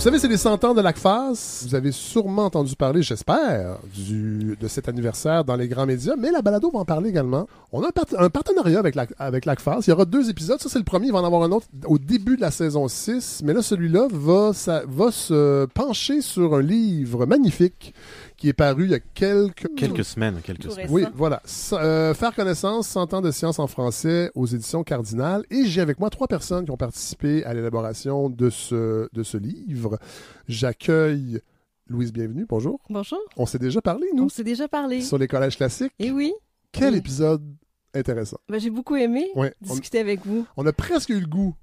Vous savez, c'est les 100 ans de l'ACFAS. Vous avez sûrement entendu parler, j'espère, du, de cet anniversaire dans les grands médias, mais la balado va en parler également. On a un, partenariat avec, l'ACFAS. Il y aura deux épisodes. Ça, c'est le premier. Il va en avoir un autre au début de la saison 6. Mais là, celui-là va se pencher sur un livre magnifique qui est paru il y a quelques... Quelques semaines, quelques Oui, voilà. Euh, faire connaissance, 100 ans de science en français aux éditions Cardinal. Et j'ai avec moi trois personnes qui ont participé à l'élaboration de ce, de ce livre. J'accueille Louise Bienvenue, bonjour. Bonjour. On s'est déjà parlé, nous. On s'est déjà parlé. Sur les collèges classiques. Et eh oui. Quel épisode intéressant. Ben, j'ai beaucoup aimé discuter avec vous. On a presque eu le goût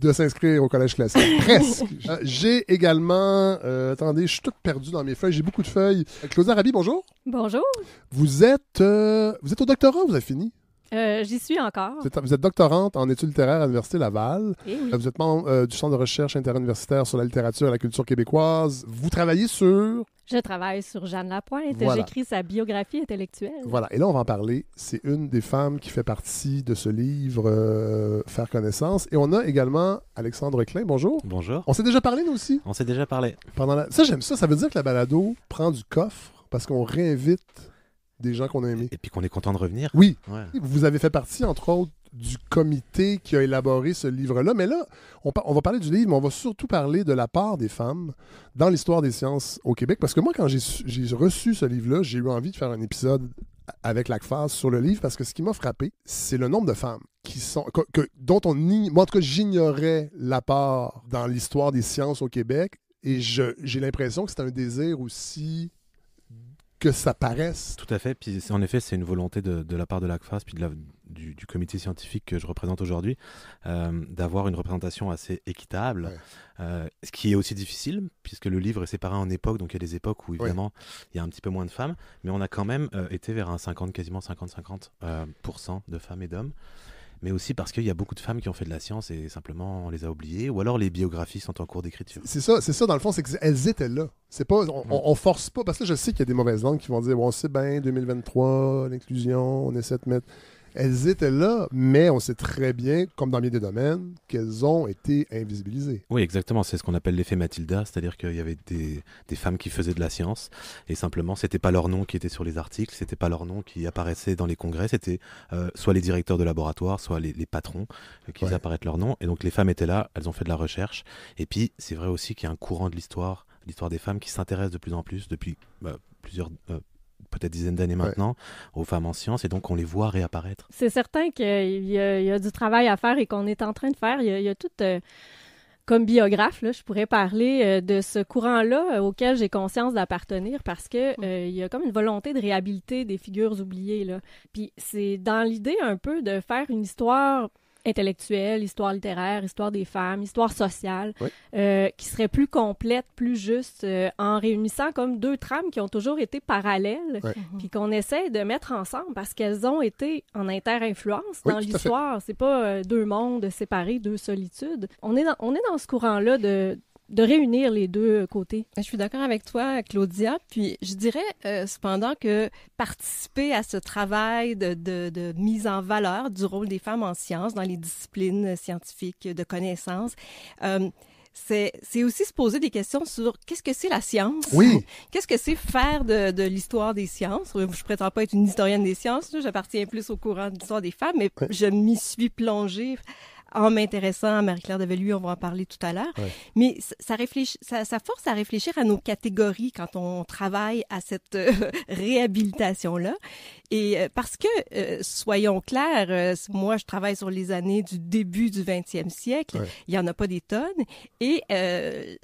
de s'inscrire au collège classique. Presque. Euh, j'ai également, euh, attendez, je suis tout perdu dans mes feuilles, j'ai beaucoup de feuilles. Claudia Rabi, bonjour. Bonjour. Vous êtes, euh, vous êtes au doctorat, vous avez fini? Euh, j'y suis encore. Vous êtes, doctorante en études littéraires à l'Université Laval. Eh euh, vous êtes membre euh, du Centre de recherche interuniversitaire sur la littérature et la culture québécoise. Vous travaillez sur... Je travaille sur Jeanne Lapointe. J'ai J'écris sa biographie intellectuelle. Voilà. Et là, on va en parler. C'est une des femmes qui fait partie de ce livre Faire connaissance. Et on a également Alexandre Klein. Bonjour. Bonjour. On s'est déjà parlé, nous aussi. On s'est déjà parlé. Pendant la... Ça, j'aime ça. Ça veut dire que la balado prend du coffre parce qu'on réinvite des gens qu'on a aimés. Et puis qu'on est content de revenir. Oui. Vous avez fait partie, entre autres, du comité qui a élaboré ce livre-là. Mais là, on, va parler du livre, mais on va surtout parler de la part des femmes dans l'histoire des sciences au Québec. Parce que moi, quand j'ai reçu ce livre-là, j'ai eu envie de faire un épisode avec l'ACFAS sur le livre parce que ce qui m'a frappé, c'est le nombre de femmes qui sont, dont on moi, en tout cas, j'ignorais la part dans l'histoire des sciences au Québec. Et j'ai l'impression que c'est un désir aussi que ça paraisse. Tout à fait. Puis en effet, c'est une volonté de, la part de l'ACFAS, puis de la, du, comité scientifique que je représente aujourd'hui, euh, d'avoir une représentation assez équitable, euh, ce qui est aussi difficile, puisque le livre est séparé en époques, donc il y a des époques où évidemment il y a un petit peu moins de femmes, mais on a quand même euh, été vers un 50, quasiment 50-50% de femmes et d'hommes mais aussi parce qu'il y a beaucoup de femmes qui ont fait de la science et simplement on les a oubliées, ou alors les biographies sont en cours d'écriture. C'est ça, c'est ça dans le fond, c'est qu'elles étaient là. C'est pas, mm. on, force pas, parce que je sais qu'il y a des mauvaises langues qui vont dire, bon, c'est bien 2023, l'inclusion, on essaie de mettre elles étaient là, mais on sait très bien, comme dans bien des domaines, qu'elles ont été invisibilisées. Oui, exactement. C'est ce qu'on appelle l'effet Mathilda, c'est-à-dire qu'il y avait des, femmes qui faisaient de la science et simplement, ce c'était pas leur nom qui était sur les articles, Ce c'était pas leur nom qui apparaissait dans les congrès, c'était euh, soit les directeurs de laboratoire, soit les, patrons euh, qui faisaient apparaître leur nom. Et donc, les femmes étaient là, elles ont fait de la recherche. Et puis, c'est vrai aussi qu'il y a un courant de l'histoire l'histoire des femmes qui s'intéresse de plus en plus depuis bah, plusieurs euh, peut-être dizaines d'années maintenant aux femmes en sciences et donc on les voit réapparaître. C'est certain qu'il y, a du travail à faire et qu'on est en train de faire. Il y a, tout. Euh, comme biographe, je pourrais parler euh, de ce courant-là euh, auquel j'ai conscience d'appartenir parce que il y a comme une volonté de réhabiliter des figures oubliées. Là. Puis c'est dans l'idée un peu de faire une histoire intellectuelle, histoire littéraire, histoire des femmes, histoire sociale, euh, qui serait plus complète, plus juste, euh, en réunissant comme deux trames qui ont toujours été parallèles, mhm. puis qu'on essaie de mettre ensemble parce qu'elles ont été en inter-influence dans l'histoire. C'est pas euh, deux mondes séparés, deux solitudes. On est on est dans ce courant-là de de réunir les deux côtés. Ben, je suis d'accord avec toi, Claudia. Puis je dirais euh, cependant que participer à ce travail de, mise en valeur du rôle des femmes en sciences dans les disciplines scientifiques de connaissance, euh, c'est aussi se poser des questions sur qu'est-ce que c'est la science? Oui. Qu'est-ce que c'est faire de, l'histoire des sciences? Euh, je prétends pas être une historienne des sciences, j'appartiens plus au courant de l'histoire des femmes, mais je m'y suis plongée en m'intéressant à Marie-Claire Develu, on va en parler tout à l'heure. Mais ça, réfléchit, ça, force à réfléchir à nos catégories quand on travaille à cette euh, réhabilitation-là. Et euh, parce que, euh, soyons clairs, moi, je travaille sur les années du début du 20e siècle. Il n'y en a pas des tonnes. Et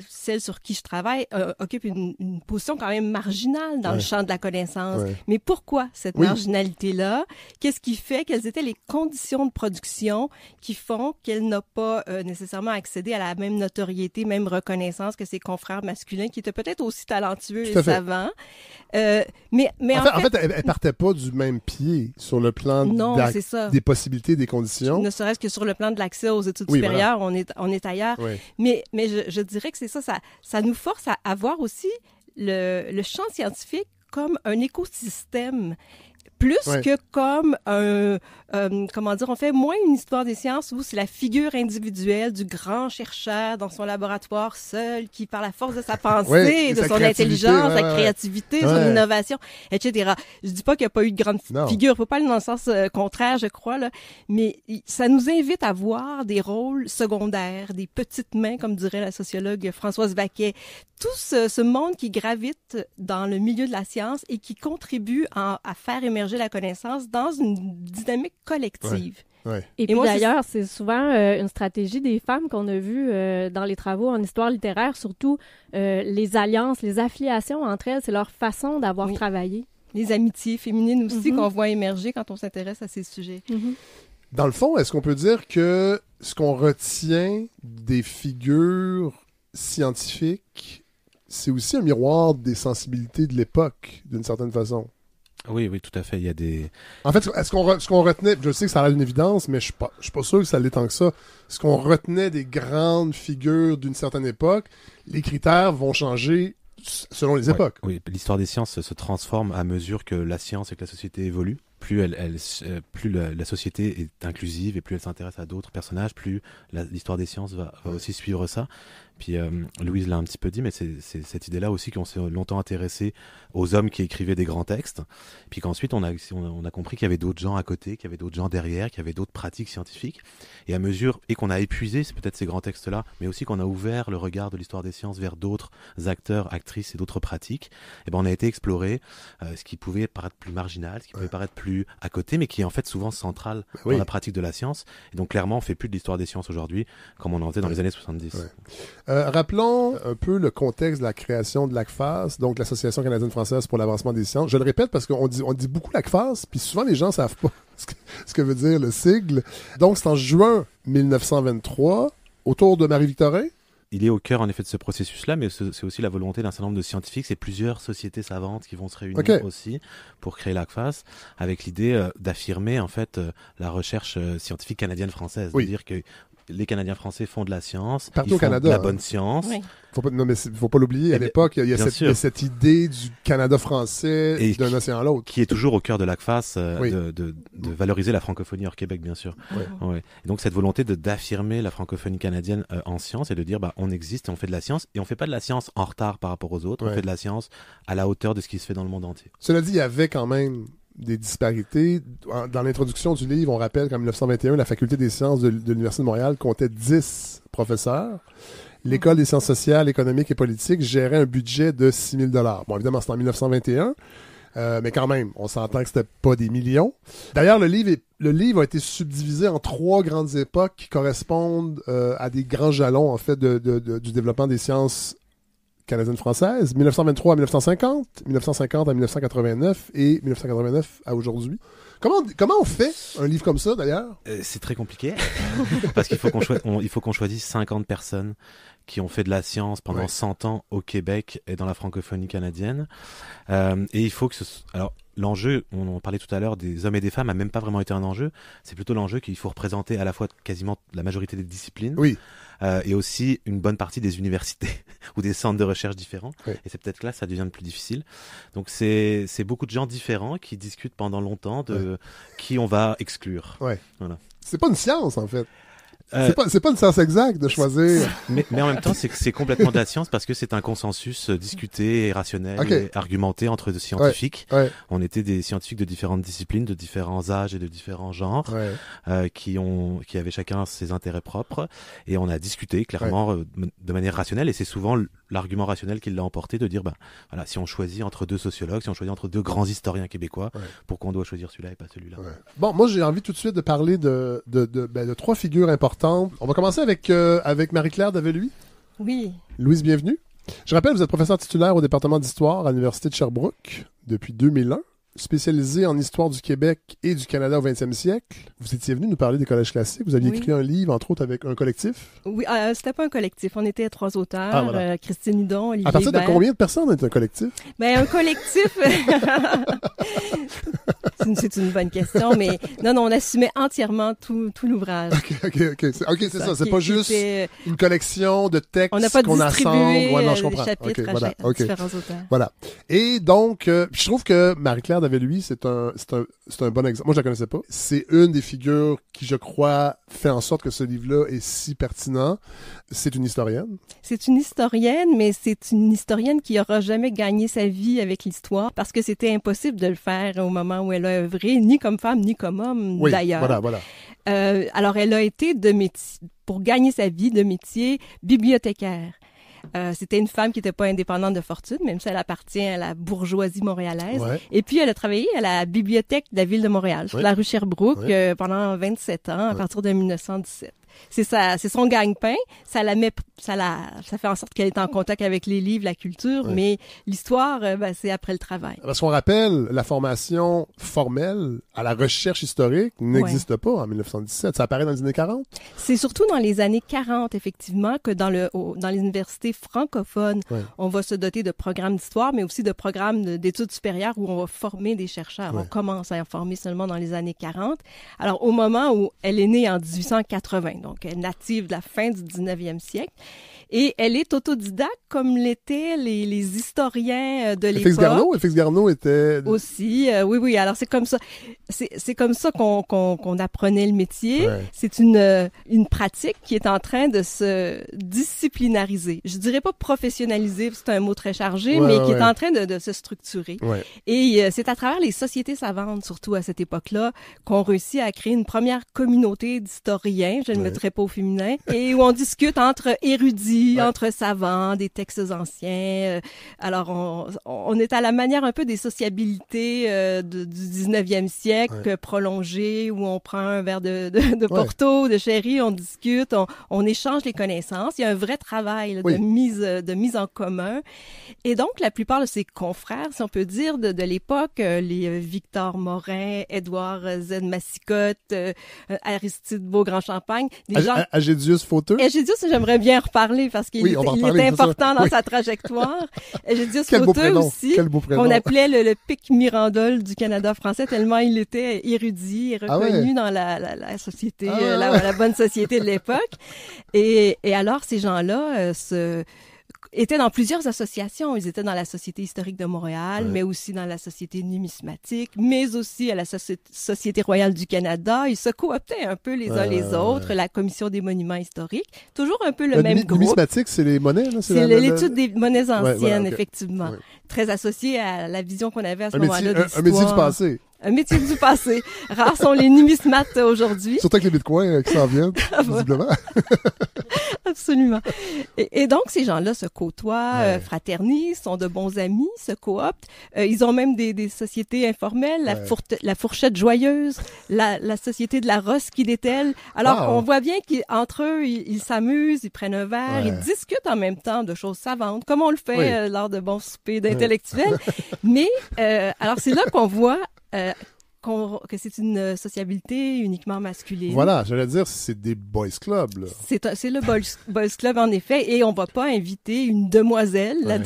celle sur qui je travaille occupe une, une, position quand même marginale dans le champ de la connaissance. Mais pourquoi cette marginalité-là? Qu'est-ce qui fait? Quelles étaient les conditions de production qui font qu'elle n'a pas euh, nécessairement accédé à la même notoriété, même reconnaissance que ses confrères masculins, qui étaient peut-être aussi talentueux et savants. Euh, mais, mais en, fait, elle, ne partait pas du même pied sur le plan des possibilités, des conditions. Ne serait-ce que sur le plan de l'accès aux études supérieures, on est on est ailleurs. Mais mais je, dirais que c'est ça, ça, ça nous force à avoir aussi le, le champ scientifique comme un écosystème plus que comme un, euh, euh, comment dire, on fait moins une histoire des sciences où c'est la figure individuelle du grand chercheur dans son laboratoire seul qui, par la force de sa pensée, de son intelligence, sa créativité, son innovation, etc. Je dis pas qu'il n'y a pas eu de grande figure, faut pas aller dans le sens euh, contraire, je crois, là, mais ça nous invite à voir des rôles secondaires, des petites mains, comme dirait la sociologue Françoise Baquet. Tout ce, monde qui gravite dans le milieu de la science et qui contribue à faire émerger la connaissance dans une dynamique collective. Et, puis d'ailleurs, c'est souvent euh, une stratégie des femmes qu'on a vue euh, dans les travaux en histoire littéraire, surtout euh, les alliances, les affiliations entre elles, c'est leur façon d'avoir travaillé. Les amitiés féminines aussi mhm. qu'on voit émerger quand on s'intéresse à ces sujets. Mhm. Dans le fond, est-ce qu'on peut dire que ce qu'on retient des figures scientifiques, c'est aussi un miroir des sensibilités de l'époque, d'une certaine façon? Oui, oui, tout à fait. Il y a des. En fait, ce qu'on ce retenait, je sais que ça a une évidence, mais je suis pas, suis pas sûr que ça l'est tant que ça. Ce qu'on retenait des grandes figures d'une certaine époque, les critères vont changer selon les époques. oui, l'histoire des sciences se transforme à mesure que la science et que la société évoluent. Plus, elle, euh, plus la, société est inclusive et plus elle s'intéresse à d'autres personnages, plus l'histoire des sciences va, aussi suivre ça. Puis euh, Louise l'a un petit peu dit, mais c'est cette idée-là aussi qu'on s'est longtemps intéressé aux hommes qui écrivaient des grands textes. Puis qu'ensuite, on a, on a compris qu'il y avait d'autres gens à côté, qu'il y avait d'autres gens derrière, qu'il y avait d'autres pratiques scientifiques. Et à mesure, et qu'on a épuisé peut-être ces grands textes-là, mais aussi qu'on a ouvert le regard de l'histoire des sciences vers d'autres acteurs, actrices et d'autres pratiques, et eh ben on a été explorer euh, ce qui pouvait paraître plus marginal, ce qui pouvait paraître plus à côté, mais qui est en fait souvent central bah dans la pratique de la science. Et donc clairement, on fait plus de l'histoire des sciences aujourd'hui comme on en faisait dans les années 70. Euh, rappelons euh, un peu le contexte de la création de l'ACFAS, donc l'Association canadienne-française pour l'avancement des sciences. Je le répète parce qu'on dit, on dit beaucoup l'ACFAS, puis souvent les gens savent pas ce que, veut dire le sigle. Donc c'est en juin 1923, autour de Marie-Victorin, il est au cœur en effet de ce processus-là, mais c'est aussi la volonté d'un certain nombre de scientifiques. C'est plusieurs sociétés savantes qui vont se réunir aussi pour créer l'ACFAS, avec l'idée euh, d'affirmer en fait la recherche scientifique canadienne-française, de dire que les Canadiens français font de la science. Partout ils font De la hein. bonne science. Oui. Faut faut pas l'oublier. À eh l'époque, il y a cette, idée du Canada français d'un océan à l'autre. Qui est toujours au cœur de l'ACFAS, euh, de, valoriser la francophonie hors Québec, bien sûr. donc, cette volonté d'affirmer la francophonie canadienne euh, en science et de dire, bah, on existe on fait de la science. Et on fait pas de la science en retard par rapport aux autres. On fait de la science à la hauteur de ce qui se fait dans le monde entier. Cela dit, il y avait quand même des disparités. dans l'introduction du livre, on rappelle qu'en 1921, la faculté des sciences de, l'Université de Montréal comptait 10 professeurs. L'école des sciences sociales, économiques et politiques gérait un budget de 6 000 Bon, évidemment, c'est en 1921. Euh, mais quand même, on s'entend que c'était pas des millions. D'ailleurs, le livre, le livre a été subdivisé en trois grandes époques qui correspondent euh, à des grands jalons en fait du développement des sciences canadienne française, 1923 à 1950, 1950 à 1989 et 1989 à aujourd'hui. Comment, comment on fait un livre comme ça d'ailleurs euh, C'est très compliqué parce qu'il faut qu'on faut qu'on choisisse 50 personnes qui ont fait de la science pendant 100 ans au Québec et dans la francophonie canadienne. Euh, et il faut que ce... Alors, l'enjeu, on en parlait tout à l'heure, des hommes et des femmes a même pas vraiment été un enjeu. C'est plutôt l'enjeu qu'il faut représenter à la fois quasiment la majorité des disciplines. Oui. Euh, et aussi une bonne partie des universités ou des centres de recherche différents. Et c'est peut-être que là, ça devient le plus difficile. Donc c'est beaucoup de gens différents qui discutent pendant longtemps de qui on va exclure. Ouais. Voilà. C'est pas une science en fait. Euh, c'est pas, c'est pas une science exacte de choisir. Mais, mais en même temps, c'est, c'est complètement de la science parce que c'est un consensus euh, discuté et rationnel et argumenté entre deux scientifiques. On était des scientifiques de différentes disciplines, de différents âges et de différents genres, euh, qui ont, qui avaient chacun ses intérêts propres et on a discuté clairement de manière rationnelle et c'est souvent l'argument rationnel qui l'a emporté de dire, ben, voilà, si on choisit entre deux sociologues, si on choisit entre deux grands historiens québécois, pourquoi on doit choisir celui-là et pas celui-là? Bon, moi, j'ai envie tout de suite de parler de, de, de, ben, de trois figures importantes on va commencer avec, euh, avec Marie-Claire Daveluy. Oui. Louise, bienvenue. Je rappelle, vous êtes professeur titulaire au département d'histoire à l'Université de Sherbrooke depuis 2001, spécialisé en histoire du Québec et du Canada au 20e siècle. Vous étiez venu nous parler des collèges classiques. Vous aviez écrit un livre, entre autres, avec un collectif. Oui, euh, c'était pas un collectif. On était trois auteurs, ah, euh, Christine Hidon, Olivier À partir de combien de personnes est un collectif? Ben, un collectif... c'est une, bonne question, mais non, non, on assumait entièrement tout, tout l'ouvrage. OK, OK, OK. C'est ça, c'est pas juste euh, une collection de textes qu'on assemble. Ouais, non, je euh, comprends. Okay, voilà, à différents auteurs. Voilà. Et donc, euh, je trouve que Marie-Claire lui c'est un, un, un bon exemple. Moi, je la connaissais pas. C'est une des figures qui, je crois, fait en sorte que ce livre-là est si pertinent. C'est une historienne. C'est une historienne, mais c'est une historienne qui aura jamais gagné sa vie avec l'histoire parce que c'était impossible de le faire au moment où elle a ni comme femme ni comme homme oui, d'ailleurs. Euh, alors elle a été de métier, pour gagner sa vie de métier bibliothécaire. Euh, c'était une femme qui n'était pas indépendante de fortune, même si elle appartient à la bourgeoisie montréalaise. Et puis, elle a travaillé à la bibliothèque de la ville de Montréal, sur la rue Sherbrooke, euh, pendant 27 ans, à partir de 1917 c'est ça, c'est son gagne-pain. Ça la met, ça la, ça fait en sorte qu'elle est en contact avec les livres, la culture, mais l'histoire, euh, ben, c'est après le travail. Parce qu'on rappelle, la formation formelle à la recherche historique n'existe pas en 1917. Ça apparaît dans les années 40. C'est surtout dans les années 40, effectivement, que dans le, dans les universités francophones, on va se doter de programmes d'histoire, mais aussi de programmes d'études supérieures où on va former des chercheurs. On commence à en former seulement dans les années 40. Alors, au moment où elle est née en 1880, donc native de la fin du 19e siècle. Et elle est autodidacte comme l'étaient les, historiens euh, de l'époque. Félix Garneau, Garneau était... Aussi, euh, oui, oui. Alors c'est comme ça, c'est comme ça qu'on apprenait le métier. C'est une, euh, une pratique qui est en train de se disciplinariser. Je dirais pas professionnaliser, c'est un mot très chargé, mais qui est en train de, se structurer. Et c'est à travers les sociétés savantes, surtout à cette époque-là, qu'on réussit à créer une première communauté d'historiens, je ne mettrai pas au féminin, et où on discute entre érudits, entre savants, des textes anciens. Euh, alors, on, on, est à la manière un peu des sociabilités euh, du 19e siècle, prolongée, où on prend un verre de, de, de Porto, de Sherry, on discute, on, on, échange les connaissances. Il y a un vrai travail de, mise, de mise en commun. Et donc, la plupart de ses confrères, si on peut dire, de, de l'époque, euh, les Victor Morin, Édouard Z. Massicotte, Aristide Beaugrand-Champagne, des gens... Agédius Fauteux? Agédius, j'aimerais bien reparler parce qu'il était, important dans sa trajectoire. J'ai dit ce côté aussi qu'on appelait le, pic mirandole du Canada français tellement il était érudit et ah reconnu dans la, société, ah. euh, la, bonne société de l'époque. Et, alors, ces gens-là euh, se étaient dans plusieurs associations. Ils étaient dans la Société historique de Montréal, mais aussi dans la Société numismatique, mais aussi à la Société royale du Canada. Ils se cooptaient un peu les uns les autres, la Commission des monuments historiques. Toujours un peu le, euh, même groupe. Numismatique, c'est les monnaies, C'est l'étude des monnaies anciennes, effectivement très associé à la vision qu'on avait à ce moment-là. Un, un, métier du passé. Un métier du passé. Rares sont les numismates aujourd'hui. Surtout avec les bitcoins euh, qui s'en viennent, visiblement. Absolument. Et, donc, ces gens-là se côtoient, euh, fraternisent, sont de bons amis, se cooptent. Euh, ils ont même des, sociétés informelles, la, fourchette joyeuse, la, société de la rosse qui dételle. Alors, on voit bien qu'entre eux, ils s'amusent, ils prennent un verre, ils discutent en même temps de choses savantes, comme on le fait lors de bons soupers intellectuelle. Mais euh, alors, c'est là qu'on voit euh, que c'est une euh, sociabilité uniquement masculine. Voilà, j'allais dire, c'est des boys clubs. C'est le boys, club, en effet, et on ne va pas inviter une demoiselle, la,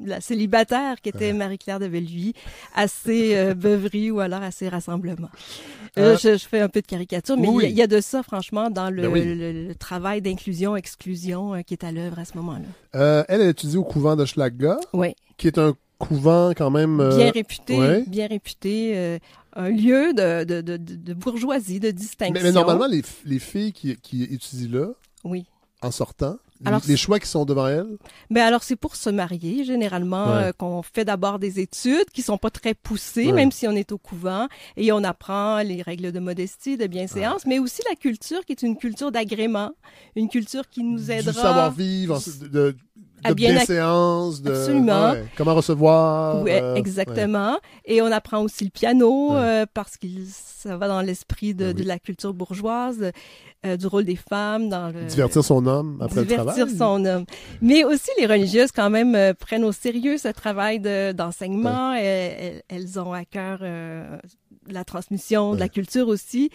la, célibataire qui était Marie-Claire de Bellevue, à ses euh, beuveries ou alors à ses rassemblements. Euh, je, fais un peu de caricature, mais il, y a, de ça, franchement, dans le, ben travail d'inclusion-exclusion qui est à l'œuvre à ce moment-là. elle, a étudié au couvent de Schlagga, qui est un couvent quand même... Euh, bien réputé, bien réputé. Euh, un lieu de, de, de, bourgeoisie, de distinction. Mais, normalement, les, les, filles qui, qui étudient là, oui. en sortant, les choix qui sont devant elles... Mais ben, alors, c'est pour se marier, généralement, euh, qu'on fait d'abord des études qui sont pas très poussées, même si on est au couvent, et on apprend les règles de modestie, de bienséance, mais aussi la culture qui est une culture d'agrément, une culture qui nous aidera... Du savoir-vivre, de de bien séance, de Absolument. Ah comment recevoir. Euh, exactement. Et on apprend aussi le piano euh, parce que ça va dans l'esprit de, ben de, la culture bourgeoise, euh, du rôle des femmes dans le divertir son homme après le travail. Divertir son homme. Mais aussi les religieuses quand même prennent au sérieux ce travail d'enseignement. De, elles, elles, ont à cœur la transmission, de la culture aussi.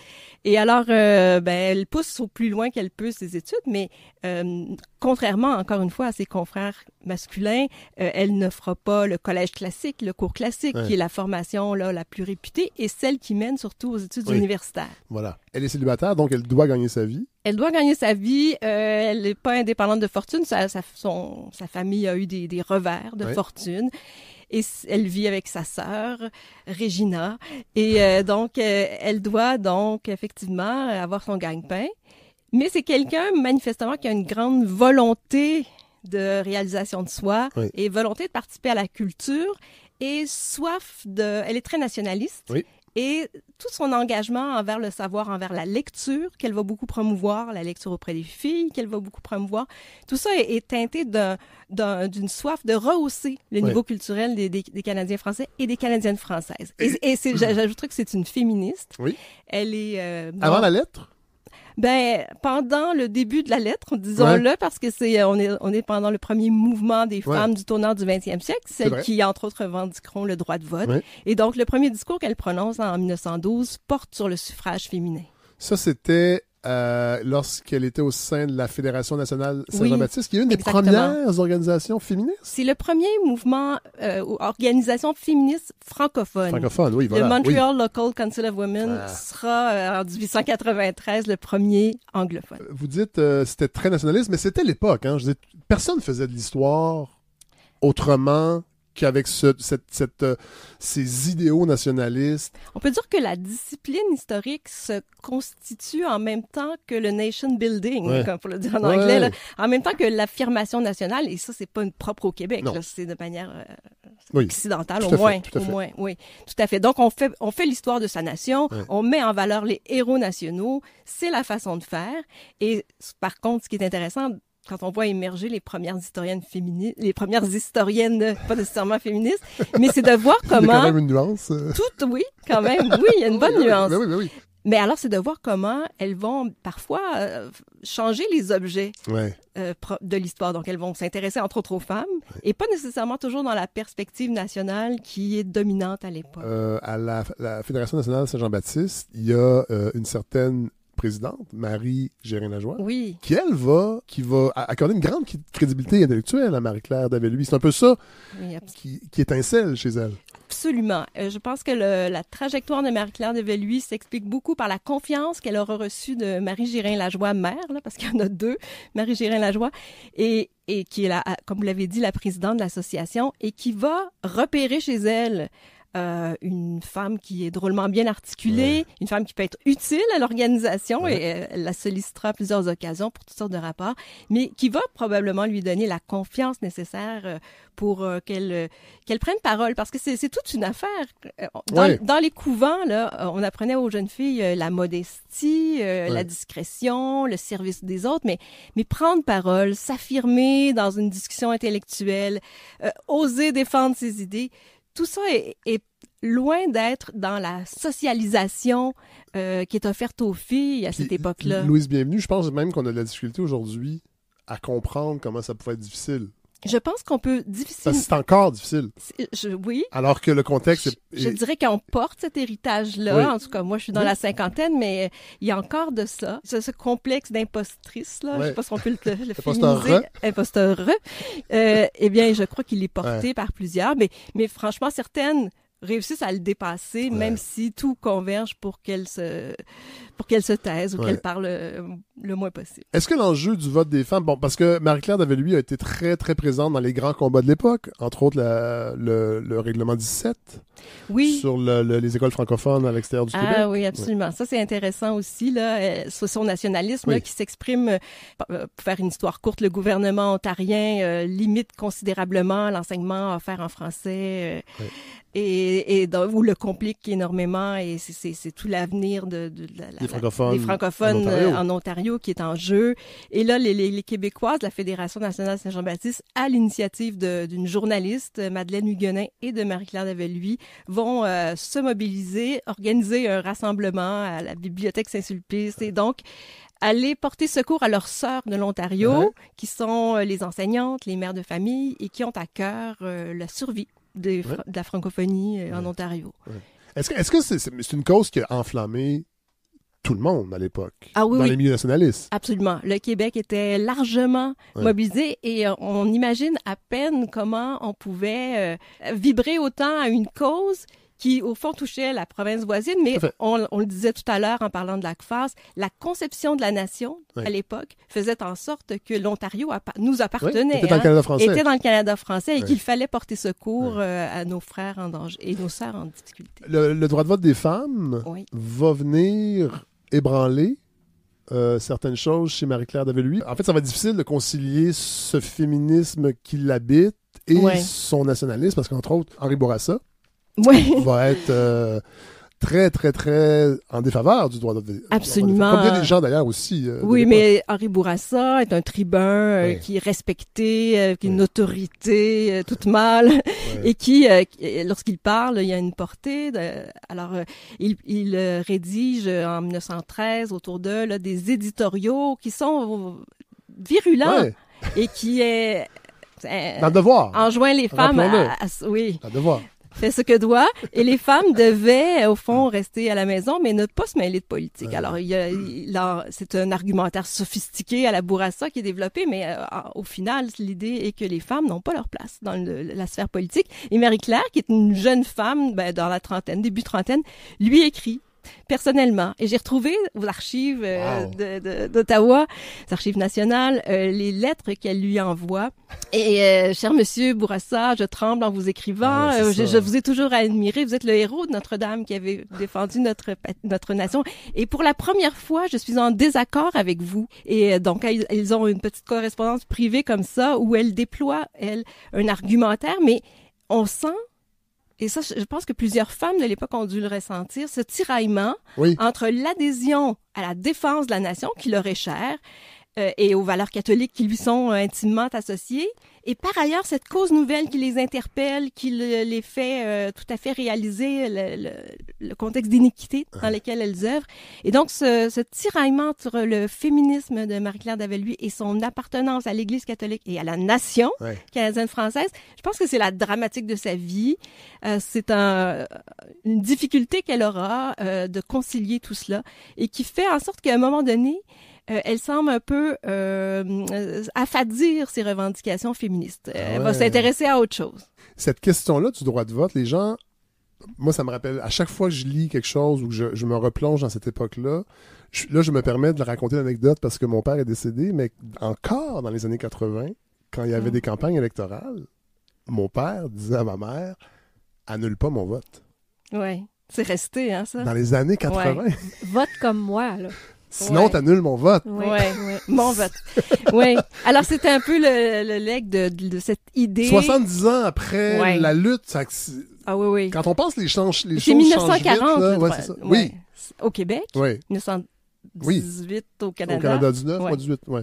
Et alors, euh, ben, elle pousse au plus loin qu'elle peut ses études, mais euh, contrairement, encore une fois, à ses confrères masculins, euh, elle ne fera pas le collège classique, le cours classique, qui est la formation là, la plus réputée, et celle qui mène surtout aux études universitaires. Voilà. Elle est célibataire, donc elle doit gagner sa vie. Elle doit gagner sa vie. elle n'est pas indépendante de fortune. Sa, famille a eu des, revers de fortune et elle vit avec sa sœur Regina et euh, donc euh, elle doit donc effectivement avoir son gagne-pain. Mais c'est quelqu'un manifestement qui a une grande volonté de réalisation de soi et volonté de participer à la culture et soif de elle est très nationaliste et tout son engagement envers le savoir, envers la lecture qu'elle va beaucoup promouvoir, la lecture auprès des filles qu'elle va beaucoup promouvoir, tout ça est, teinté d'une soif de rehausser le niveau culturel des, Canadiens français et des Canadiennes françaises. Et, et mmh. j'ajouterais que c'est une féministe. Oui. Elle est... Euh, Avant la lettre ben, pendant le début de la lettre, disons-le, parce que c'est euh, on est, on est pendant le premier mouvement des femmes du tournant du 20e siècle, celles qui, entre autres, revendiqueront le droit de vote. Et donc, le premier discours qu'elle prononce en 1912 porte sur le suffrage féminin. Ça, c'était euh, lorsqu'elle était au sein de la Fédération nationale Saint-Jean-Baptiste, qui est une des premières organisations féministes. C'est le premier mouvement euh, ou organisation féministe francophone. Francophone, oui, Le Montreal Local Council of Women ah. sera euh, en 1893 le premier anglophone. Vous dites c'était très nationaliste, mais c'était l'époque. Hein? Je personne faisait de l'histoire autrement avec ce, euh, ces idéaux nationalistes. On peut dire que la discipline historique se constitue en même temps que le nation building, comme pour le dire en anglais, en même temps que l'affirmation nationale, et ça, c'est pas une propre au Québec, c'est de manière euh, occidentale au moins, moins, oui, tout à fait. Donc on fait, on fait l'histoire de sa nation, on met en valeur les héros nationaux, c'est la façon de faire. Et par contre, ce qui est intéressant quand on voit émerger les premières historiennes féministes, les premières historiennes, pas nécessairement féministes, mais c'est de voir comment... Il y a quand même une nuance. Euh. Tout, oui, quand même, oui, il y a une bonne nuance. Oui, oui, mais alors, c'est de voir comment elles vont parfois euh, changer les objets euh, de l'histoire. Donc, elles vont s'intéresser entre autres aux femmes et pas nécessairement toujours dans la perspective nationale qui est dominante à l'époque. à la, la, Fédération nationale Saint-Jean-Baptiste, il y a une certaine présidente, Marie Gérin-Lajoie, qui, va, qui va accorder une grande crédibilité intellectuelle à Marie-Claire Davelui. C'est un peu ça qui, qui étincelle chez elle. Absolument. Euh, je pense que la trajectoire de Marie-Claire de s'explique beaucoup par la confiance qu'elle aura reçue de Marie Gérin Lajoie, mère, là, parce qu'il y en a deux, Marie Gérin Lajoie, et, et qui est, la, comme vous l'avez dit, la présidente de l'association, et qui va repérer chez elle euh, une femme qui est drôlement bien articulée, une femme qui peut être utile à l'organisation et euh, elle la sollicitera à plusieurs occasions pour toutes sortes de rapports, mais qui va probablement lui donner la confiance nécessaire euh, pour qu'elle qu'elle prenne parole parce que c'est toute une affaire. Dans, les couvents là, on apprenait aux jeunes filles la modestie, la discrétion, le service des autres, mais mais prendre parole, s'affirmer dans une discussion intellectuelle, oser défendre ses idées tout ça est, loin d'être dans la socialisation euh, qui est offerte aux filles à cette époque-là. Louise, bienvenue. Je pense même qu'on a de la difficulté aujourd'hui à comprendre comment ça pouvait être difficile. Je pense qu'on peut difficilement. C'est encore difficile. oui. Alors que le contexte. Je, dirais qu'on porte cet héritage-là. En tout cas, moi, je suis dans la cinquantaine, mais il y a encore de ça. Ce, ce complexe d'impostrice, là. Je sais pas si on peut le, le féminiser. Imposteur. Euh, eh bien, je crois qu'il est porté par plusieurs, mais, mais franchement, certaines réussissent à le dépasser, même si tout converge pour qu'elle se pour qu'elle se taise ou qu'elle parle euh, le moins possible. Est-ce que l'enjeu du vote des femmes, bon, parce que Marie-Claire Davelui a été très, très présente dans les grands combats de l'époque, entre autres le, règlement 17 oui. sur les écoles francophones à l'extérieur du ah Québec. Ah oui, absolument. Ça, c'est intéressant aussi, là, ce euh, son nationalisme qui s'exprime, euh, pour faire une histoire courte, le gouvernement ontarien limite considérablement l'enseignement offert en français. Et, ou le complique énormément et c'est tout l'avenir de, de, la, les francophones, euh, en, Ontario. qui est en jeu. Et là, les, Québécoises de la Fédération nationale Saint-Jean-Baptiste, à l'initiative d'une journaliste, Madeleine Huguenin, et de Marie-Claire Daveluy vont euh, se mobiliser, organiser un rassemblement à la bibliothèque Saint-Sulpice. Et donc, aller porter secours à leurs sœurs de l'Ontario, qui sont euh, les enseignantes, les mères de famille, et qui ont à cœur la survie de la francophonie en Ontario. Est-ce que c'est -ce une cause qui a enflammé tout le monde à l'époque, ah dans les milieux nationalistes. Absolument. Le Québec était largement mobilisé et euh, on imagine à peine comment on pouvait euh, vibrer autant à une cause qui, au fond, touchait la province voisine, mais on, le disait tout à l'heure en parlant de la CFAS, la conception de la nation à l'époque faisait en sorte que l'Ontario nous appartenait. était, dans le hein, dans le Canada français. et qu'il fallait porter secours euh, à nos frères en danger et nos sœurs en difficulté. Le, droit de vote des femmes va venir ébranler euh, certaines choses chez Marie-Claire Daveluy. En fait, ça va être difficile de concilier ce féminisme qui l'habite et son nationalisme, parce qu'entre autres, Henri Bourassa, va être euh, très, très, très en défaveur du droit de Absolument. Comme il y a des gens d'ailleurs aussi. Euh, oui, mais Henri Bourassa est un tribun euh, qui est respecté, qui est une mm. autorité toute mâle, et qui, lorsqu'il parle, il y a une portée. alors, il, rédige en 1913 autour d'eux là, des éditoriaux qui sont virulents et qui est... devoir. Enjoint les femmes à, Oui. devoir fait ce que doit, et les femmes devaient, euh, au fond, rester à la maison, mais ne pas se mêler de politique. Alors, il y a, c'est un argumentaire sophistiqué à la Bourassa qui est développé, mais euh, au final, l'idée est que les femmes n'ont pas leur place dans la sphère politique. Et Marie-Claire, qui est une jeune femme ben, dans la trentaine, début trentaine, lui écrit personnellement. Et j'ai retrouvé aux archives euh, d'Ottawa, aux archives nationales, euh, les lettres qu'elle lui envoie. Et euh, cher monsieur Bourassa, je tremble en vous écrivant. Ah je, vous ai toujours admiré. Vous êtes le héros de Notre-Dame qui avait défendu notre notre nation. Et pour la première fois, je suis en désaccord avec vous. Et donc ils ont une petite correspondance privée comme ça où elle déploie elle un argumentaire, mais on sent et ça, je pense que plusieurs femmes de l'époque ont dû le ressentir, ce tiraillement entre l'adhésion à la défense de la nation qui leur est chère euh, et aux valeurs catholiques qui lui sont euh, intimement associées. Et par ailleurs, cette cause nouvelle qui les interpelle, qui les fait euh, tout à fait réaliser le, contexte d'iniquité dans lequel elles œuvrent. Et donc, ce, ce tiraillement entre le féminisme de Marie-Claire Daveluy et son appartenance à l'Église catholique et à la nation canadienne-française, je pense que c'est la dramatique de sa vie. c'est un, une difficulté qu'elle aura de concilier tout cela et qui fait en sorte qu'à un moment donné, euh, elle semble un peu euh, affadir ses revendications féministes. Euh, elle va s'intéresser à autre chose. Cette question-là du droit de vote, les gens, moi, ça me rappelle, à chaque fois que je lis quelque chose ou que je, me replonge dans cette époque-là, là, je me permets de raconter l'anecdote parce que mon père est décédé, mais encore dans les années 80, quand il y avait ah. des campagnes électorales, mon père disait à ma mère, annule pas mon vote. Oui. C'est resté, hein, ça? Dans les années 80. Vote comme moi, là. Sinon, tu t'annules mon vote. Oui, Mon vote. oui. Alors, c'est un peu le, le leg de, de, cette idée. 70 ans après la lutte, ça, ah oui, oui. Quand on pense les, change, les choses 1940, changent vite, Oui. Au Québec. Oui. 1918 au Canada. Au Canada 19, pas 18, oui.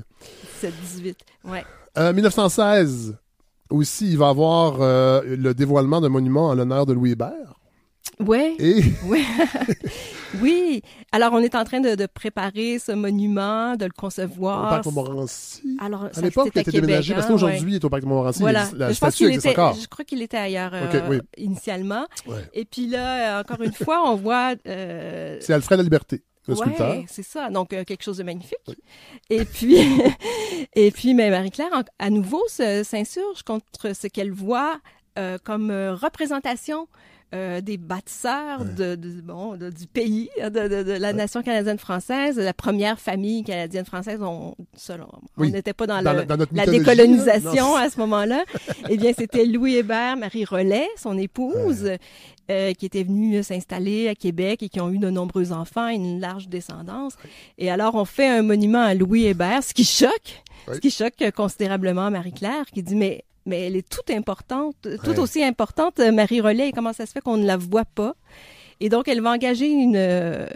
17, 18, oui. Euh, 1916, aussi, il va y avoir euh, le dévoilement d'un monument en l'honneur de Louis Hébert. Ouais. oui. oui. Alors, on est en train de, préparer ce monument, de le concevoir. Au parc Montmorency. Alors, à l'époque, il était déménagé parce hein, qu'aujourd'hui, il est au parc Montmorency. Voilà. La je statue existe était, Je crois qu'il était ailleurs euh, initialement. Et puis là, encore une fois, on voit. Euh, c'est Alfred La Liberté. Oui, c'est ça. Donc, euh, quelque chose de magnifique. Et puis, et puis mais Marie-Claire, à nouveau, s'insurge contre ce qu'elle voit comme représentation euh, des bâtisseurs de, bon, du pays, hein, de, la nation canadienne-française, la première famille canadienne-française. On n'était pas dans, la décolonisation à ce moment-là. eh bien, c'était Louis Hébert, Marie relais son épouse, euh, qui était venue s'installer à Québec et qui ont eu de nombreux enfants et une large descendance. Et alors, on fait un monument à Louis Hébert, ce qui choque, ce qui choque considérablement Marie-Claire, qui dit, mais mais elle est tout importante, tout aussi importante, euh, Marie Relais, et comment ça se fait qu'on ne la voit pas. Et donc, elle va engager une, euh,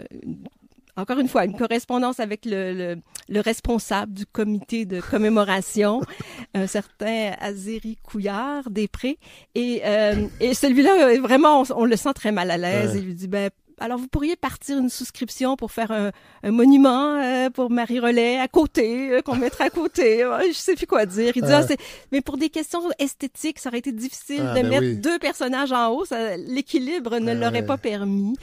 encore une fois, une correspondance avec le, le, responsable du comité de commémoration, un certain Azéry Couillard des Prés. Et, euh, et celui-là, vraiment, on, le sent très mal à l'aise. Il lui dit, ben, alors, vous pourriez partir une souscription pour faire un, monument euh, pour Marie Relais à côté, euh, qu'on mettrait à côté. Je sais plus quoi dire. Ah, euh. mais pour des questions esthétiques, ça aurait été difficile ah, de ben mettre deux personnages en haut. L'équilibre ne ben l'aurait pas permis.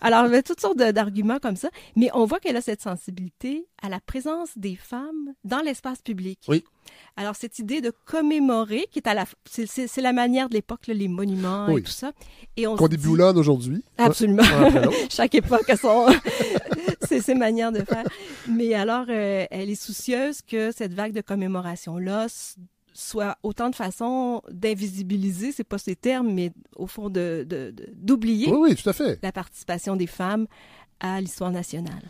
Alors, il y avait toutes sortes d'arguments comme ça. Mais on voit qu'elle a cette sensibilité à la présence des femmes dans l'espace public. Oui. Alors, cette idée de commémorer, qui est à la, c'est la manière de l'époque, les monuments et tout ça. Et on Qu'on déboulonne aujourd'hui. Absolument. Chaque époque a son, c'est ses manières de faire. Mais alors, euh, elle est soucieuse que cette vague de commémoration-là soit autant de façons d'invisibiliser, c'est pas ces termes, mais au fond de, d'oublier. Oui, tout à fait. La participation des femmes à l'histoire nationale.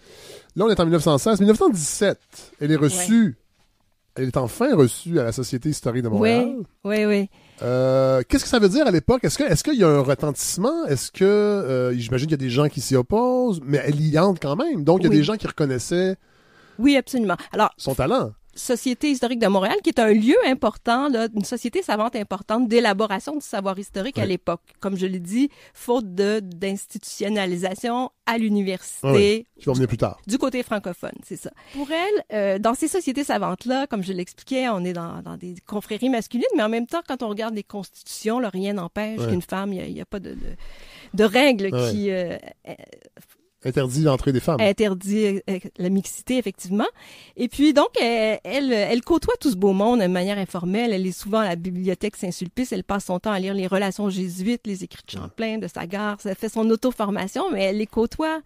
Là, on est en 1916. 1917, elle est reçue. Elle est enfin reçue à la Société historique de Montréal. Oui, oui, oui. Euh, qu'est-ce que ça veut dire à l'époque? Est-ce qu'il y a un retentissement? Est-ce que euh, j'imagine qu'il y a des gens qui s'y opposent, mais elle y entre quand même. Donc il y a des gens qui reconnaissaient. Oui, absolument. Alors son talent. Société historique de Montréal, qui est un lieu important, là, une société savante importante d'élaboration du savoir historique à l'époque. Comme je l'ai dit, faute de d'institutionnalisation à l'université. tu ah du, plus tard. Du côté francophone, c'est ça. Pour elle, euh, dans ces sociétés savantes-là, comme je l'expliquais, on est dans, dans, des confréries masculines, mais en même temps, quand on regarde les constitutions, là, rien n'empêche qu'une femme, il n'y a, pas de, de, règles ah qui... Euh, euh, Interdit l'entrée des femmes. Interdit euh, euh, la mixité, effectivement. Et puis, donc, euh, elle, elle côtoie tout ce beau monde de manière informelle. Elle est souvent à la bibliothèque Saint-Sulpice. Elle passe son temps à lire les relations jésuites, les écrits de Champlain, de Sagar. Elle fait son auto-formation, mais elle les côtoie.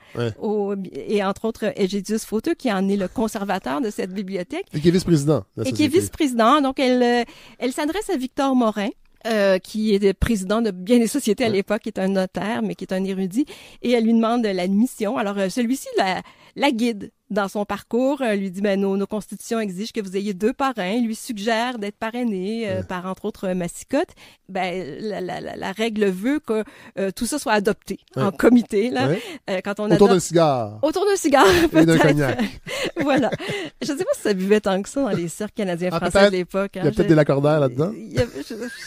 et entre autres, Egédius Fauteux, qui en est le conservateur de cette bibliothèque. Et qui est vice-président. Et qui est vice-président. Donc, elle, elle s'adresse à Victor Morin euh, qui est président de bien des sociétés à l'époque, qui est un notaire, mais qui est un érudit, et elle lui demande l'admission. Alors, euh, celui-ci la, la guide dans son parcours, euh, lui dit ben, nos, constitutions exigent que vous ayez deux parrains, lui suggère d'être parrainé euh, par entre autres euh, Massicotte. Ben, la, la, la, la règle veut que tout ça soit adopté en comité là. quand on autour d'un cigare. Autour d'un cigare peut-être. voilà. Je ne sais pas si ça buvait tant que ça dans les cirques canadiens ah, français de l'époque. Hein. Il y a peut-être des lacordaires là-dedans.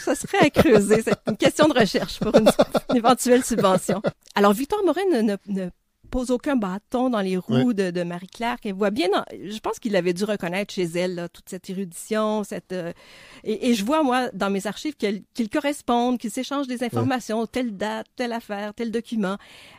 Ça serait à creuser. C'est une question de recherche pour une, éventuelle subvention. Alors Victor Morin ne, ne, ne pose aucun bâton dans les roues de, Marie-Claire, voit bien. je pense qu'il avait dû reconnaître chez elle toute cette érudition, cette euh, et, je vois moi dans mes archives qu'ils correspondent, qu'ils s'échangent des informations, telle date, telle affaire, tel document.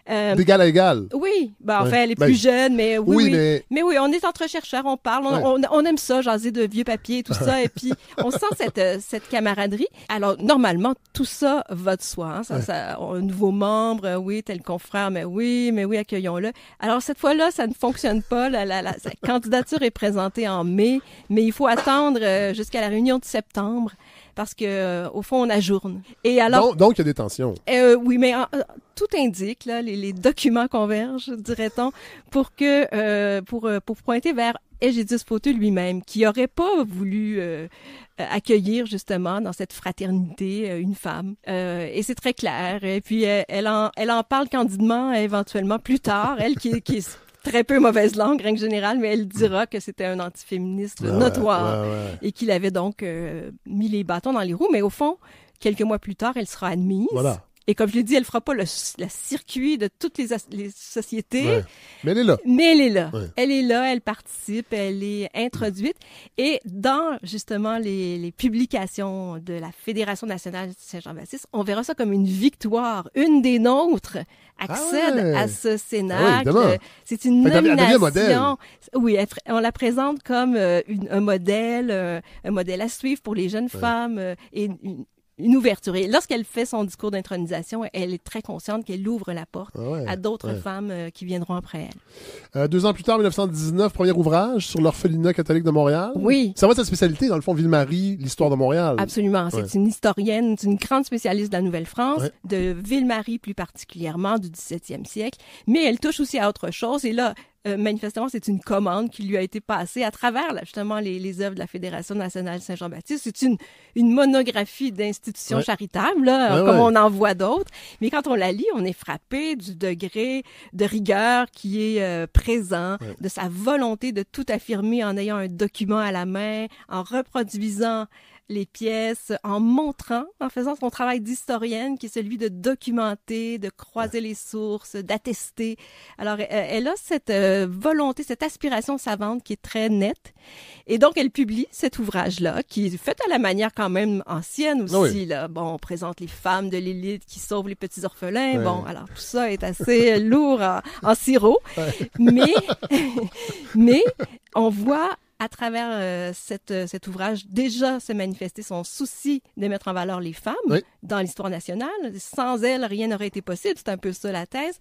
Euh, D'égal à égal. Oui, Bah enfin elle est ben, plus jeune, mais oui, mais... mais... oui, on est entre chercheurs, on parle, on, aime ça, jaser de vieux papiers, tout ça, et puis on sent cette euh, cette camaraderie. Alors normalement tout ça va de soi, hein. un nouveau membre, oui, tel confrère, mais oui, mais oui, accueillir le Alors cette fois-là, ça ne fonctionne pas. La, candidature est présentée en mai, mais il faut attendre euh, jusqu'à la réunion de septembre parce que euh, au fond on ajourne. Et alors donc il y a des tensions. Euh, oui, mais euh, euh, tout indique là, les, documents convergent, dirait-on, pour que euh, pour pour pointer vers Égidus Poteux lui-même, qui aurait pas voulu accueillir justement dans cette fraternité une femme. Euh, et c'est très clair. Et puis elle, elle en, elle en parle candidement éventuellement plus tard, elle qui, qui, très peu mauvaise langue, règle générale, mais elle dira que c'était un antiféministe notoire et qu'il avait donc euh, mis les bâtons dans les roues. Mais au fond, quelques mois plus tard, elle sera admise. Voilà. Et comme je l'ai dit, elle fera pas le, circuit de toutes les, sociétés. Mais elle est là. Mais elle est là. Elle est là, elle participe, elle est introduite. Et dans, justement, les, les publications de la Fédération nationale Saint-Jean-Baptiste, on verra ça comme une victoire. Une des nôtres accède ah à ce ah Sénat. C'est une nomination. Oui, on la présente comme euh, un modèle, euh, un modèle à suivre pour les jeunes femmes euh, et une, une ouverture. Et lorsqu'elle fait son discours d'intronisation, elle est très consciente qu'elle ouvre la porte ah à d'autres femmes euh, qui viendront après elle. Euh, deux ans plus tard, 1919, premier ouvrage sur l'orphelinat catholique de Montréal. Oui. Ça va être sa spécialité, dans le fond, Ville-Marie, l'histoire de Montréal. Absolument. C'est une historienne, c'est une grande spécialiste de la Nouvelle-France, de Ville-Marie plus particulièrement, du 17e siècle. Mais elle touche aussi à autre chose. Et là, euh, manifestement, c'est une commande qui lui a été passée à travers justement les, œuvres de la Fédération nationale Saint-Jean-Baptiste. C'est une, une monographie d'institutions charitables, comme on en voit d'autres. Mais quand on la lit, on est frappé du degré de rigueur qui est euh, présent, de sa volonté de tout affirmer en ayant un document à la main, en reproduisant les pièces, en montrant, en faisant son travail d'historienne, qui est celui de documenter, de croiser les sources, d'attester. Alors, euh, elle a cette euh, volonté, cette aspiration savante qui est très nette. Et donc, elle publie cet ouvrage-là, qui est fait à la manière quand même ancienne ah aussi. Là. Bon, on présente les femmes de l'élite qui sauvent les petits orphelins. Bon, alors tout ça est assez euh, lourd en, sirop. Mais, mais on voit à travers euh, euh, cet ouvrage, déjà se manifester son souci de mettre en valeur les femmes dans l'histoire nationale. Sans elles, rien n'aurait été possible. C'est un peu ça la thèse.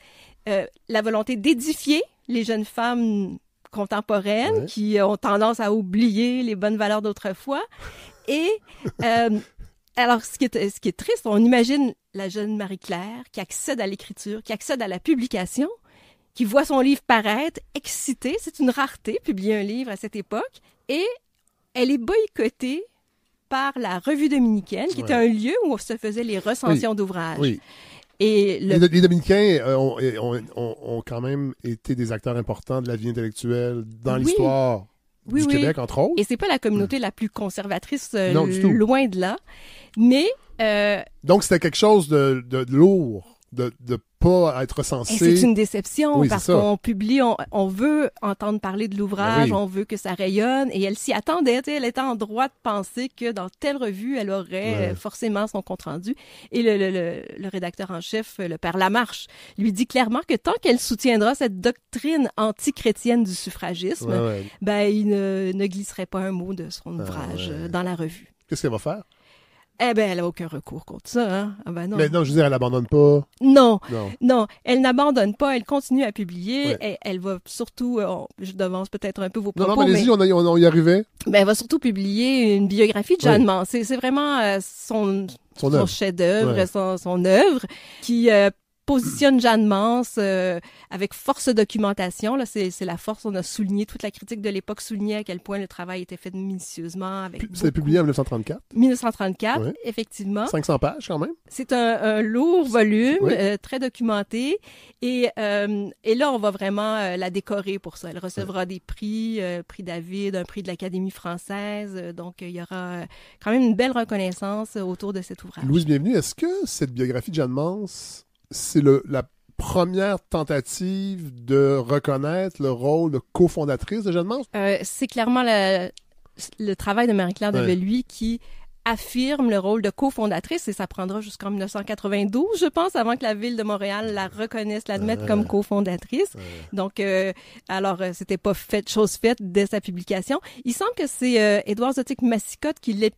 Euh, la volonté d'édifier les jeunes femmes contemporaines qui ont tendance à oublier les bonnes valeurs d'autrefois. Et alors, ce ce qui est triste, on imagine la jeune Marie-Claire qui accède à l'écriture, qui accède à la publication qui voit son livre paraître, excité. C'est une rareté, publier un livre à cette époque. Et elle est boycottée par la Revue dominicaine, qui était un lieu où on se faisait les recensions d'ouvrages. Et les, Dominicains euh, ont, quand même été des acteurs importants de la vie intellectuelle dans l'histoire du Québec, entre autres. Et c'est pas la communauté la plus conservatrice, euh, loin de là. Mais... Euh, Donc, c'était quelque chose de lourd de ne pas être censé. C'est une déception parce qu'on publie, on, veut entendre parler de l'ouvrage, ben on veut que ça rayonne et elle s'y attendait. Elle était en droit de penser que dans telle revue, elle aurait forcément son compte rendu. Et le, rédacteur en chef, le père Lamarche, lui dit clairement que tant qu'elle soutiendra cette doctrine antichrétienne du suffragisme, ben, il ne, glisserait pas un mot de son ah, ouvrage dans la revue. Qu'est-ce qu'elle va faire? Eh ben, elle a aucun recours contre ça. Hein? Ah ben non. Mais non, je veux dire, elle n'abandonne pas. Non, non, elle n'abandonne pas. Elle continue à publier. Et elle va surtout, euh, je devance peut-être un peu vos propos. Non, non, mais, les yeux, on, on, y arrivait. Ben, elle va surtout publier une biographie de Jeanne Mansé. C'est vraiment euh, son son, chef-d'œuvre, son, son, œuvre, qui euh, positionne Jeanne Mans euh, avec force documentation. Là, c'est, la force. On a souligné, toute la critique de l'époque soulignait à quel point le travail était fait minutieusement. Avec c'est publié en 1934. 1934, effectivement. 500 pages quand même. C'est un, lourd volume, euh, très documenté. Et, euh, et là, on va vraiment la décorer pour ça. Elle recevra des prix, prix David, un prix de l'Académie française. donc, il y aura quand même une belle reconnaissance autour de cet ouvrage. Louise, bienvenue. Est-ce que cette biographie de Jeanne Mans c'est la première tentative de reconnaître le rôle de cofondatrice de Jeanne Mance? Euh, c'est clairement le travail de Marie-Claire de qui affirme le rôle de cofondatrice et ça prendra jusqu'en 1992, je pense, avant que la ville de Montréal la reconnaisse, l'admette comme cofondatrice. Donc, euh, alors, euh, c'était pas fait, chose faite dès sa publication. Il semble que c'est Édouard Zotic Massicotte qui l'est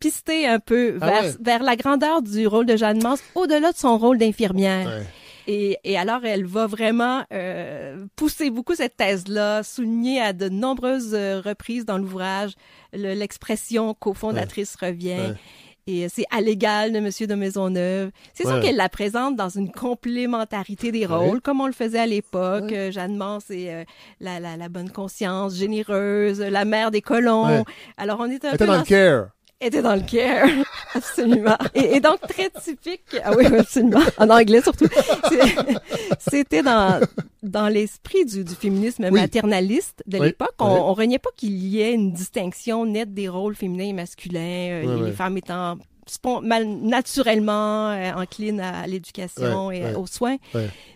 pister un peu ah vers, la grandeur du rôle de Jeanne Mance, au-delà de son rôle d'infirmière. Et, alors, elle va vraiment euh, pousser beaucoup cette thèse-là, souligner à de nombreuses euh, reprises dans l'ouvrage l'expression qu'au cofondatrice revient. Et euh, c'est à l'égal de Monsieur de Maisonneuve. C'est sûr qu'elle la présente dans une complémentarité des rôles, comme on le faisait à l'époque. Jeanne Mance est la, bonne conscience, généreuse, la mère des colons. Alors, on est un elle était dans le care, absolument. Et, donc très typique, ah oui, absolument, en anglais surtout. C'était dans dans l'esprit du, du, féminisme maternaliste de l'époque. On, oui. pas qu'il y ait une distinction nette des rôles féminins et masculins, euh, les femmes étant mal, naturellement euh, encline à, l'éducation et aux soins.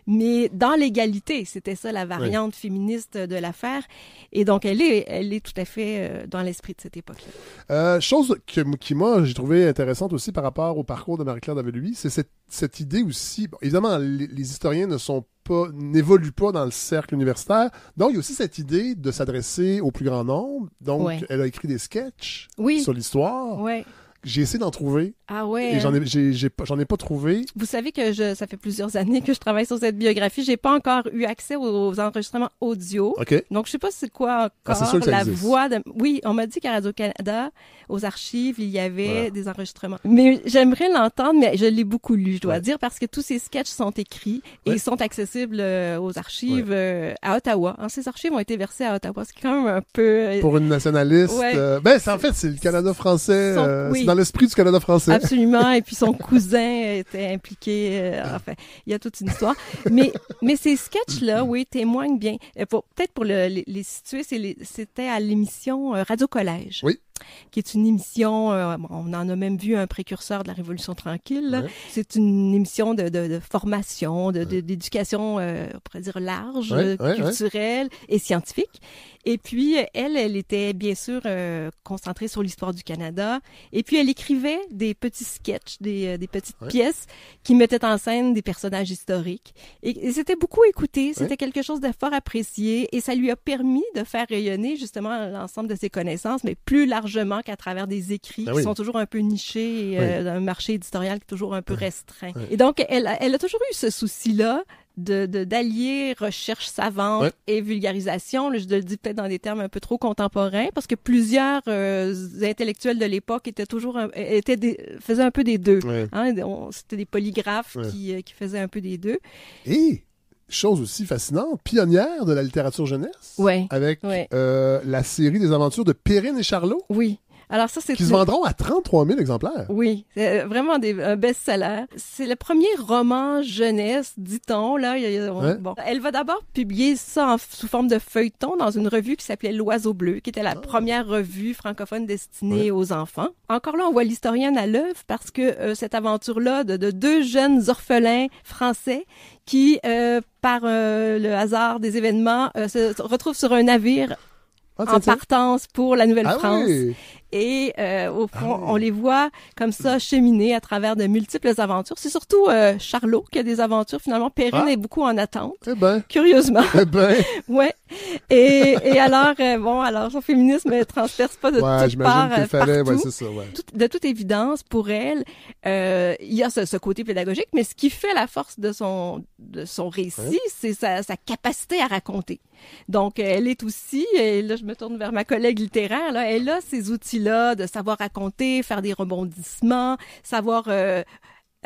Mais dans l'égalité, c'était ça la variante féministe de l'affaire. Et donc, elle est, elle est tout à fait euh, dans l'esprit de cette époque-là. Euh, chose que, qui, moi, j'ai trouvé intéressante aussi par rapport au parcours de Marie-Claire Daveluy, c'est cette, idée aussi. évidemment, les, historiens ne sont pas, pas dans le cercle universitaire. Donc, il y a aussi cette idée de s'adresser au plus grand nombre. Donc, elle a écrit des sketchs sur l'histoire. Oui j'ai essayé d'en trouver. Ah ouais. Et j'en ai, j'ai, j'en ai pas trouvé. Vous savez que je, ça fait plusieurs années que je travaille sur cette biographie. J'ai pas encore eu accès aux, enregistrements audio. Donc, je sais pas c'est quoi ah, encore la voix de... Oui, on m'a dit qu'à Radio-Canada, aux archives, il y avait des enregistrements. Mais j'aimerais l'entendre, mais je l'ai beaucoup lu, je dois dire, parce que tous ces sketchs sont écrits et sont accessibles euh, aux archives euh, à Ottawa. Hein, ces archives ont été versées à Ottawa. C'est quand même un peu... Euh, Pour une nationaliste. ben, en fait, c'est le Canada français l'esprit du Canada français. Absolument. Et puis son cousin était impliqué. Euh, ah. enfin, il y a toute une histoire. Mais, mais ces sketchs-là, oui, témoignent bien. Euh, peut-être pour les, les, situer, c'était à l'émission euh, Radio Collège. Oui qui est une émission, euh, on en a même vu un précurseur de la Révolution tranquille. C'est une émission de, de, de formation, d'éducation, de, euh, on pourrait dire large, euh, culturelle et scientifique. Et puis, elle, elle était bien sûr euh, concentrée sur l'histoire du Canada. Et puis, elle écrivait des petits sketchs, des, des petites pièces qui mettaient en scène des personnages historiques. Et, et c'était beaucoup écouté, c'était quelque chose de fort apprécié. Et ça lui a permis de faire rayonner justement l'ensemble de ses connaissances, mais plus largement largement qu'à travers des écrits ben qui sont toujours un peu nichés et euh, un marché éditorial qui est toujours un peu restreint. Et donc, elle, a toujours eu ce souci-là de d'allier recherche savante et vulgarisation. Je le dis peut-être dans des termes un peu trop contemporains parce que plusieurs euh, intellectuels de l'époque étaient toujours faisaient un peu des deux. Hein. C'était des polygraphes euh, qui, faisaient un peu des deux. Et chose aussi fascinante, pionnière de la littérature jeunesse. Avec euh, la série des aventures de Périne et Charlot. Oui. Alors ça, c'est qui se vendront à 33 000 exemplaires. Oui, c'est euh, vraiment des, un best-seller. C'est le premier roman jeunesse, dit-on. Là, elle va d'abord publier ça sous forme de feuilleton dans une revue qui s'appelait L'Oiseau Bleu, qui était la ah. première revue francophone destinée aux enfants. Encore là, on voit l'historienne à l'œuvre parce que euh, cette aventure-là de, deux jeunes orphelins français qui, euh, par le hasard des événements, se, retrouvent sur un navire ah, en partance pour la Nouvelle-France. Ah et euh, au fond, ah. on les voit comme ça cheminer à travers de multiples aventures. C'est surtout euh, Charlot qui a des aventures. Finalement, Perrine ah. est beaucoup en attente. Eh ben. Curieusement. Eh ben. ouais. Et, et alors, euh, bon, alors son féminisme ne transperce pas de ouais, Tout, de toute évidence, pour elle, il y a ce, côté pédagogique, mais ce qui fait la force de son de son récit, c'est sa, sa capacité à raconter. Donc, elle est aussi, et là, je me tourne vers ma collègue littéraire, là, elle a ses outils là de savoir raconter, faire des rebondissements, savoir euh,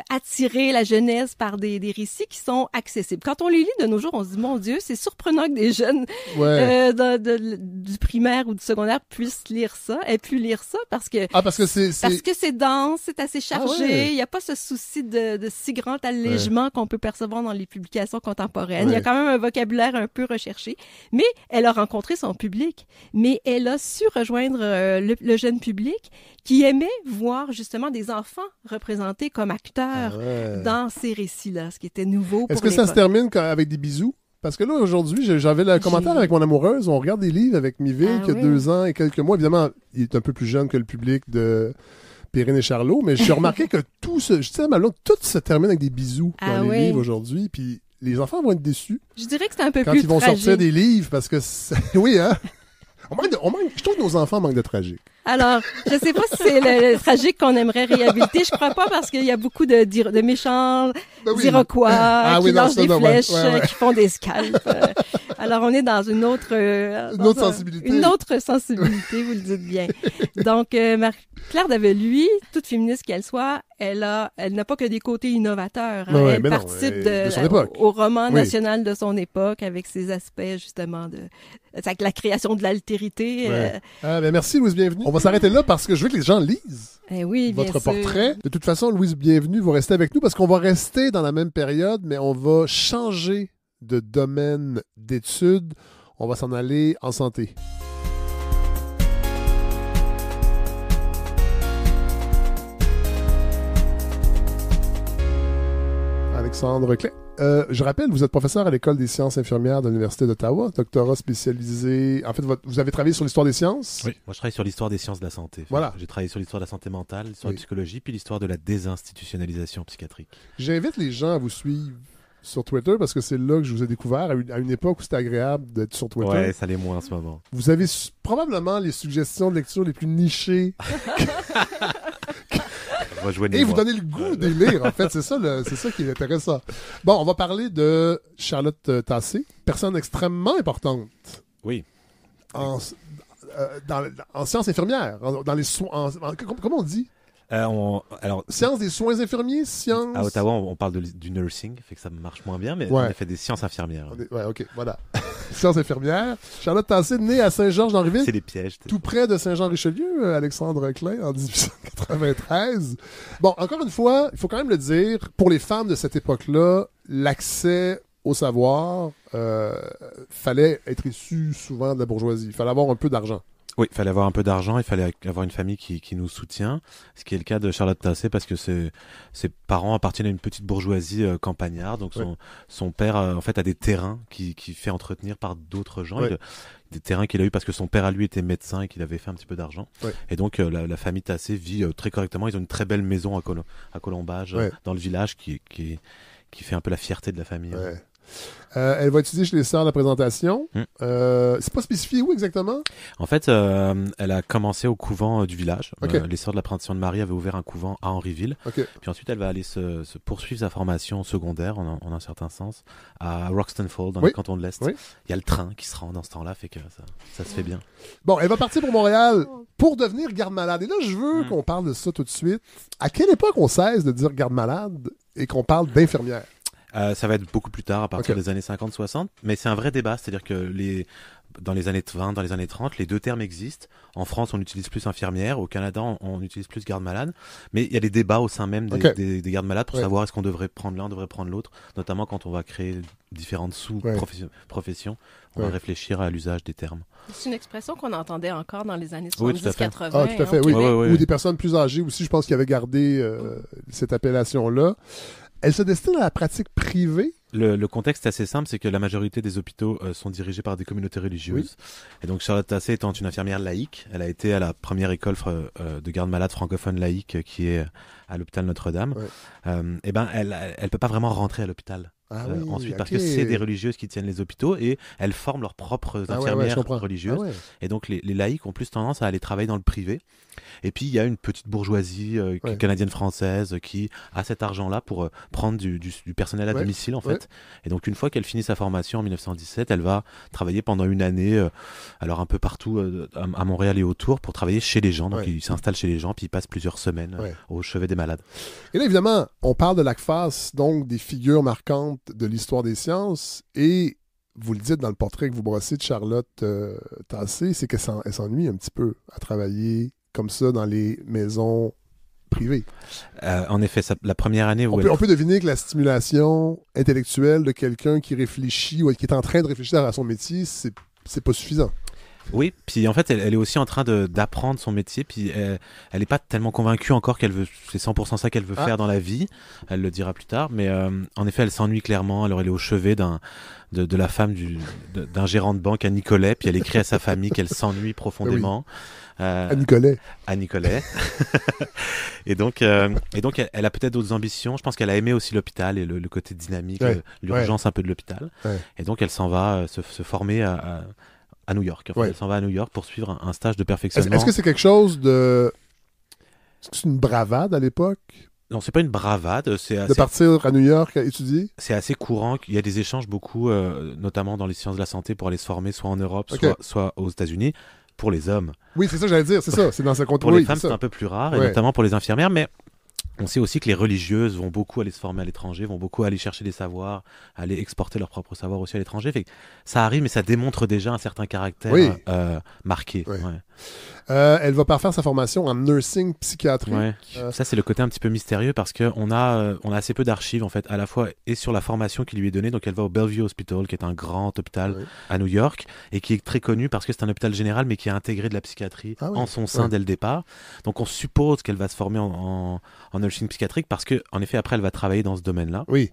attirer la jeunesse par des, récits qui sont accessibles. Quand on les lit de nos jours, on se dit, mon Dieu, c'est surprenant que des jeunes euh, de, du primaire ou du secondaire puissent lire ça, aient pu lire ça, parce que... Ah, parce que c'est... Parce que c'est dense, c'est assez ah chargé, il n'y a pas ce souci de, si grand allègement qu'on peut percevoir dans les publications contemporaines. Il y a quand même un vocabulaire un peu recherché, mais elle a rencontré son public, mais elle a su rejoindre euh, le jeune public qui aimait voir justement des enfants représentés comme acteurs ah dans ces récits-là, ce qui était nouveau. Est-ce que ça se termine avec des bisous? Parce que là, aujourd'hui, j'avais le commentaire avec mon amoureuse. On regarde des livres avec Miville ah qui a deux ans et quelques mois. Évidemment, il est un peu plus jeune que le public de Périne et Charlot, mais j'ai remarqué que tout se, je sais, ma tout se termine avec des bisous ah dans les livres aujourd'hui. Puis les enfants vont être déçus. Je dirais que c'est un peu quand Quand ils vont sortir des livres, parce que. oui, hein? On je trouve que nos enfants manquent de tragique. Alors, je sais pas si c'est le, tragique qu'on aimerait réhabiliter. Je crois pas parce qu'il y a beaucoup de, méchants d'Iroquois qui lancent des flèches, qui font des scalps. Euh, alors, on est dans une autre, euh, une autre sensibilité. Une autre sensibilité, vous le dites bien. Donc, euh, claire lui toute féministe qu'elle soit, elle a, elle n'a pas que des côtés innovateurs. elle participe au, roman national de son époque avec ses aspects justement de, avec la création de l'altérité. Ah, ben merci, Louise, bienvenue. On va s'arrêter là parce que je veux que les gens lisent eh votre portrait. De toute façon, Louise, bienvenue. Vous restez avec nous parce qu'on va rester dans la même période, mais on va changer de domaine d'études. On va s'en aller en santé. Alexandre Clay. Euh, je rappelle, vous êtes professeur à l'École des sciences infirmières de l'Université d'Ottawa, doctorat spécialisé. En fait, vous avez travaillé sur l'histoire des sciences? Oui, moi je travaille sur l'histoire des sciences de la santé. Voilà. J'ai travaillé sur l'histoire de la santé mentale, sur la psychologie, puis l'histoire de la désinstitutionnalisation psychiatrique. J'invite les gens à vous suivre sur Twitter parce que c'est là que je vous ai découvert à une, à une époque où c'était agréable d'être sur Twitter. Ouais, ça l'est moins en ce moment. Vous avez probablement les suggestions de lecture les plus nichées. Et vous donnez le goût lire, en fait. C'est ça, c'est ça qui est intéressant. Bon, on va parler de Charlotte euh, Tassé, personne extrêmement importante. Oui. En, euh, en sciences infirmières, dans les soins. comment on dit euh, alors, sciences des soins infirmiers, science... À Ottawa, on, parle du nursing, fait que ça marche moins bien, mais on a fait des sciences infirmières. ouais, ok, voilà. sciences infirmières. Charlotte Tassé, née à Saint-Georges-d'Henriville. C'est des pièges. Tout près de Saint-Jean-Richelieu, euh, Alexandre Klein, en 1893. Bon, encore une fois, il faut quand même le dire, pour les femmes de cette époque-là, l'accès au savoir, euh, fallait être issu souvent de la bourgeoisie. Il fallait avoir un peu d'argent. Oui, il fallait avoir un peu d'argent, il fallait avoir une famille qui, nous soutient, ce qui est le cas de Charlotte Tassé parce que ses, ses parents appartiennent à une petite bourgeoisie euh, campagnarde, donc son, père euh, en fait a des terrains qui, qui fait entretenir par d'autres gens, des terrains qu'il a eu parce que son père à lui était médecin et qu'il avait fait un petit peu d'argent, et donc euh, la, famille Tassé vit très correctement, ils ont une très belle maison à, Colombage, dans le village qui, qui, fait un peu la fierté de la famille. Hein. Euh, elle va étudier chez les sœurs de la présentation. Hmm. Euh, c'est pas spécifié où exactement? En fait, euh, elle a commencé au couvent du village. les sœurs de la présentation de Marie avaient ouvert un couvent à Henriville. Puis ensuite, elle va aller se, poursuivre sa formation secondaire, en, un certain sens, à Roxtonfold, dans le canton de l'Est. Il y a le train qui se rend dans ce temps-là, fait que ça, se fait bien. Bon, elle va partir pour Montréal oh. pour devenir garde-malade. Et là, je veux hmm. qu'on parle de ça tout de suite. À quelle époque on cesse de dire garde-malade et qu'on parle d'infirmière? Euh, ça va être beaucoup plus tard, à partir des années 50-60. Mais c'est un vrai débat, c'est-à-dire que les, dans les années 20, dans les années 30, les deux termes existent. En France, on utilise plus infirmière. Au Canada, on, utilise plus garde-malade. Mais il y a des débats au sein même des, des, des gardes-malades pour savoir est-ce qu'on devrait prendre l'un, on devrait prendre l'autre. Notamment quand on va créer différentes sous-professions. On va réfléchir à l'usage des termes. C'est une expression qu'on entendait encore dans les années 70-80. Oui, tout à fait, Ou des personnes plus âgées aussi, je pense, y avaient gardé euh, cette appellation-là. Elle se destine à la pratique privée le, contexte est assez simple, c'est que la majorité des hôpitaux euh, sont dirigés par des communautés religieuses. Et donc Charlotte Tassé étant une infirmière laïque, elle a été à la première école euh, de garde-malade francophone laïque euh, qui est à l'hôpital Notre-Dame. et eh ben elle, elle peut pas vraiment rentrer à l'hôpital. Ah euh, ensuite, parce que c'est des religieuses qui tiennent les hôpitaux et elles forment leurs propres ah infirmières religieuses. Ah et donc, les, laïcs ont plus tendance à aller travailler dans le privé. Et puis, il y a une petite bourgeoisie euh, canadienne-française qui a cet argent-là pour euh, prendre du, du, personnel à domicile, en fait. Et donc, une fois qu'elle finit sa formation en 1917, elle va travailler pendant une année, alors un peu partout à, Montréal et autour, pour travailler chez les gens. Donc, il s'installe chez les gens, puis il passe plusieurs semaines au chevet des malades. Et là, évidemment, on parle de l'ACFAS, donc des figures marquantes de l'histoire des sciences et vous le dites dans le portrait que vous brossez de Charlotte euh, Tassé, c'est qu'elle s'ennuie un petit peu à travailler comme ça dans les maisons privées. Euh, en effet, la première année on, peut, deviner que la stimulation intellectuelle de quelqu'un qui réfléchit ou qui est en train de réfléchir à son métier, c'est pas suffisant. Oui, puis en fait, elle, est aussi en train d'apprendre son métier, puis euh, elle n'est pas tellement convaincue encore qu'elle veut, c'est 100% ça qu'elle veut ah. faire dans la vie, elle le dira plus tard, mais euh, en effet, elle s'ennuie clairement, alors elle est au chevet d'un, de, la femme d'un gérant de banque à Nicolet, puis elle écrit à sa famille qu'elle s'ennuie profondément. à euh, Nicolet. À Nicolet. et donc, et donc elle, a peut-être d'autres ambitions. Je pense qu'elle a aimé aussi l'hôpital et le, côté dynamique, l'urgence un peu de l'hôpital. Et donc, elle s'en va se, former à, à New York. Elle s'en va à New York pour suivre un, stage de perfectionnement. Est-ce que c'est quelque chose de. c'est une bravade à l'époque non, c'est pas une bravade. C'est De partir à New York à étudier C'est assez courant. Il y a des échanges beaucoup, euh, notamment dans les sciences de la santé, pour aller se former soit en Europe, soit, aux États-Unis, pour les hommes. Oui, c'est ça, j'allais dire. C'est ça, c'est dans ce contexte. Pour les femmes, c'est un peu plus rare, et notamment pour les infirmières. Mais on sait aussi que les religieuses vont beaucoup aller se former à l'étranger, vont beaucoup aller chercher des savoirs, aller exporter leurs propres savoir aussi à l'étranger. ça arrive, mais ça démontre déjà un certain caractère euh, marqué. Euh, elle va parfaire sa formation en nursing psychiatrique. Euh, ça, c'est le côté un petit peu mystérieux parce qu'on a, on a assez peu d'archives, en fait, à la fois et sur la formation qui lui est donnée. Donc, elle va au Bellevue Hospital, qui est un grand hôpital à New York et qui est très connu parce que c'est un hôpital général, mais qui a intégré de la psychiatrie ah en son sein dès le départ. Donc, on suppose qu'elle va se former en en psychiatrique parce que, en effet, après, elle va travailler dans ce domaine-là. Oui.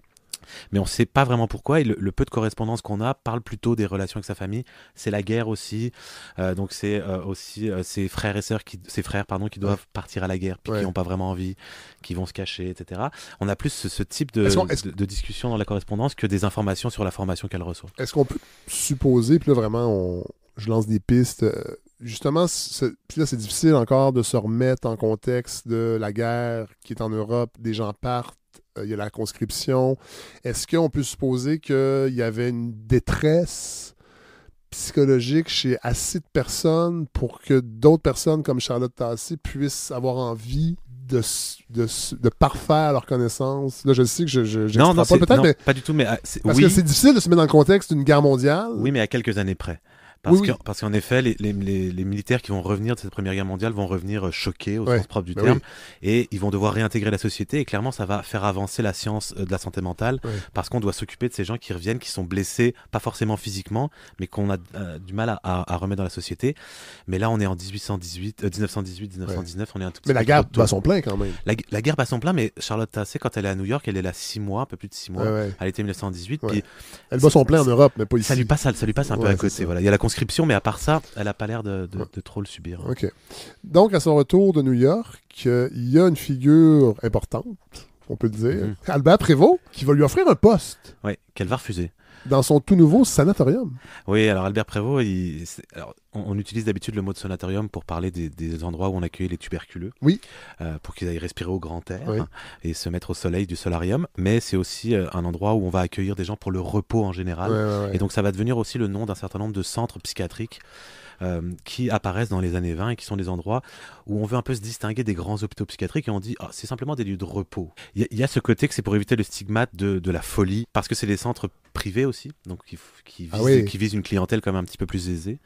Mais on ne sait pas vraiment pourquoi. Et le, peu de correspondance qu'on a parle plutôt des relations avec sa famille. C'est la guerre aussi. Euh, donc c'est euh, aussi euh, ses frères et sœurs, qui, ses frères pardon, qui doivent partir à la guerre, puis qui n'ont pas vraiment envie, qui vont se cacher, etc. On a plus ce, type de, de, discussion dans la correspondance que des informations sur la formation qu'elle reçoit. Est-ce qu'on peut supposer, puis vraiment je lance des pistes, justement, puis là, c'est difficile encore de se remettre en contexte de la guerre qui est en Europe, des gens partent, euh, il y a la conscription. Est-ce qu'on peut supposer qu'il y avait une détresse psychologique chez assez de personnes pour que d'autres personnes comme Charlotte Tassé puissent avoir envie de, parfaire leurs connaissances. Là, je sais que je, pas peut-être, mais pas du tout. Mais euh, parce que c'est difficile de se mettre dans le contexte d'une guerre mondiale. Oui, mais à quelques années près. Parce qu'en effet, les, militaires qui vont revenir de cette Première Guerre mondiale vont revenir euh, choqués au sens propre du bah terme, et ils vont devoir réintégrer la société, et clairement, ça va faire avancer la science euh, de la santé mentale, parce qu'on doit s'occuper de ces gens qui reviennent, qui sont blessés, pas forcément physiquement, mais qu'on a euh, du mal à, remettre dans la société. Mais là, on est en 1818, 1918, 1919, on est un tout petit Mais la guerre bat son plein quand même. La, guerre bat son plein, mais Charlotte Tassé, quand elle est à New York, elle est là six mois, un peu plus de six mois, était en 1918. Puis, elle bat son plein en Europe, mais pas ici. Ça lui passe, ça lui passe un peu à côté. Voilà. Il y a la mais à part ça, elle n'a pas l'air de, trop le subir. OK. Donc, à son retour de New York, euh, il y a une figure importante, on peut dire, mhm. Albert Prévost, qui va lui offrir un poste. Oui, qu'elle va refuser dans son tout nouveau sanatorium. Oui, alors Albert Prévost, on, utilise d'habitude le mot de sanatorium pour parler des, endroits où on accueille les tuberculeux. Oui. Euh, pour qu'ils aillent respirer au grand air et se mettre au soleil du solarium. Mais c'est aussi euh, un endroit où on va accueillir des gens pour le repos en général. Et donc ça va devenir aussi le nom d'un certain nombre de centres psychiatriques. Euh, qui apparaissent dans les années 20 et qui sont des endroits où on veut un peu se distinguer des grands hôpitaux psychiatriques et on dit ah, c'est simplement des lieux de repos. Il y, a ce côté que c'est pour éviter le stigmate de, de la folie parce que c'est des centres privé aussi, donc qui, qui, ah vise, qui, vise, une clientèle quand même un petit peu plus aisée.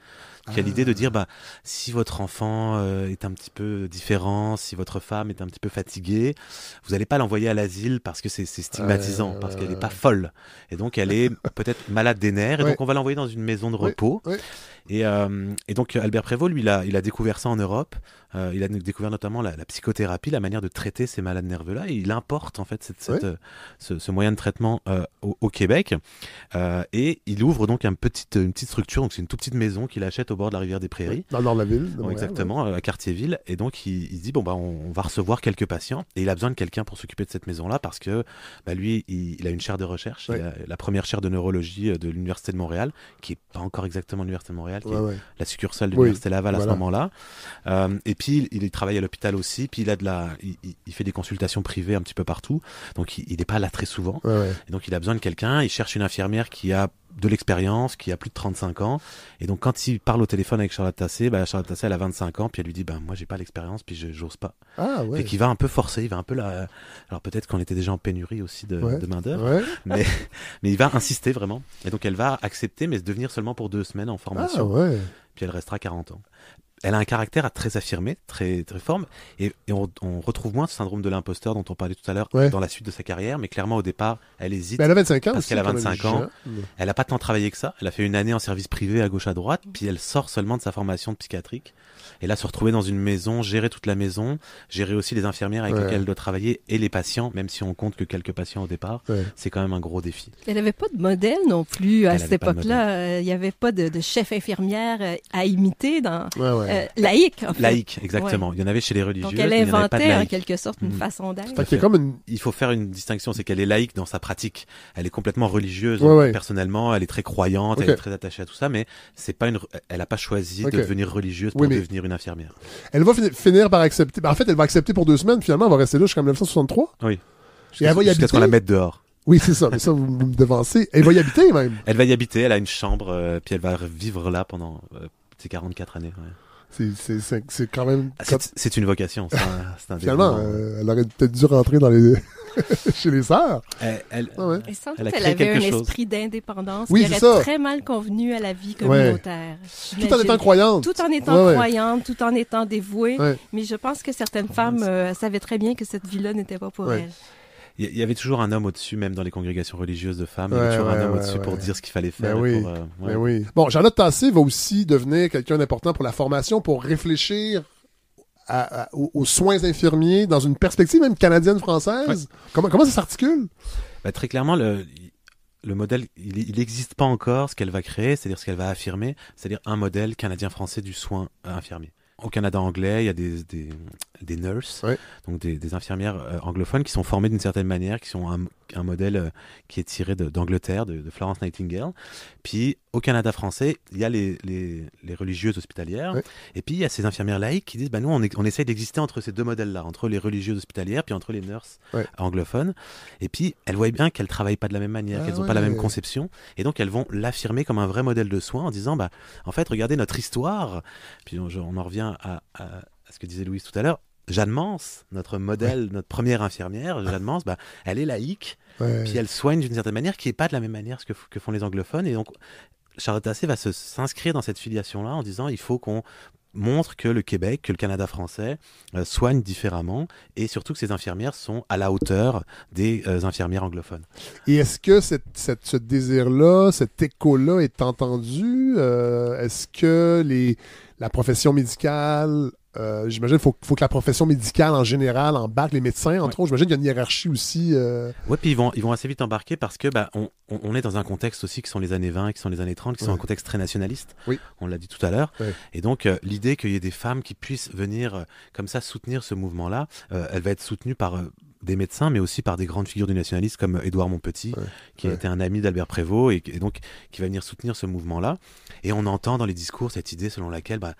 Ah. qui a l'idée de dire bah, si votre enfant euh, est un petit peu différent, si votre femme est un petit peu fatiguée, vous n'allez pas l'envoyer à l'asile parce que c'est stigmatisant, parce qu'elle n'est pas folle. Et donc, elle est peut-être malade des nerfs, et donc on va l'envoyer dans une maison de repos. Euh, et, donc, Albert Prévost, lui, il a, découvert ça en Europe. Euh, il a découvert notamment la, psychothérapie, la manière de traiter ces malades nerveux-là. il importe, en fait, ce, moyen de traitement au, Québec. et il ouvre donc une petite structure, donc c'est une toute petite maison qu'il achète au bord de la rivière des Prairies. Dans, la ville. exactement, euh, à Quartier-Ville. Et donc, il, dit, bon, bah, on, va recevoir quelques patients. Et il a besoin de quelqu'un pour s'occuper de cette maison-là parce que bah, lui, il, a une chaire de recherche, la, première chaire de neurologie euh, de l'Université de Montréal, qui n'est pas encore exactement l'Université de Montréal, qui est la succursale de l'Université Laval à ce moment-là. Euh, et puis, il, travaille à l'hôpital aussi. Puis, il, a de la, il, fait des consultations privées un petit peu partout. Donc, il n'est pas là très souvent. Et donc, il a besoin de quelqu'un. Il cherche une infirmière qui a de l'expérience, qui a plus de 35 ans. Et donc, quand il parle au téléphone avec Charlotte Tassé, bah, Charlotte Tassé, elle a 25 ans, puis elle lui dit, ben, moi, j'ai pas l'expérience, puis je, j'ose pas. Ah, Et qui va un peu forcer, il va un peu Alors, peut-être qu'on était déjà en pénurie aussi de, main-d'œuvre. Mais, mais il va insister vraiment. Et donc, elle va accepter, mais devenir seulement pour deux semaines en formation. Ah, puis elle restera 40 ans elle a un caractère très affirmé, très, très forme, et, on, retrouve moins ce syndrome de l'imposteur dont on parlait tout à l'heure dans la suite de sa carrière, mais clairement au départ, elle hésite. elle a 25 ans. Parce qu'elle a 25 ans. Hein, elle n'a pas tant travaillé que ça. Elle a fait une année en service privé à gauche à droite, puis elle sort seulement de sa formation de psychiatrique. Et là, se retrouver dans une maison, gérer toute la maison, gérer aussi les infirmières avec lesquelles elle doit travailler et les patients, même si on compte que quelques patients au départ, c'est quand même un gros défi. Elle n'avait pas de modèle non plus à cette époque-là. Il n'y avait pas de, chef infirmière euh, à imiter dans euh, laïque. En fait. Laïque, exactement. Il y en avait chez les religieux Donc elle inventait en, quelque sorte une mhm. façon d'être. Il faut faire une distinction, c'est qu'elle est laïque dans sa pratique. Elle est complètement religieuse personnellement, elle est très croyante, elle est très attachée à tout ça, mais c'est pas une. Elle n'a pas choisi de devenir religieuse pour devenir une infirmière. Elle va finir par accepter. Ben, en fait, elle va accepter pour deux semaines. Finalement, elle va rester là jusqu'en 1963. Oui. Et elle va y habiter. qu'on la mettre dehors. Oui, c'est ça. Mais ça, vous, me devancez. Elle va y habiter même. Elle va y habiter. Elle a une chambre, euh, puis elle va vivre là pendant euh, ces 44 années. C'est quand même. Ah, c'est une vocation. Finalement, euh, elle aurait peut-être dû rentrer dans les chez les sœurs. Elle, elle, ah avait un esprit d'indépendance qui était très mal convenu à la vie communautaire. Tout en étant croyante. Tout en étant croyante, tout en étant dévouée. Mais je pense que certaines femmes euh, savaient très bien que cette vie-là n'était pas pour elles. Il y avait toujours un homme au-dessus, même dans les congrégations religieuses de femmes. il y avait toujours un homme au-dessus pour dire ce qu'il fallait ben faire. Euh, ben oui. Bon, Charlotte Tassé va aussi devenir quelqu'un d'important pour la formation, pour réfléchir aux, soins infirmiers dans une perspective même canadienne-française? Comment, comment ça s'articule? Ben, très clairement, le, le modèle, il n'existe pas encore ce qu'elle va créer, c'est-à-dire ce qu'elle va affirmer, c'est-à-dire un modèle canadien-français du soin infirmier. Au Canada anglais, il y a des, des nurses, donc des, infirmières euh, anglophones qui sont formées d'une certaine manière, qui sont un, modèle euh, qui est tiré d'Angleterre, de, Florence Nightingale. Puis au Canada français, il y a les, les, religieuses hospitalières, et puis il y a ces infirmières laïques qui disent, bah, nous, on, on essaye d'exister entre ces deux modèles-là, entre les religieuses hospitalières, puis entre les nurses anglophones. Et puis elles voient bien qu'elles ne travaillent pas de la même manière, ah qu'elles n'ont pas la même conception, et donc elles vont l'affirmer comme un vrai modèle de soins en disant, bah, en fait, regardez notre histoire, puis on, en revient à ce que disait Louise tout à l'heure, Jeanne Mance, notre modèle, notre première infirmière, Jeanne Mance, bah, elle est laïque, puis elle soigne d'une certaine manière qui n'est pas de la même manière que, que font les anglophones. Et donc, Charlotte Tassé va s'inscrire dans cette filiation-là en disant il faut qu'on montre que le Québec, que le Canada français euh, soigne différemment et surtout que ces infirmières sont à la hauteur des euh, infirmières anglophones. Et est-ce que cette, ce désir-là, cet écho-là est entendu? Euh, est-ce que les, la profession médicale euh, j'imagine qu'il faut, que la profession médicale en général en batte les médecins, entre autres. J'imagine qu'il y a une hiérarchie aussi. Euh... Oui, puis ils vont, ils vont assez vite embarquer parce que bah, on, est dans un contexte aussi qui sont les années 20, qui sont les années 30, qui sont un contexte très nationaliste. Oui. On l'a dit tout à l'heure. Et donc, euh, l'idée qu'il y ait des femmes qui puissent venir euh, comme ça soutenir ce mouvement-là, elle va être soutenue par des médecins, mais aussi par des grandes figures du nationalisme comme Édouard Montpetit, qui a était un ami d'Albert Prévost et, et, donc qui va venir soutenir ce mouvement-là. Et on entend dans les discours cette idée selon laquelle bah,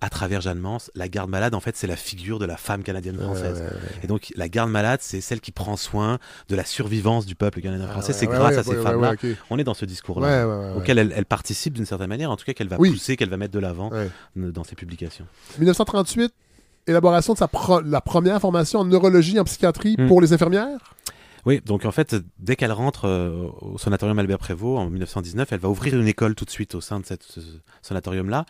à travers Jeanne Mans, la garde malade, en fait, c'est la figure de la femme canadienne ah, française. Et donc, la garde malade, c'est celle qui prend soin de la survivance du peuple canadien français. Ah, c'est grâce à ces femmes-là. On est dans ce discours-là, auquel elle, participe d'une certaine manière, en tout cas, qu'elle va pousser, qu'elle va mettre de l'avant dans ses publications. 1938, élaboration de sa la première formation en neurologie en psychiatrie hmm. pour les infirmières oui, donc en fait, dès qu'elle rentre euh, au sanatorium Albert Prévost en 1919, elle va ouvrir une école tout de suite au sein de cette, ce sanatorium-là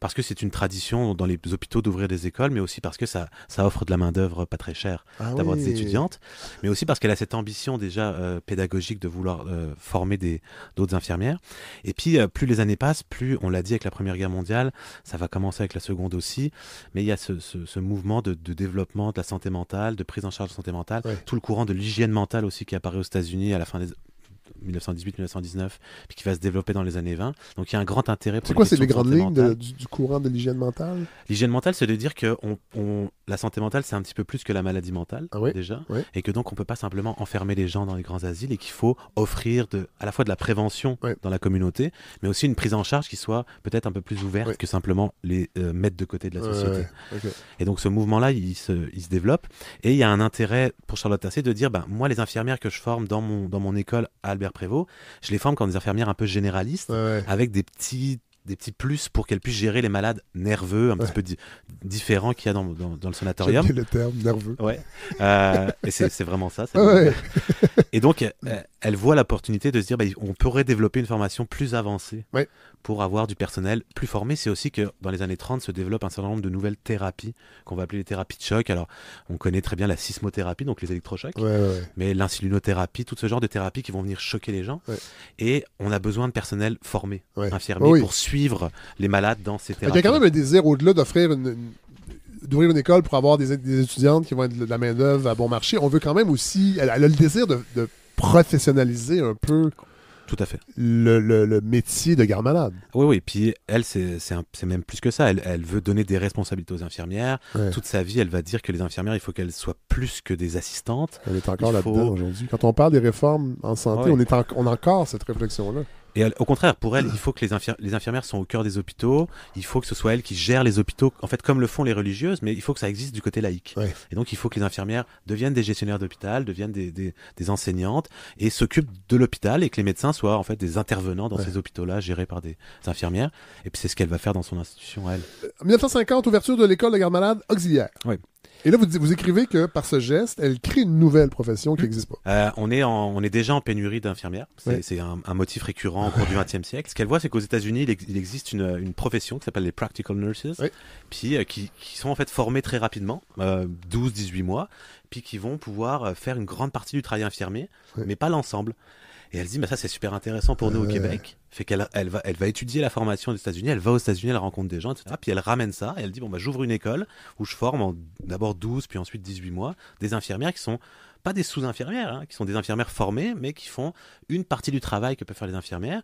parce que c'est une tradition dans les hôpitaux d'ouvrir des écoles, mais aussi parce que ça, ça offre de la main-d'œuvre pas très chère ah d'avoir des étudiantes, mais aussi parce qu'elle a cette ambition déjà euh, pédagogique de vouloir euh, former former d'autres infirmières. Et puis, euh, plus les années passent, plus, on l'a dit avec la Première Guerre mondiale, ça va commencer avec la Seconde aussi, mais il y a ce, mouvement de, développement de la santé mentale, de prise en charge de santé mentale, tout le courant de l'hygiène mentale aussi qui apparaît aux États-Unis à la fin des 1918-1919, puis qui va se développer dans les années 20. Donc il y a un grand intérêt pour C'est quoi, c'est les grandes lignes du, courant de l'hygiène mentale L'hygiène mentale, c'est de dire que on, la santé mentale, c'est un petit peu plus que la maladie mentale, ah déjà, et que donc on ne peut pas simplement enfermer les gens dans les grands asiles et qu'il faut offrir de, à la fois de la prévention dans la communauté, mais aussi une prise en charge qui soit peut-être un peu plus ouverte que simplement les euh, mettre de côté de la société. Et donc ce mouvement-là, il se, développe, et il y a un intérêt pour Charlotte Tassé de dire, ben, moi, les infirmières que je forme dans mon, dans mon école à Albert Prévost, je les forme comme des infirmières un peu généralistes, avec des petits des petits plus pour qu'elles puissent gérer les malades nerveux, un petit peu différents qu'il y a dans, dans, sonatorium. le sanatorium. le terme nerveux. Ouais. Euh, et c'est vraiment ça. Et donc, euh, elle voit l'opportunité de se dire bah, on pourrait développer une formation plus avancée pour avoir du personnel plus formé. C'est aussi que dans les années 30 se développe un certain nombre de nouvelles thérapies qu'on va appeler les thérapies de choc. Alors, on connaît très bien la sismothérapie, donc les électrochocs, mais l'insulinothérapie, tout ce genre de thérapies qui vont venir choquer les gens. Et on a besoin de personnel formé, infirmier, oh pour suivre les malades dans ces thérapies. Il y a quand même un désir au-delà d'offrir d'ouvrir une école pour avoir des, des, étudiantes qui vont être de la main-d'œuvre à bon marché, on veut quand même aussi, elle, a le désir de professionnaliser un peu. Tout à fait. Le, métier de garde malade. Oui, oui. Puis elle, c'est même plus que ça. Elle, veut donner des responsabilités aux infirmières. Toute sa vie, elle va dire que les infirmières, il faut qu'elles soient plus que des assistantes. Elle est encore là-dedans aujourd'hui. Quand on parle des réformes en santé, on, est on a encore cette réflexion-là. Et au contraire, pour elle, il faut que les, infirmières sont au cœur des hôpitaux, il faut que ce soit elles qui gèrent les hôpitaux, en fait, comme le font les religieuses, mais il faut que ça existe du côté laïque. Et donc, il faut que les infirmières deviennent des gestionnaires d'hôpital, deviennent des, enseignantes et s'occupent de l'hôpital et que les médecins soient, en fait, des intervenants dans ces hôpitaux-là, gérés par des infirmières. Et puis, c'est ce qu'elle va faire dans son institution, elle. 1950, euh, ouverture de l'école de garde malade auxiliaire. Oui. Et là, vous, écrivez que par ce geste, elle crée une nouvelle profession qui mmh. n'existe pas. Euh, on, est on est déjà en pénurie d'infirmières. C'est un, motif récurrent au cours du XXe siècle. Ce qu'elle voit, c'est qu'aux États-Unis, il, existe une, profession qui s'appelle les practical nurses, puis euh, qui, sont en fait formées très rapidement, 12-18 euh, mois, puis qui vont pouvoir faire une grande partie du travail infirmier, mais pas l'ensemble. Et elle dit, ça c'est super intéressant pour nous au Québec. Fait qu'elle elle va, elle va étudier la formation aux États-Unis, elle va aux États-Unis, elle rencontre des gens, etc. Puis elle ramène ça et elle dit, bon, bah, j'ouvre une école où je forme d'abord 12, puis ensuite 18 mois, des infirmières qui sont pas des sous-infirmières, hein, qui sont des infirmières formées, mais qui font une partie du travail que peuvent faire les infirmières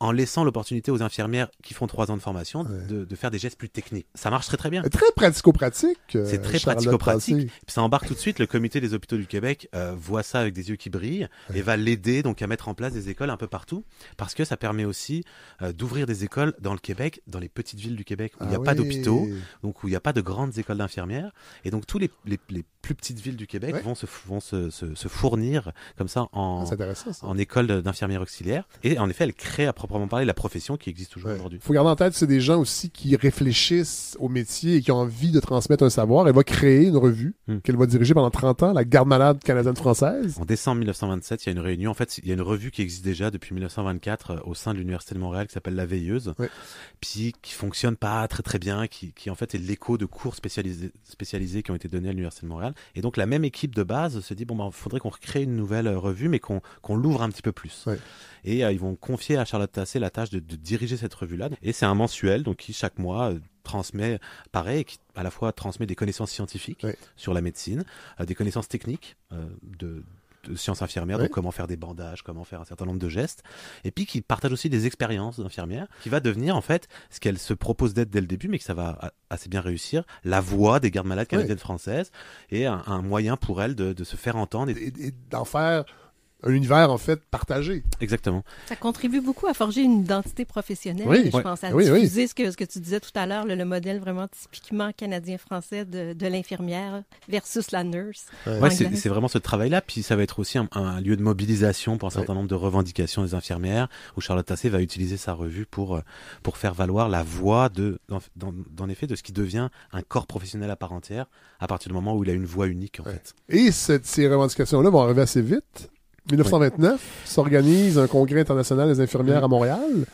en laissant l'opportunité aux infirmières qui font trois ans de formation de, faire des gestes plus techniques. Ça marche très très bien. Très pratico-pratique. Euh, C'est très pratico-pratique. ça embarque tout de suite. Le comité des hôpitaux du Québec euh, voit ça avec des yeux qui brillent et va l'aider donc à mettre en place des écoles un peu partout parce que ça permet aussi euh, d'ouvrir des écoles dans le Québec, dans les petites villes du Québec où il n'y a ah pas d'hôpitaux, donc où il n'y a pas de grandes écoles d'infirmières. Et donc tous les, les plus petites villes du Québec vont, se, vont se, se, fournir comme ça en, ah, en école d'infirmière auxiliaire. Et en effet, elle crée à proprement parler la profession qui existe toujours aujourd'hui. Il faut garder en tête, c'est des gens aussi qui réfléchissent au métier et qui ont envie de transmettre un savoir. Elle va créer une revue hmm. qu'elle va diriger pendant 30 ans, la garde malade canadienne française. En décembre 1927, il y a une réunion. En fait, il y a une revue qui existe déjà depuis 1924 euh, au sein de l'Université de Montréal qui s'appelle La Veilleuse, puis qui fonctionne pas très très bien, qui, qui en fait est l'écho de cours spécialisés, spécialisés qui ont été donnés à l'Université de Montréal. Et donc la même équipe de base se dit bon, il ben, faudrait qu'on recrée une nouvelle euh, revue, mais qu'on l'ouvre un petit peu plus. Et euh, ils vont confier à Charlotte Tassé la tâche de, diriger cette revue-là. Et c'est un mensuel, donc qui chaque mois euh, transmet, pareil, qui à la fois transmet des connaissances scientifiques sur la médecine, des connaissances techniques de, de sciences infirmières, donc comment faire des bandages, comment faire un certain nombre de gestes, et puis qui partage aussi des expériences d'infirmières, qui va devenir en fait ce qu'elle se propose d'être dès le début, mais que ça va assez bien réussir, la voix des gardes-malades canadiennes françaises, et un, moyen pour elle de, se faire entendre. et d'en faire un univers en fait partagé. Exactement. Ça contribue beaucoup à forger une identité professionnelle, oui, je pense, à oui, ce, que, ce que tu disais tout à l'heure, le, modèle vraiment typiquement canadien-français de, l'infirmière versus la nurse. Ouais. c'est vraiment ce travail-là, puis ça va être aussi un, lieu de mobilisation pour un certain nombre de revendications des infirmières, où Charlotte Tassé va utiliser sa revue pour, euh, pour faire valoir la voix de, dans, effet, de ce qui devient un corps professionnel à part entière, à partir du moment où il a une voix unique, en fait. Et ces revendications-là vont arriver assez vite 1929 s'organise un congrès international des infirmières à Montréal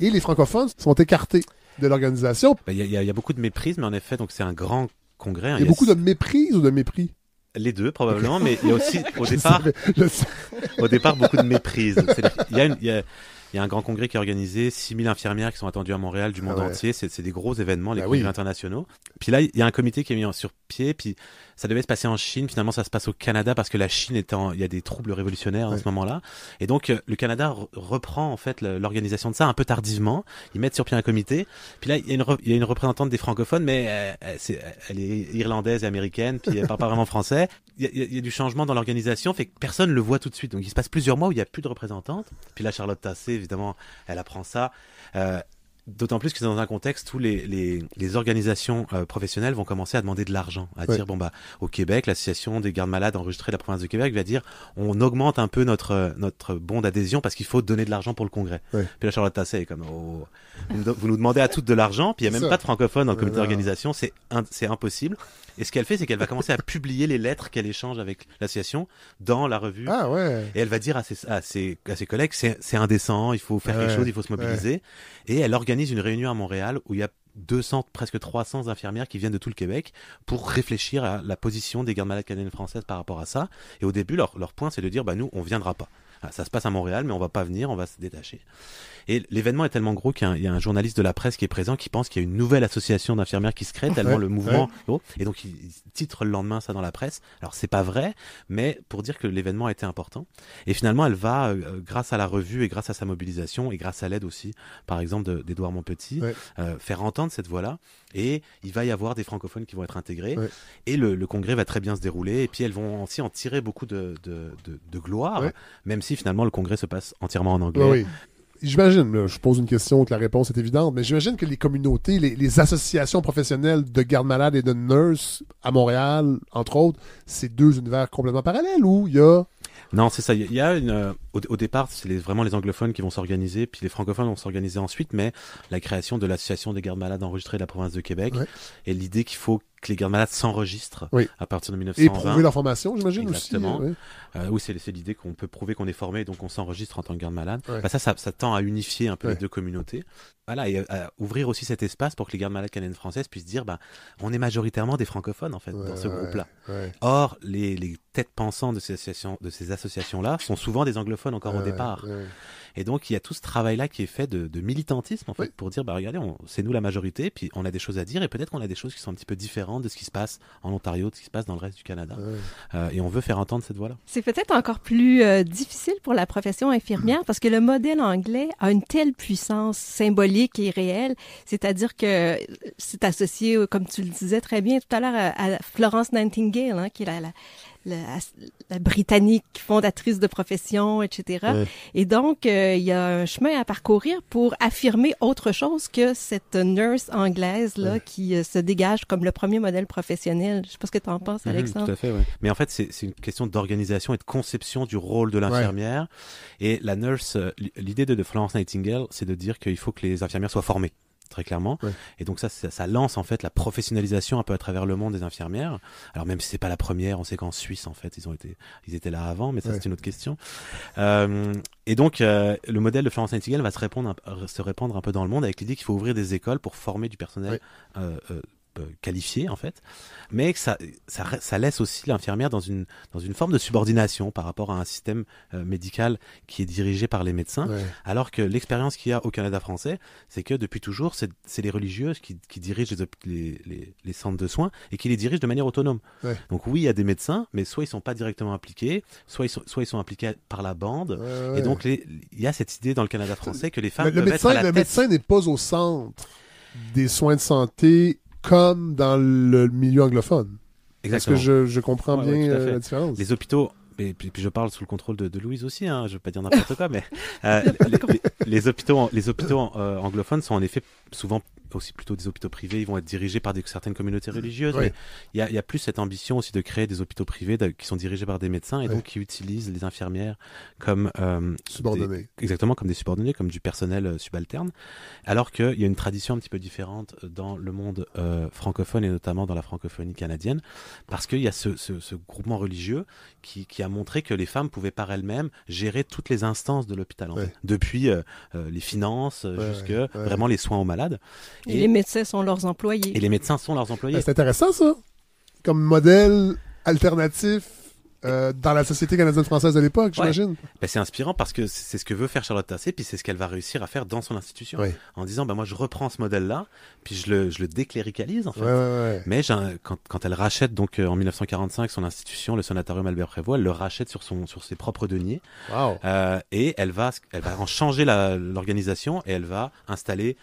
et les francophones sont écartés de l'organisation. Ben, il y, y, a beaucoup de méprise, mais en effet, donc c'est un grand congrès. Hein. Il y, a beaucoup de méprise ou de mépris les deux probablement, mais il y a aussi au départ, au départ beaucoup de méprise. Il y a une, y a, il y a un grand congrès qui est organisé, 6000 infirmières qui sont attendues à Montréal du ah monde entier. C'est des gros événements, les bah internationaux. Puis là, il y a un comité qui est mis sur pied. Puis ça devait se passer en Chine. Finalement, ça se passe au Canada parce que la Chine est en. Il y a des troubles révolutionnaires en ce moment-là. Et donc, euh, le Canada reprend en fait l'organisation de ça un peu tardivement. Ils mettent sur pied un comité. Puis là, il y a une, représentante des francophones, mais euh, elle, est... irlandaise et américaine. Puis elle parle pas vraiment français il y, a du changement dans l'organisation, fait que personne le voit tout de suite. Donc il se passe plusieurs mois où il n'y a plus de représentante. Puis là, Charlotte Tassé, évidemment, elle apprend ça. Euh, d'autant plus que c'est dans un contexte où les, organisations euh, professionnelles vont commencer à demander de l'argent, à dire bon bah au Québec, l'association des gardes malades enregistrée de la province du Québec va dire on augmente un peu notre euh, notre d'adhésion parce qu'il faut donner de l'argent pour le congrès. Puis la Charlotte Tassé est comme oh. vous, nous demandez à toutes de l'argent, puis il n'y a même pas de francophones dans le comité d'organisation, c'est impossible. Et ce qu'elle fait, c'est qu'elle va commencer à publier les lettres qu'elle échange avec l'association dans la revue. Ah, Et elle va dire à ses, à ses, collègues, c'est indécent, il faut faire les choses, il faut se mobiliser. Et elle organise une réunion à Montréal où il y a 200, presque 300 infirmières qui viennent de tout le Québec pour réfléchir à la position des gardes-malades canadiennes françaises par rapport à ça. Et au début, leur, leur point, c'est de dire, bah, nous, on viendra pas. Ah, ça se passe à Montréal, mais on va pas venir, on va se détacher. Et l'événement est tellement gros qu'il y, a un journaliste de la presse qui est présent qui pense qu'il y a une nouvelle association d'infirmières qui se crée, tellement le mouvement. Et donc il titre le lendemain ça dans la presse. Alors c'est pas vrai, mais pour dire que l'événement a été important. Et finalement, elle va, euh, euh, grâce à la revue et grâce à sa mobilisation et grâce à l'aide aussi, par exemple, d'Edouard de, euh, faire entendre cette voix-là et il va y avoir des francophones qui vont être intégrés. Et le, congrès va très bien se dérouler, et puis elles vont aussi en tirer beaucoup de, gloire, même si finalement le congrès se passe entièrement en anglais. J'imagine, je pose une question que la réponse est évidente, mais j'imagine que les communautés, les, les associations professionnelles de gardes-malades et de nurses à Montréal, entre autres, c'est deux univers complètement parallèles où il y a non, c'est ça. Il y a une. Euh, au, départ, c'est vraiment les anglophones qui vont s'organiser, puis les francophones vont s'organiser ensuite. Mais la création de l'association des gardes malades enregistrés de la province de Québec et l'idée qu'il faut que les gardes malades s'enregistrent à partir de 1920. Et prouver leur formation, j'imagine Exactement. Aussi, oui, euh, c'est l'idée qu'on peut prouver qu'on est formé, donc on s'enregistre en tant que garde malade. Bah, ça, ça, tend à unifier un peu les deux communautés. Voilà, et euh, à ouvrir aussi cet espace pour que les gardes malades canadiennes françaises puissent dire bah, on est majoritairement des francophones, en fait, dans ce groupe-là. Or, les, têtes pensantes de ces associations de ces associations -là sont souvent des anglophones encore au départ. Et donc, il y a tout ce travail-là qui est fait de, de militantisme, en fait, pour dire, bah, regardez, c'est nous la majorité, puis on a des choses à dire, et peut-être qu'on a des choses qui sont un petit peu différentes de ce qui se passe en Ontario, de ce qui se passe dans le reste du Canada. Euh, et on veut faire entendre cette voix-là. C'est peut-être encore plus euh, difficile pour la profession infirmière, parce que le modèle anglais a une telle puissance symbolique et réelle, c'est-à-dire que euh, c'est associé, comme tu le disais très bien tout à l'heure, à, Florence Nightingale, hein, qui est la la, britannique fondatrice de profession, etc. Et donc, euh, il y a un chemin à parcourir pour affirmer autre chose que cette nurse anglaise là qui euh, se dégage comme le premier modèle professionnel. Je sais pas ce que tu en penses, mhm, Alexandre. tout à fait. Ouais. Mais en fait, c'est une question d'organisation et de conception du rôle de l'infirmière. Et la nurse, euh, l'idée de Florence Nightingale, c'est de dire qu'il faut que les infirmières soient formées très clairement. Et donc ça, ça, lance en fait la professionnalisation un peu à travers le monde des infirmières. Alors même si c'est pas la première, on sait qu'en Suisse en fait ils ont été, ils étaient là avant, mais ça c'est une autre question. Euh, et donc euh, le modèle de Florence Nightingale va se répandre, un, se répandre un peu dans le monde avec l'idée qu'il faut ouvrir des écoles pour former du personnel. Euh, euh, qualifié en fait, mais ça, ça, laisse aussi l'infirmière dans une, dans une forme de subordination par rapport à un système euh, médical qui est dirigé par les médecins, alors que l'expérience qu'il y a au Canada français, c'est que depuis toujours, c'est les religieuses qui, dirigent les, centres de soins et qui les dirigent de manière autonome. Donc oui, il y a des médecins, mais soit ils ne sont pas directement impliqués, soit ils sont, soit ils sont impliqués par la bande, et donc il y a cette idée dans le Canada français que les femmes le, Le médecin n'est pas au centre des soins de santé comme dans le milieu anglophone. Exactement. ce que je, je comprends bien euh, la différence. Les hôpitaux et puis, je parle sous le contrôle de, Louise aussi, hein, je ne veux pas dire n'importe quoi, mais euh, les, hôpitaux, les hôpitaux euh, anglophones sont en effet souvent aussi plutôt des hôpitaux privés, ils vont être dirigés par des, certaines communautés religieuses. il y, a, plus cette ambition aussi de créer des hôpitaux privés qui sont dirigés par des médecins et donc qui utilisent les infirmières comme euh, subordonnées. exactement comme des subordonnés, comme du personnel euh, subalterne. Alors qu'il y a une tradition un petit peu différente euh, dans le monde euh, francophone et notamment dans la francophonie canadienne, parce qu'il y a ce, ce, ce groupement religieux qui, qui, a montré que les femmes pouvaient par elles-mêmes gérer toutes les instances de l'hôpital, depuis les finances jusque vraiment les soins aux malades. Et, les médecins sont leurs employés. Et les médecins sont leurs employés. Ben, c'est intéressant ça, comme modèle alternatif euh, dans la société canadienne-française de l'époque, j'imagine. Ben, c'est inspirant parce que c'est ce que veut faire Charlotte Tassé, puis c'est ce qu'elle va réussir à faire dans son institution. En disant, ben, moi, je reprends ce modèle-là, puis je le, je décléricalise, en fait. Mais quand, quand, elle rachète, donc, euh, en 1945, son institution, le sanatorium Albert Prévost, elle le rachète sur, son, sur ses propres deniers. Wow. Euh, et elle va, elle va en changer l'organisation et elle va installer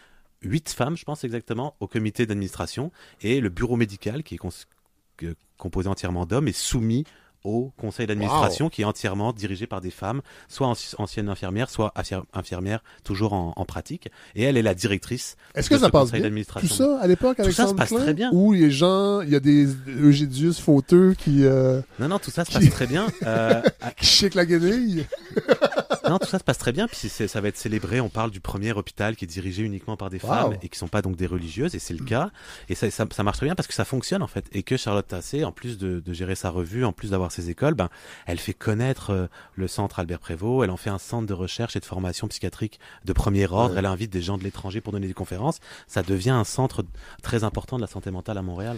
huit femmes, je pense exactement, au comité d'administration. Et le bureau médical, qui est composé entièrement d'hommes, est soumis au conseil d'administration qui est entièrement dirigé par des femmes, soit anciennes infirmières, soit infirmières toujours en, pratique. Et elle est la directrice. Est-ce que ça passe Tout ça à l'époque, ça se passe très bien. Où les gens, il y a des Eugédius fauteux qui. Euh, non non, tout ça se passe très bien. Euh, qui la guenille. non, tout ça se passe très bien. Puis ça va être célébré. On parle du premier hôpital qui est dirigé uniquement par des femmes et qui sont pas donc des religieuses. Et c'est le mm. cas. Et ça, marche très bien parce que ça fonctionne en fait. Et que Charlotte Tassé, en plus de, gérer sa revue, en plus d'avoir ses écoles, ben, elle fait connaître euh, le centre Albert Prévost. Elle en fait un centre de recherche et de formation psychiatrique de premier ordre. Elle invite des gens de l'étranger pour donner des conférences. Ça devient un centre très important de la santé mentale à Montréal.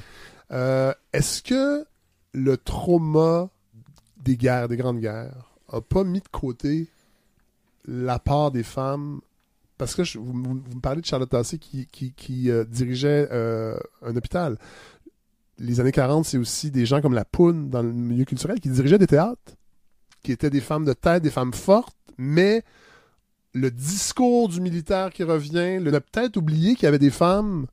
Euh, Est-ce que le trauma des guerres, des grandes guerres, a pas mis de côté la part des femmes. Parce que je, vous, me parlez de Charlotte Tassé qui, euh, dirigeait euh, un hôpital. Les années 40, c'est aussi des gens comme la Poune dans le milieu culturel qui dirigeaient des théâtres, qui étaient des femmes de tête, des femmes fortes, mais le discours du militaire qui revient, le, a peut-être oublié qu'il y avait des femmes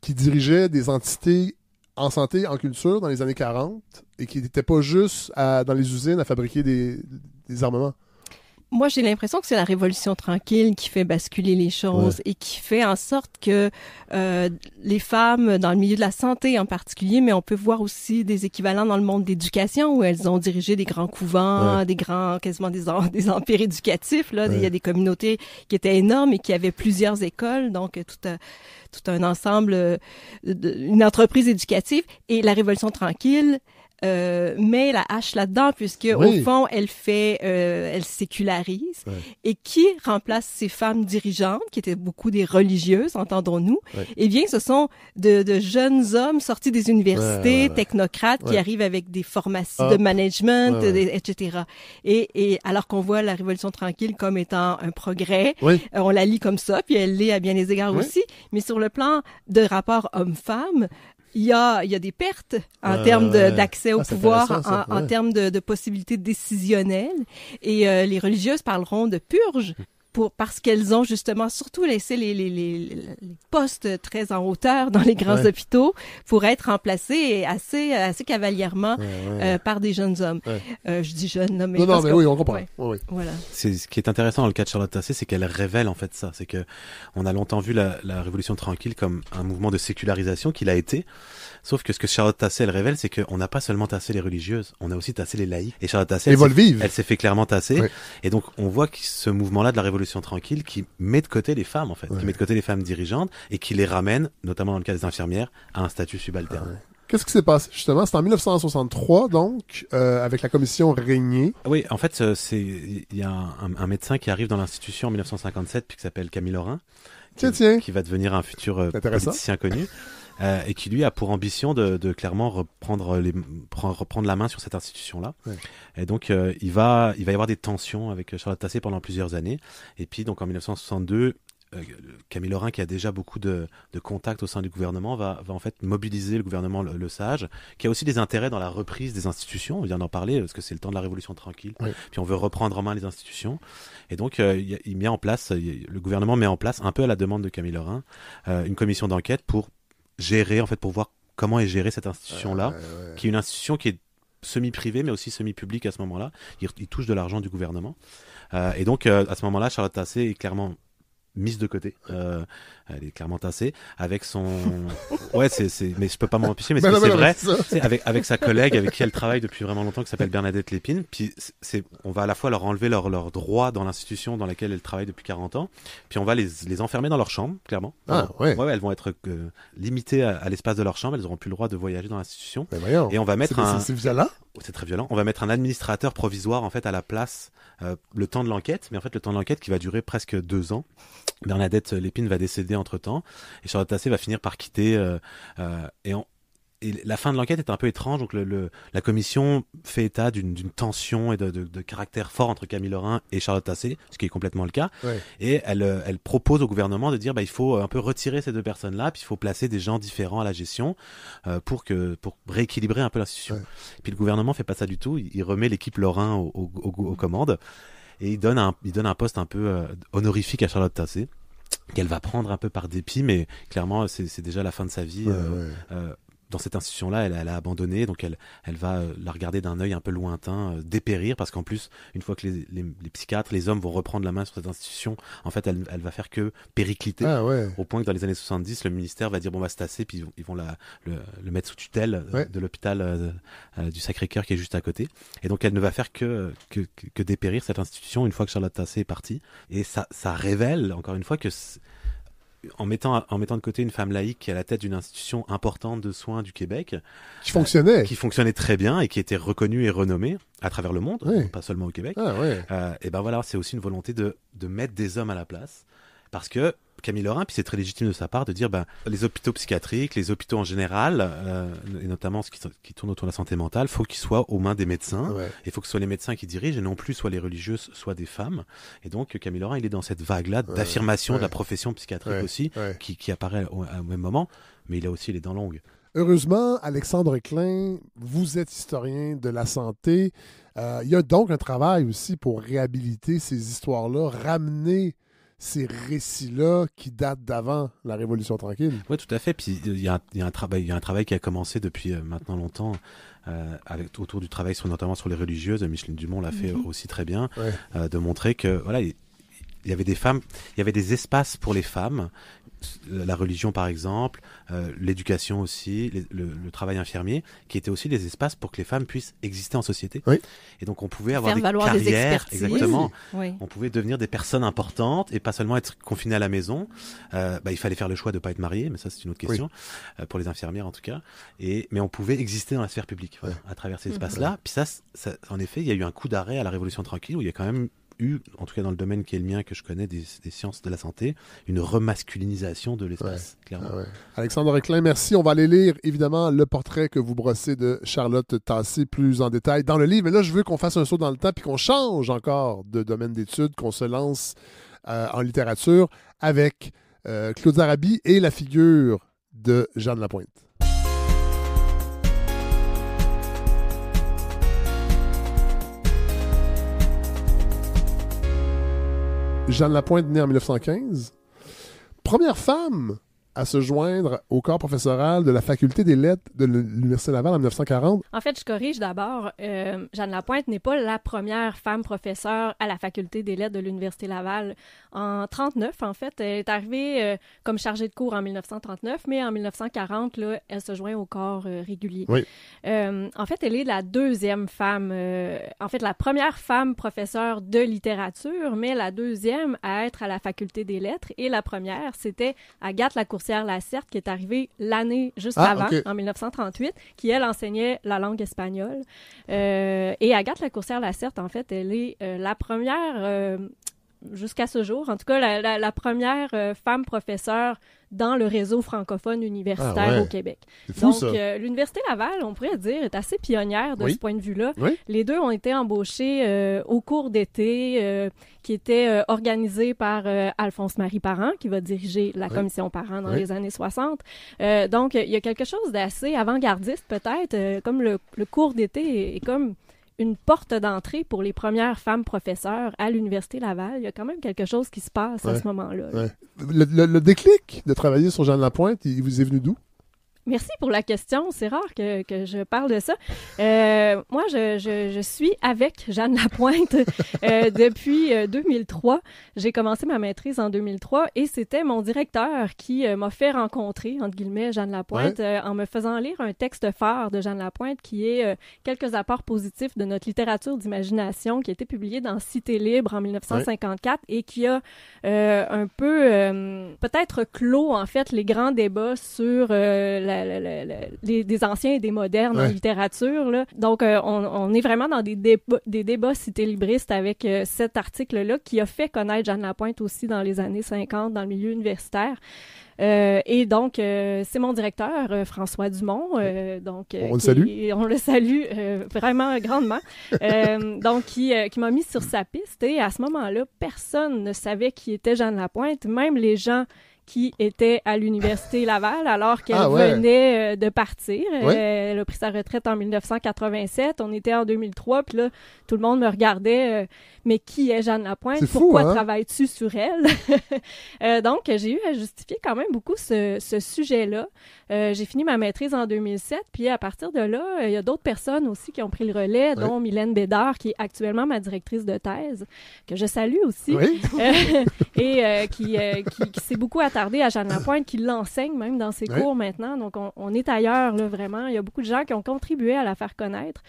qui dirigeaient des entités en santé, en culture dans les années 40 et qui n'étaient pas juste dans les usines à fabriquer des armements. Moi, j'ai l'impression que c'est la révolution tranquille qui fait basculer les choses et qui fait en sorte que euh, les femmes, dans le milieu de la santé en particulier, mais on peut voir aussi des équivalents dans le monde d'éducation où elles ont dirigé des grands couvents, des grands, quasiment des, empires éducatifs. Là, il y a des communautés qui étaient énormes et qui avaient plusieurs écoles, donc euh, tout, un, euh, tout un ensemble, une entreprise éducative et la révolution tranquille euh, met la hache là-dedans puisque au fond elle fait, euh, elle sécularise et qui remplace ces femmes dirigeantes qui étaient beaucoup des religieuses, entendons-nous. et Eh bien, ce sont de, de, jeunes hommes sortis des universités, technocrates qui arrivent avec des formations ah. de management, etc. Et, et alors qu'on voit la Révolution tranquille comme étant un progrès, euh, on la lit comme ça, puis elle l'est à bien des égards aussi. Mais sur le plan de rapport homme-femme, il y a, des pertes en euh, termes d'accès au ah, pouvoir, en, termes de, possibilités décisionnelles. Et euh, les religieuses parleront de purges parce qu'elles ont justement surtout laissé les, postes très en hauteur dans les grands hôpitaux pour être remplacés assez, assez cavalièrement euh, par des jeunes hommes. Euh, je dis jeunes, hommes oui, on comprend. Voilà. C'est, ce qui est intéressant dans le cas de Charlotte Tassé, c'est qu'elle révèle en fait ça. C'est que on a longtemps vu la, la Révolution tranquille comme un mouvement de sécularisation qu'il a été. Sauf que ce que Charlotte Tassé, elle révèle, c'est qu'on n'a pas seulement tassé les religieuses, on a aussi tassé les laïcs. Et Charlotte Tassé, elle, s'est fait clairement tasser. Et donc, on voit que ce mouvement-là de la révolution tranquille qui met de côté les femmes, en fait, qui met de côté les femmes dirigeantes et qui les ramène, notamment dans le cas des infirmières, à un statut subalterne. Qu'est-ce qui s'est passé justement C'est en 1963 donc euh, avec la commission Régnier. Oui, en fait euh, c'est il y a un, médecin qui arrive dans l'institution en 1957 puis qui s'appelle Camille Laurin. Qui, va devenir un futur euh, politicien connu. Euh, et qui lui a pour ambition de, clairement reprendre, les, reprendre la main sur cette institution-là. Et donc euh, il, va, il va y avoir des tensions avec Charlotte Tassé pendant plusieurs années. Et puis donc en 1962, euh, Camille Lorrain, qui a déjà beaucoup de, contacts au sein du gouvernement, va, en fait mobiliser le gouvernement le, Sage, qui a aussi des intérêts dans la reprise des institutions. On vient d'en parler parce que c'est le temps de la Révolution tranquille. Puis on veut reprendre en main les institutions. Et donc il, met en place, le gouvernement met en place, un peu à la demande de Camille Lorrain, une commission d'enquête pour gérer, en fait, pour voir comment est gérée cette institution-là, qui est une institution qui est semi-privée, mais aussi semi-publique à ce moment-là. Il, touche de l'argent du gouvernement. Euh, et donc, euh, à ce moment-là, Charlotte Tassé est clairement mise de côté. Euh, elle est clairement tassée, avec son. ouais, c'est, c'est... mais je peux pas m'empêcher, mais c'est, vrai. avec, avec sa collègue avec qui elle travaille depuis vraiment longtemps, qui s'appelle Bernadette Lépine. Puis c'est, on va à la fois leur enlever leur, leur droit dans l'institution dans laquelle elle travaille depuis 40 ans, puis on va les, les enfermer dans leur chambre, clairement. Ah, ouais. ouais. Elles vont être euh, limitées à, l'espace de leur chambre, elles auront plus le droit de voyager dans l'institution. Ben, et on va mettre un. Oh, c'est, très violent. On va mettre un administrateur provisoire, en fait, à la place, euh, le temps de l'enquête, mais en fait, le temps de l'enquête qui va durer presque deux ans. Bernadette Lépine va décéder entre-temps. Et Charlotte Tassé va finir par quitter. Euh, euh, et la fin de l'enquête est un peu étrange. Donc le, la commission fait état d'une tension et de, caractère fort entre Camille Lorrain et Charlotte Tassé, ce qui est complètement le cas. Et elle, euh, elle, propose au gouvernement de dire bah, il faut un peu retirer ces deux personnes-là, puis il faut placer des gens différents à la gestion pour, que, pour rééquilibrer un peu l'institution. et Puis le gouvernement fait pas ça du tout. Il, remet l'équipe Lorrain au, aux commandes et il donne un, il donne un poste un peu honorifique à Charlotte Tassé qu'elle va prendre un peu par dépit, mais clairement, c'est déjà la fin de sa vie. Euh, euh, dans cette institution-là, elle, a abandonné, donc elle, elle va euh, la regarder d'un œil un peu lointain, euh, dépérir, parce qu'en plus, une fois que les, psychiatres, les hommes vont reprendre la main sur cette institution, en fait, elle, elle va faire que péricliter, ah, au point que dans les années 70, le ministère va dire, bon, on va se tasser, puis ils vont la, le, mettre sous tutelle euh, de l'hôpital du Sacré-Cœur qui est juste à côté. Et donc, elle ne va faire que, que, que dépérir cette institution une fois que Charlotte Tassé est partie. Et ça, ça révèle, encore une fois, que en mettant en mettant de côté une femme laïque qui est à la tête d'une institution importante de soins du Québec, qui fonctionnait, euh, qui fonctionnait très bien et qui était reconnue et renommée à travers le monde, pas seulement au Québec. Ah, euh, et ben voilà, c'est aussi une volonté de de mettre des hommes à la place parce que Camille Laurent, puis c'est très légitime de sa part de dire ben, les hôpitaux psychiatriques, les hôpitaux en général, euh, et notamment ce qui, tourne autour de la santé mentale, faut qu'ils soient aux mains des médecins. Il faut que ce soit les médecins qui dirigent et non plus soit les religieuses, soit des femmes. Et donc Camille Laurent, il est dans cette vague-là d'affirmation de la profession psychiatrique aussi, qui, apparaît au, même moment, mais il a aussi les dents longues. Heureusement, Alexandre Klein, vous êtes historien de la santé. Euh, il y a donc un travail aussi pour réhabiliter ces histoires-là, ramener ces récits-là qui datent d'avant la Révolution tranquille. Oui, tout à fait. Puis il y, a un, travail, a un travail qui a commencé depuis euh, maintenant longtemps euh, autour du travail sur, notamment sur les religieuses. Micheline Dumont l'a fait mhm. aussi très bien, euh, de montrer que voilà, il y avait des femmes, il y avait des espaces pour les femmes euh, la religion par exemple, euh, l'éducation aussi, le, travail infirmier, qui étaient aussi des espaces pour que les femmes puissent exister en société. Et donc on pouvait avoir des carrières, exactement. On pouvait devenir des personnes importantes et pas seulement être confiné à la maison. Euh, bah, il fallait faire le choix de ne pas être marié, mais ça c'est une autre question pour les infirmières en tout cas. Et mais on pouvait exister dans la sphère publique à travers ces mhm. espaces-là. Puis ça, en effet, il y a eu un coup d'arrêt à la Révolution tranquille où il y a quand même eu, en tout cas dans le domaine qui est le mien, que je connais, des, sciences de la santé, une remasculinisation de l'espace, clairement. Ah Alexandre Reclin, merci. On va aller lire, évidemment, le portrait que vous brossez de Charlotte Tassé plus en détail dans le livre. Mais là, je veux qu'on fasse un saut dans le temps puis qu'on change encore de domaine d'études, qu'on se lance euh, en littérature avec euh, Claude Zarabi et la figure de Jeanne Lapointe. Jeanne Lapointe, née en 1915. Première femme à se joindre au corps professoral de la faculté des lettres de l'Université Laval en 1940? En fait, je corrige d'abord. Euh, Jeanne Lapointe n'est pas la première femme professeure à la faculté des lettres de l'Université Laval. En 39, en fait, elle est arrivée euh, comme chargée de cours en 1939, mais en 1940, là, elle se joint au corps euh, régulier. Oui. en fait, elle est la deuxième femme, en fait, la première femme professeure de littérature, mais la deuxième à être à la faculté des lettres. Et la première, c'était Agathe Lacour la Lacerte, qui est arrivée l'année juste ah, avant, en 1938, qui, elle, enseignait la langue espagnole. Euh, et Agathe la Coursière Lacerte, en fait, elle est euh, la première euh, jusqu'à ce jour, en tout cas, la, première euh, femme professeure dans le réseau francophone universitaire ah au Québec. Donc, euh, l'Université Laval, on pourrait dire, est assez pionnière de ce point de vue-là. Les deux ont été embauchés euh, au cours d'été qui était organisé par Alphonse-Marie Parent, qui va diriger la commission Parent dans les années 60. donc, il y a quelque chose d'assez avant-gardiste peut-être, comme le, cours d'été est comme une porte d'entrée pour les premières femmes professeurs à l'Université Laval. Il y a quand même quelque chose qui se passe à ce moment-là. Le, déclic de travailler sur Jeanne Lapointe, il vous est venu d'où? Merci pour la question. C'est rare que, que, je parle de ça. Euh, moi, je, je, je, suis avec Jeanne Lapointe euh, depuis 2003. Euh, J'ai commencé ma maîtrise en 2003 et c'était mon directeur qui euh, m'a fait rencontrer, entre guillemets, Jeanne Lapointe euh, en me faisant lire un texte phare de Jeanne Lapointe qui est Quelques apports positifs de notre littérature d'imagination qui a été publié dans Cité libre en 1954 et qui a un peu peut-être clos, en fait, les grands débats sur la des anciens et des modernes en littérature. Donc, euh, on, est vraiment dans des, des débats cité-libristes avec euh, cet article-là qui a fait connaître Jeanne Lapointe aussi dans les années 50 dans le milieu universitaire. Euh, et donc, c'est mon directeur, François Dumont. donc, on le salue. on le salue vraiment grandement. donc, qui, qui m'a mis sur sa piste. Et à ce moment-là, personne ne savait qui était Jeanne Lapointe, même les gens qui était à l'Université Laval alors qu'elle ah, venait euh, de partir. Euh, elle a pris sa retraite en 1987. On était en 2003. Puis là, tout le monde me regardait. Euh, mais qui est Jeanne Lapointe? Pourquoi hein? travailles-tu sur elle? donc, j'ai eu à justifier quand même beaucoup ce, sujet-là. j'ai fini ma maîtrise en 2007. Puis à partir de là, il y a d'autres personnes aussi qui ont pris le relais, dont Mylène Bédard, qui est actuellement ma directrice de thèse, que je salue aussi. Oui. et qui, qui, s'est beaucoup tardé à Jeanne Lapointe qui l'enseigne même dans ses cours maintenant. Donc, on, est ailleurs, là, vraiment. Il y a beaucoup de gens qui ont contribué à la faire connaître.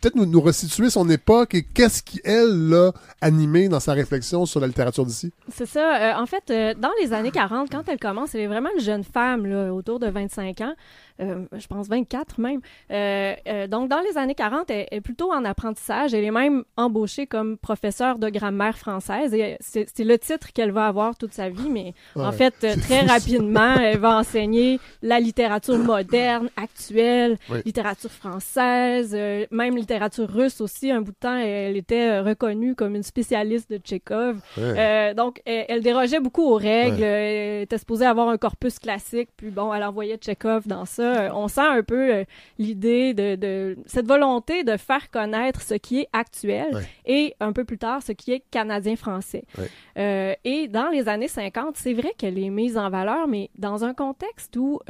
Peut-être nous, nous restituer son époque et qu'est-ce qui, elle, l'a animé dans sa réflexion sur la littérature d'ici? C'est ça. Euh, en fait, euh, dans les années 40, quand elle commence, elle est vraiment une jeune femme, là, autour de 25 ans. Euh, je pense 24 même. Euh, euh, donc, dans les années 40, elle est plutôt en apprentissage. Elle est même embauchée comme professeure de grammaire française. Et c'est le titre qu'elle va avoir toute sa vie, mais en fait, très rapidement, elle va enseigner la littérature moderne, actuelle, littérature française, même littérature russe aussi. Un bout de temps, elle était reconnue comme une spécialiste de Tchékov. donc, elle, dérogeait beaucoup aux règles. Elle était supposée avoir un corpus classique, puis bon, elle envoyait Tchékov dans ça. Euh, on sent un peu euh, l'idée de, cette volonté de faire connaître ce qui est actuel et un peu plus tard ce qui est canadien-français. Euh, et dans les années 50, c'est vrai qu'elle est mise en valeur, mais dans un contexte où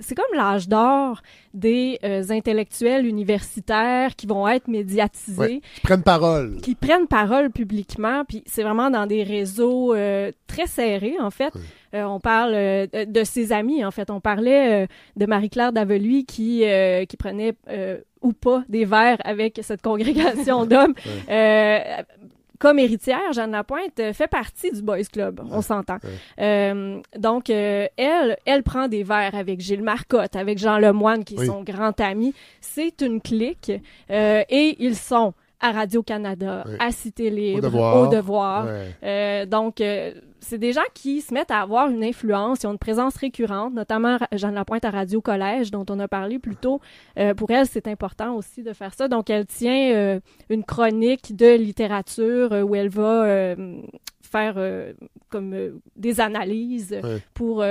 c'est comme l'âge d'or des intellectuels universitaires qui vont être médiatisés. Qui prennent parole. Qui prennent parole publiquement, puis c'est vraiment dans des réseaux très serrés, en fait. Euh, on parle euh, de, ses amis, en fait. On parlait euh, de Marie-Claire Daveluy qui, qui prenait ou pas des verres avec cette congrégation d'hommes. comme héritière, Jeanne Lapointe fait partie du Boys Club, on s'entend. donc, elle, elle prend des verres avec Gilles Marcotte, avec Jean Lemoine, qui sont grands amis. C'est une clique et ils sont à Radio-Canada, à Cité Libre, au Devoir. Euh, donc, euh, c'est des gens qui se mettent à avoir une influence, ils ont une présence récurrente, notamment Jeanne Lapointe à Radio Collège, dont on a parlé plus tôt. Euh, pour elle, c'est important aussi de faire ça. Donc, elle tient une chronique de littérature où elle va faire comme des analyses pour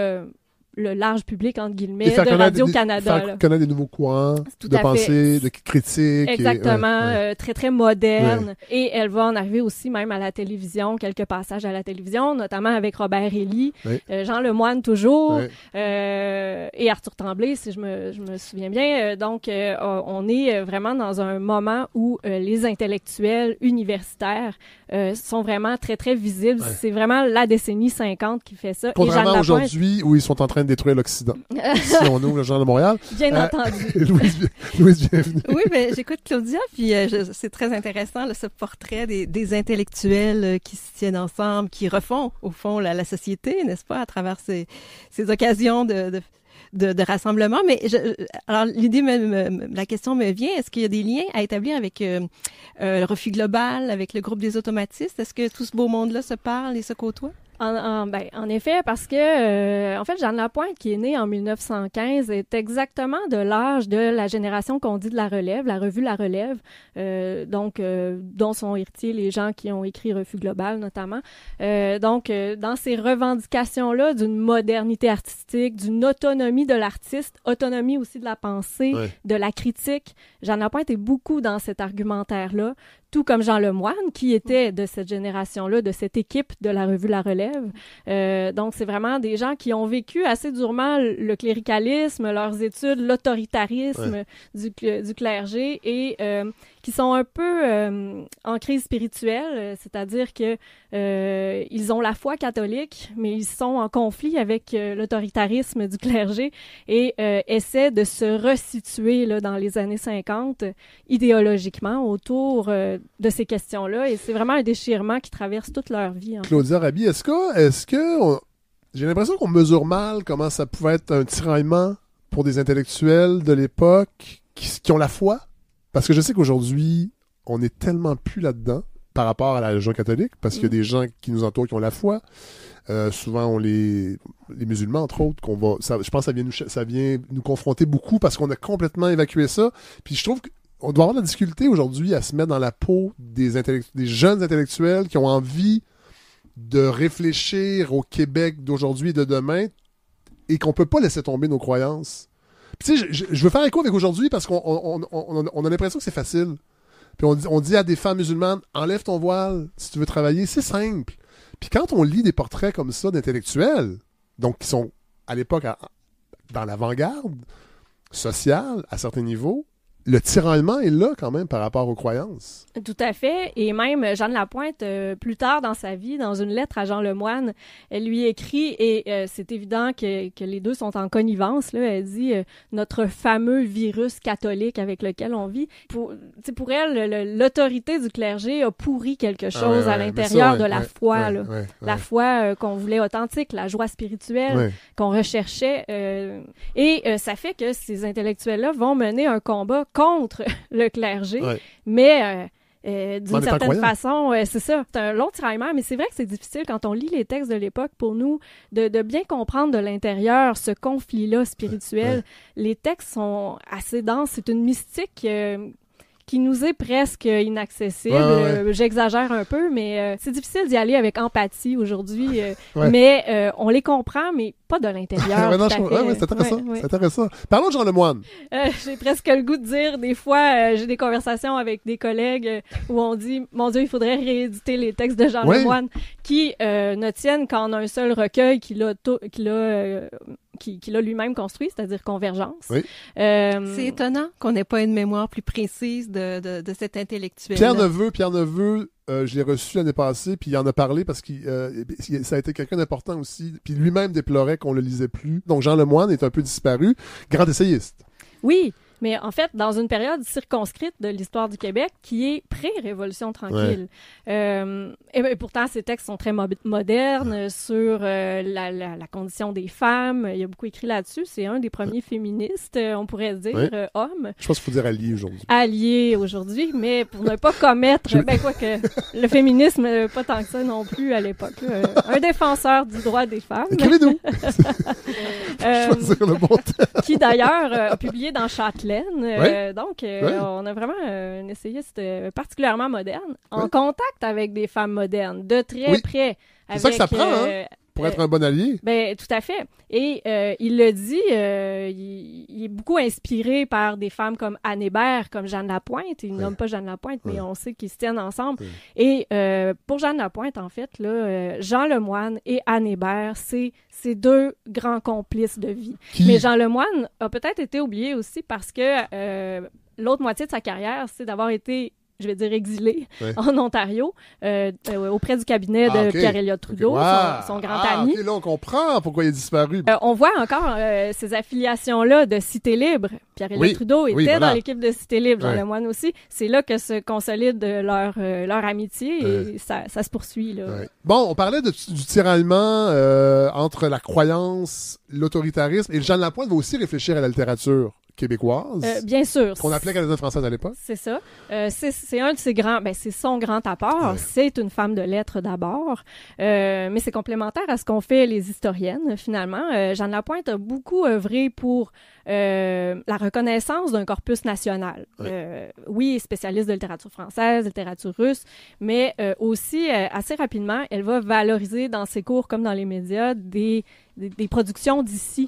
le large public, entre guillemets, de Radio-Canada. Faire connaît des nouveaux courants Tout de pensée, de critique. Exactement, euh, très, très moderne. Et elle va en arriver aussi même à la télévision, quelques passages à la télévision, notamment avec Robert Elie, euh, Jean Lemoine toujours, euh, et Arthur Tremblay, si je me, souviens bien. Donc, on est vraiment dans un moment où les intellectuels universitaires sont vraiment très, très visibles. C'est vraiment la décennie 50 qui fait ça. Contrairement aujourd'hui, où ils sont en train détruire l'Occident. si on ouvre le genre de Montréal. Bien euh, entendu. Louise, bienvenue. Oui, mais ben, j'écoute Claudia, puis euh, c'est très intéressant ce portrait des, intellectuels euh, qui se tiennent ensemble, qui refont au fond la, société, n'est-ce pas, à travers ces, occasions de, rassemblement. Mais alors l'idée, la question me vient est-ce qu'il y a des liens à établir avec le Refus Global, avec le groupe des automatistes Est-ce que tout ce beau monde-là se parle et se côtoie ben, en, effet, parce que, euh, en fait, Jeanne Lapointe, qui est née en 1915, est exactement de l'âge de la génération qu'on dit de la relève, la revue La Relève, euh, donc, euh, dont sont héritiers les gens qui ont écrit Refus Global, notamment. donc, dans ces revendications-là d'une modernité artistique, d'une autonomie de l'artiste, autonomie aussi de la pensée, de la critique, Jeanne Lapointe est beaucoup dans cet argumentaire-là tout comme Jean Lemoine, qui était de cette génération-là, de cette équipe de la revue La Relève. Euh, donc, c'est vraiment des gens qui ont vécu assez durement le cléricalisme, leurs études, l'autoritarisme du, du, clergé et euh, qui sont un peu euh, en crise spirituelle, euh, c'est-à-dire que euh, ils ont la foi catholique, mais ils sont en conflit avec l'autoritarisme du clergé et essaient de se resituer là, dans les années 50 idéologiquement autour de ces questions-là. Et c'est vraiment un déchirement qui traverse toute leur vie. Claudia Rabi, est-ce que, est-ce que j'ai l'impression qu'on mesure mal comment ça pouvait être un tiraillement pour des intellectuels de l'époque qui ont la foi parce que je sais qu'aujourd'hui, on est tellement plus là-dedans par rapport à la religion catholique, parce qu'il y a mm. des gens qui nous entourent qui ont la foi. Euh, souvent, on les, les musulmans, entre autres, je pense que ça vient, nous, ça vient nous confronter beaucoup parce qu'on a complètement évacué ça. Puis je trouve qu'on doit avoir la difficulté aujourd'hui à se mettre dans la peau des, des jeunes intellectuels qui ont envie de réfléchir au Québec d'aujourd'hui et de demain et qu'on peut pas laisser tomber nos croyances tu sais, je, veux faire écho avec aujourd'hui parce qu'on a l'impression que c'est facile. Puis on dit, à des femmes musulmanes, enlève ton voile si tu veux travailler. C'est simple. Puis quand on lit des portraits comme ça d'intellectuels, donc qui sont à l'époque dans l'avant-garde sociale à certains niveaux, le tiraillement est là quand même par rapport aux croyances. Tout à fait. Et même euh, Jeanne Lapointe, euh, plus tard dans sa vie, dans une lettre à Jean Lemoine, elle lui écrit, et euh, c'est évident que, les deux sont en connivence, là, elle dit notre fameux virus catholique avec lequel on vit. Pour, pour elle, l'autorité du clergé a pourri quelque ah chose à l'intérieur de la foi. La foi qu'on voulait authentique, la joie spirituelle qu'on recherchait. et ça fait que ces intellectuels-là vont mener un combat contre le clergé, mais euh, euh, d'une certaine façon, c'est ça. C'est un long tiraillement, mais c'est vrai que c'est difficile quand on lit les textes de l'époque pour nous de, bien comprendre de l'intérieur ce conflit-là spirituel. Les textes sont assez denses. C'est une mystique euh, qui nous est presque inaccessible. J'exagère un peu, mais euh, c'est difficile d'y aller avec empathie aujourd'hui. Euh, mais euh, on les comprend, mais pas de l'intérieur. c'est intéressant. intéressant. Parlons de Jean Lemoine. j'ai presque le goût de dire, des fois, j'ai des conversations avec des collègues où on dit, mon Dieu, il faudrait rééditer les textes de Jean Lemoine qui ne tiennent qu'en un seul recueil qui a, qu'il qu'il a lui-même construit, c'est-à-dire Convergence. Euh, c'est étonnant qu'on n'ait pas une mémoire plus précise de, cet intellectuel. Pierre Neveu, Pierre Neveu, euh, reçu l'année passée, puis il en a parlé parce que euh, ça a été quelqu'un d'important aussi. Puis lui-même déplorait qu'on le lisait plus. Donc Jean Lemoine est un peu disparu. Grand essayiste. Oui mais en fait, dans une période circonscrite de l'histoire du Québec qui est pré-révolution tranquille. Euh, et, ben, pourtant, ces textes sont très modernes sur euh, la, condition des femmes. Il y a beaucoup écrit là-dessus. C'est un des premiers féministes, euh, on pourrait dire, euh, hommes homme. Je pense qu'il faut dire allié aujourd'hui. Allié aujourd'hui, mais pour ne pas commettre, ben quoi que le féminisme, pas tant que ça non plus à l'époque. un défenseur du droit des femmes. nous bon qui d'ailleurs a publié dans Châtelet euh, donc, euh, on a vraiment euh, une essayiste particulièrement moderne, en contact avec des femmes modernes, de très près. C'est ça que ça prend, hein? pour ben, être un bon allié. Ben, tout à fait. Et euh, il le dit, euh, il, est beaucoup inspiré par des femmes comme Anne Hébert, comme Jeanne Lapointe. Il ouais. nomme pas Jeanne Lapointe, mais on sait qu'ils se tiennent ensemble. Et euh, pour Jeanne Lapointe, en fait, là, Jean Lemoyne et Anne Hébert, c'est ces deux grands complices de vie. Mais Jean Lemoyne a peut-être été oublié aussi parce que l'autre moitié de sa carrière, c'est d'avoir été je vais dire exilé en Ontario, euh, euh, auprès du cabinet ah, de Pierre Elliott Trudeau, son, grand ah, ami. Là, on comprend pourquoi il a disparu. Euh, on voit encore ces affiliations-là de Cité Libre. Pierre Elliott Trudeau était dans l'équipe de Cité Libre, Jean moine aussi. C'est là que se consolide leur, leur amitié et ça, ça, se poursuit. Là. Bon, on parlait de, du tiraillement entre la croyance, l'autoritarisme et Jean Lapointe va aussi réfléchir à la littérature québécoise. Euh, bien sûr. Qu'on appelait Canada française à l'époque. C'est ça. Euh, c'est un de ses grands, ben, c'est son grand apport. C'est une femme de lettres d'abord, euh, mais c'est complémentaire à ce qu'ont fait les historiennes finalement. Euh, Jeanne Lapointe a beaucoup œuvré pour la reconnaissance d'un corpus national. oui, spécialiste de littérature française, littérature russe, mais aussi assez rapidement, elle va valoriser dans ses cours comme dans les médias des des, productions d'ici,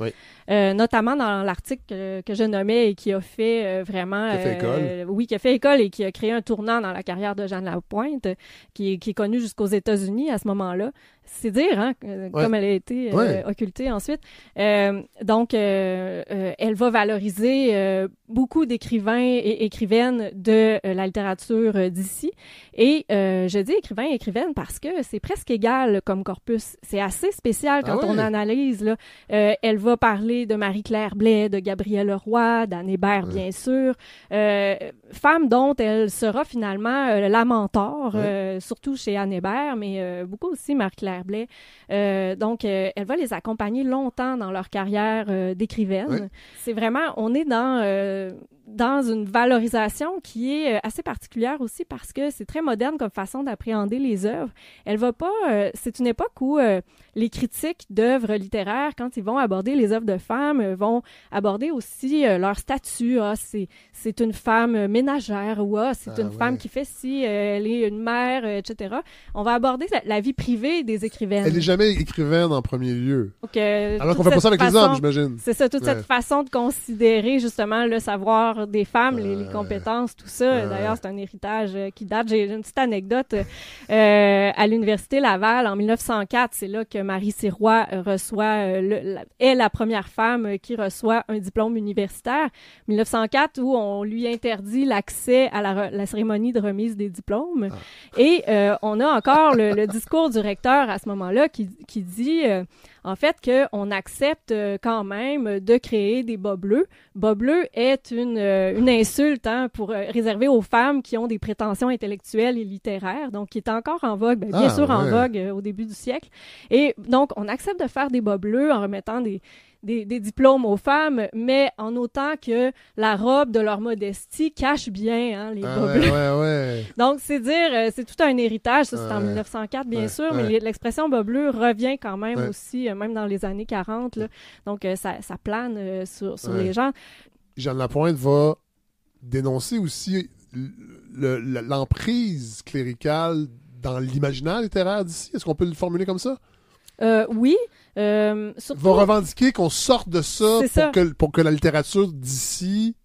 euh, notamment dans l'article que, je nommais et qui a fait euh, vraiment... fait école. Euh, oui, qui a fait école et qui a créé un tournant dans la carrière de Jeanne Lapointe, qui, qui est connu jusqu'aux États-Unis à ce moment-là. C'est dire, hein, euh, comme elle a été euh, occultée ensuite. Euh, donc, elle va valoriser beaucoup d'écrivains et écrivaines de la littérature d'ici. Et je dis écrivains et écrivaines parce que c'est presque égal comme corpus. C'est assez spécial ah quand on analyse. Là. elle va parler de Marie-Claire Blais, de Gabrielle Roy, d'Anne Hébert, bien sûr. femme dont elle sera finalement la mentor, surtout chez Anne Hébert, mais beaucoup aussi Marie-Claire euh, donc, euh, elle va les accompagner longtemps dans leur carrière euh, d'écrivaine. C'est vraiment, on est dans dans une valorisation qui est euh, assez particulière aussi parce que c'est très moderne comme façon d'appréhender les œuvres. Elle va pas. Euh, c'est une époque où euh, les critiques d'œuvres littéraires, quand ils vont aborder les œuvres de femmes, vont aborder aussi leur statut. Ah, c'est, c'est une femme ménagère ou ah, c'est ah une femme qui fait si elle est une mère, etc. On va aborder la, vie privée des écrivaines. Elle n'est jamais écrivaine en premier lieu. Alors qu'on fait pas ça avec les hommes, j'imagine. C'est ça, toute cette façon de considérer justement le savoir des femmes, les, euh. compétences, tout ça. Euh. D'ailleurs, c'est un héritage euh, qui date. J'ai une petite anecdote. Euh, à l'Université Laval, en 1904, c'est là que Marie Sirois reçoit, est la première femme qui reçoit un diplôme universitaire. 1904, où on lui interdit l'accès à la, cérémonie de remise des diplômes. Ah. Et on a encore le, discours du recteur à ce moment-là qui, qui dit en fait qu'on accepte euh, quand même de créer des bas bleus. Bas bleu est une, euh, insulte hein, pour euh, réservée aux femmes qui ont des prétentions intellectuelles et littéraires, donc qui est encore en vogue, ben, bien, ah, sûr en vogue au début du siècle. Et donc, on accepte de faire des bas bleus en remettant des, des, diplômes aux femmes, mais en autant que la robe de leur modestie cache bien hein, les ah, bleus. Donc, c'est dire, euh, c'est tout un héritage. Ça, c'est en 1904, bien sûr, mais l'expression bas bleu revient quand même aussi, euh, même dans les années 40. Donc, euh, ça, plane sur, les gens. Jeanne Lapointe va dénoncer aussi l'emprise cléricale dans l'imaginaire littéraire d'ici. Est-ce qu'on peut le formuler comme ça? Euh, oui. Euh, surtout... revendiquer qu'on sorte de ça, Pour, que, la littérature d'ici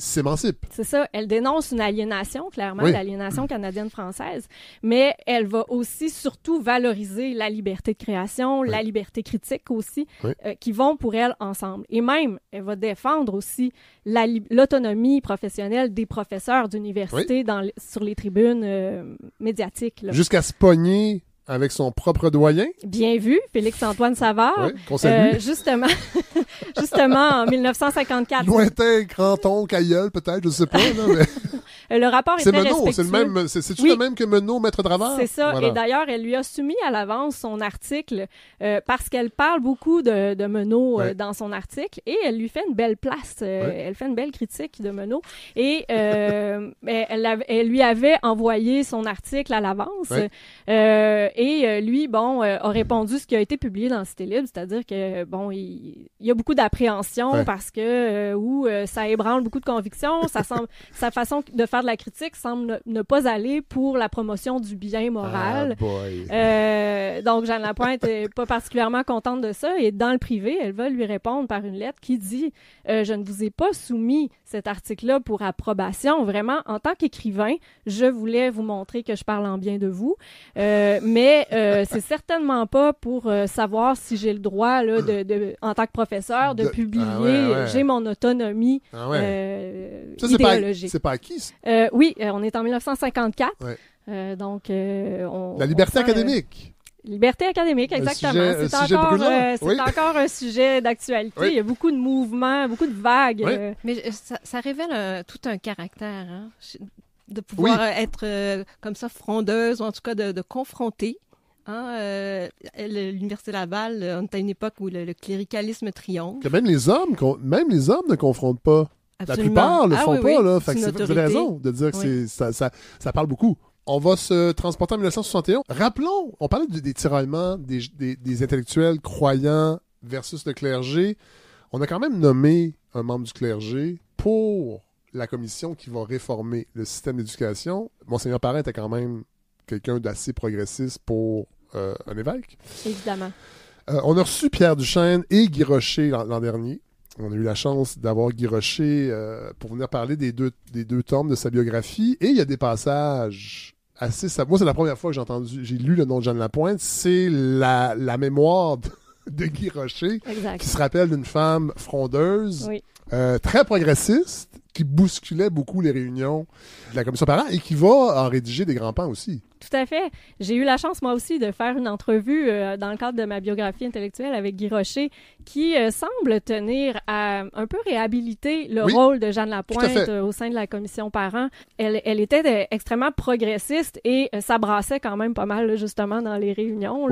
s'émancipe. C'est ça. Elle dénonce une aliénation, clairement, l'aliénation canadienne-française, mais elle va aussi surtout valoriser la liberté de création, la liberté critique aussi, euh, qui vont pour elle ensemble. Et même, elle va défendre aussi l'autonomie professionnelle des professeurs d'université sur les tribunes euh, médiatiques. Jusqu'à se pogner avec son propre doyen. Bien vu, Félix-Antoine Savard. Oui, euh, justement, justement en 1954. Lointain, cranton, cailleul, peut-être, je ne sais pas. mais... le rapport est, très respectueux. C'est le même, c'est tout le même que Menot, maître Draveur. C'est ça. Et d'ailleurs, elle lui a soumis à l'avance son article euh, parce qu'elle parle beaucoup de, de Menot euh, dans son article et elle lui fait une belle place. Euh, elle fait une belle critique de Menot et elle, elle, lui avait envoyé son article à l'avance et lui, bon, a répondu ce qui a été publié dans Cité Libre, c'est-à-dire que bon, il, y a beaucoup d'appréhension parce que où ça ébranle beaucoup de convictions, ça semble sa façon de faire de la critique semble ne, pas aller pour la promotion du bien moral. Ah, euh, donc, Jeanne Lapointe n'est pas particulièrement contente de ça. Et dans le privé, elle va lui répondre par une lettre qui dit euh, Je ne vous ai pas soumis cet article-là pour approbation. Vraiment, en tant qu'écrivain, je voulais vous montrer que je parle en bien de vous. Euh, mais euh, c'est certainement pas pour savoir si j'ai le droit, là, de, en tant que professeur, de, ah publier. Ah j'ai mon autonomie idéologique. » ça, C'est pas, pas acquis. Euh, oui, euh, on est en 1954. Euh, donc, La liberté académique. Liberté académique, exactement. C'est encore, un sujet d'actualité. Il y a beaucoup de mouvements, beaucoup de vagues. Mais ça, révèle tout un caractère, hein, de pouvoir être comme ça frondeuse, ou en tout cas de, confronter. Hein, L'Université Laval, on est à une époque où le, cléricalisme triomphe. même les hommes, même les hommes ne confrontent pas. La plupart le ah font pas, là. Fait que vous raison de dire que ça, parle beaucoup. On va se transporter en 1961. Rappelons, on parlait des, tiraillements des, intellectuels croyants versus le clergé. On a quand même nommé un membre du clergé pour la commission qui va réformer le système d'éducation. Monseigneur Parent était quand même quelqu'un d'assez progressiste pour euh, un évêque. Évidemment. Euh, on a reçu Pierre Duchesne et Guy Rocher l'an dernier on a eu la chance d'avoir Guy Rocher euh, pour venir parler des deux, des deux tomes de sa biographie. Et il y a des passages assez... Moi, c'est la première fois que j'ai entendu, j'ai lu le nom de Jeanne Lapointe. C'est la, mémoire de Guy Rocher qui se rappelle d'une femme frondeuse, euh, très progressiste, qui bousculait beaucoup les réunions de la commission parents et qui va en rédiger des grands-pans aussi. Tout à fait. J'ai eu la chance, moi aussi, de faire une entrevue euh, dans le cadre de ma biographie intellectuelle avec Guy Rocher, qui euh, semble tenir à un peu réhabiliter le rôle de Jeanne Lapointe euh, au sein de la commission parents. Elle, elle était extrêmement progressiste et s'abrassait quand même pas mal, justement, dans les réunions,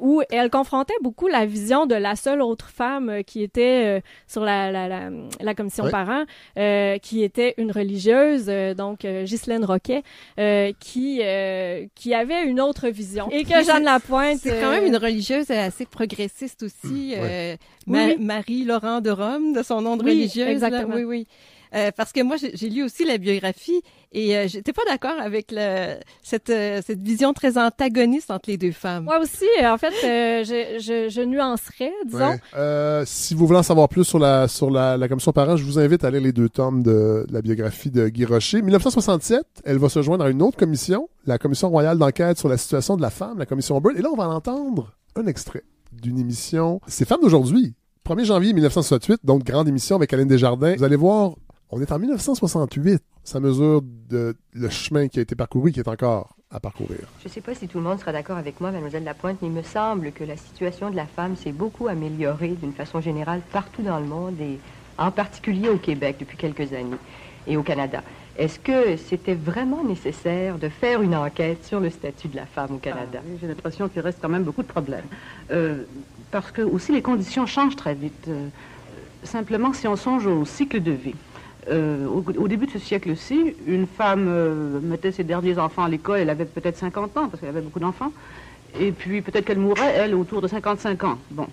où elle confrontait beaucoup la vision de la seule autre femme qui était sur la, la, la, commission parents euh, qui était une religieuse, euh, donc euh, Ghislaine Roquet, qui, qui avait une autre vision. Et que Jeanne Lapointe... C'est quand même une religieuse assez progressiste aussi. Marie-Laurent de Rome, de son nom de oui, religieuse. Exactement. Oui, oui. Euh, parce que moi, j'ai lu aussi la biographie et euh, j'étais pas d'accord avec le, euh, cette, vision très antagoniste entre les deux femmes. Moi aussi, en fait, je, je, nuancerais, disons. si vous voulez en savoir plus sur la sur la, commission parent, je vous invite à lire les deux tomes de, la biographie de Guy Rocher. 1967, elle va se joindre à une autre commission, la commission royale d'enquête sur la situation de la femme, la commission Bird. Et là, on va en entendre un extrait d'une émission. Ces Femmes d'aujourd'hui. 1er janvier 1968, donc grande émission avec Aline Desjardins. Vous allez voir on est en 1968. Ça mesure de, le chemin qui a été parcouru, qui est encore à parcourir. Je ne sais pas si tout le monde sera d'accord avec moi, mademoiselle Lapointe, mais il me semble que la situation de la femme s'est beaucoup améliorée d'une façon générale partout dans le monde et en particulier au Québec depuis quelques années et au Canada. Est-ce que c'était vraiment nécessaire de faire une enquête sur le statut de la femme au Canada? Ah, j'ai l'impression qu'il reste quand même beaucoup de problèmes. Euh, parce que aussi les conditions changent très vite. Euh, simplement, si on songe au cycle de vie, euh, au, début de ce siècle-ci, une femme euh, mettait ses derniers enfants à l'école, elle avait peut-être 50 ans, parce qu'elle avait beaucoup d'enfants, et puis peut-être qu'elle mourrait, elle, autour de 55 ans. Bon.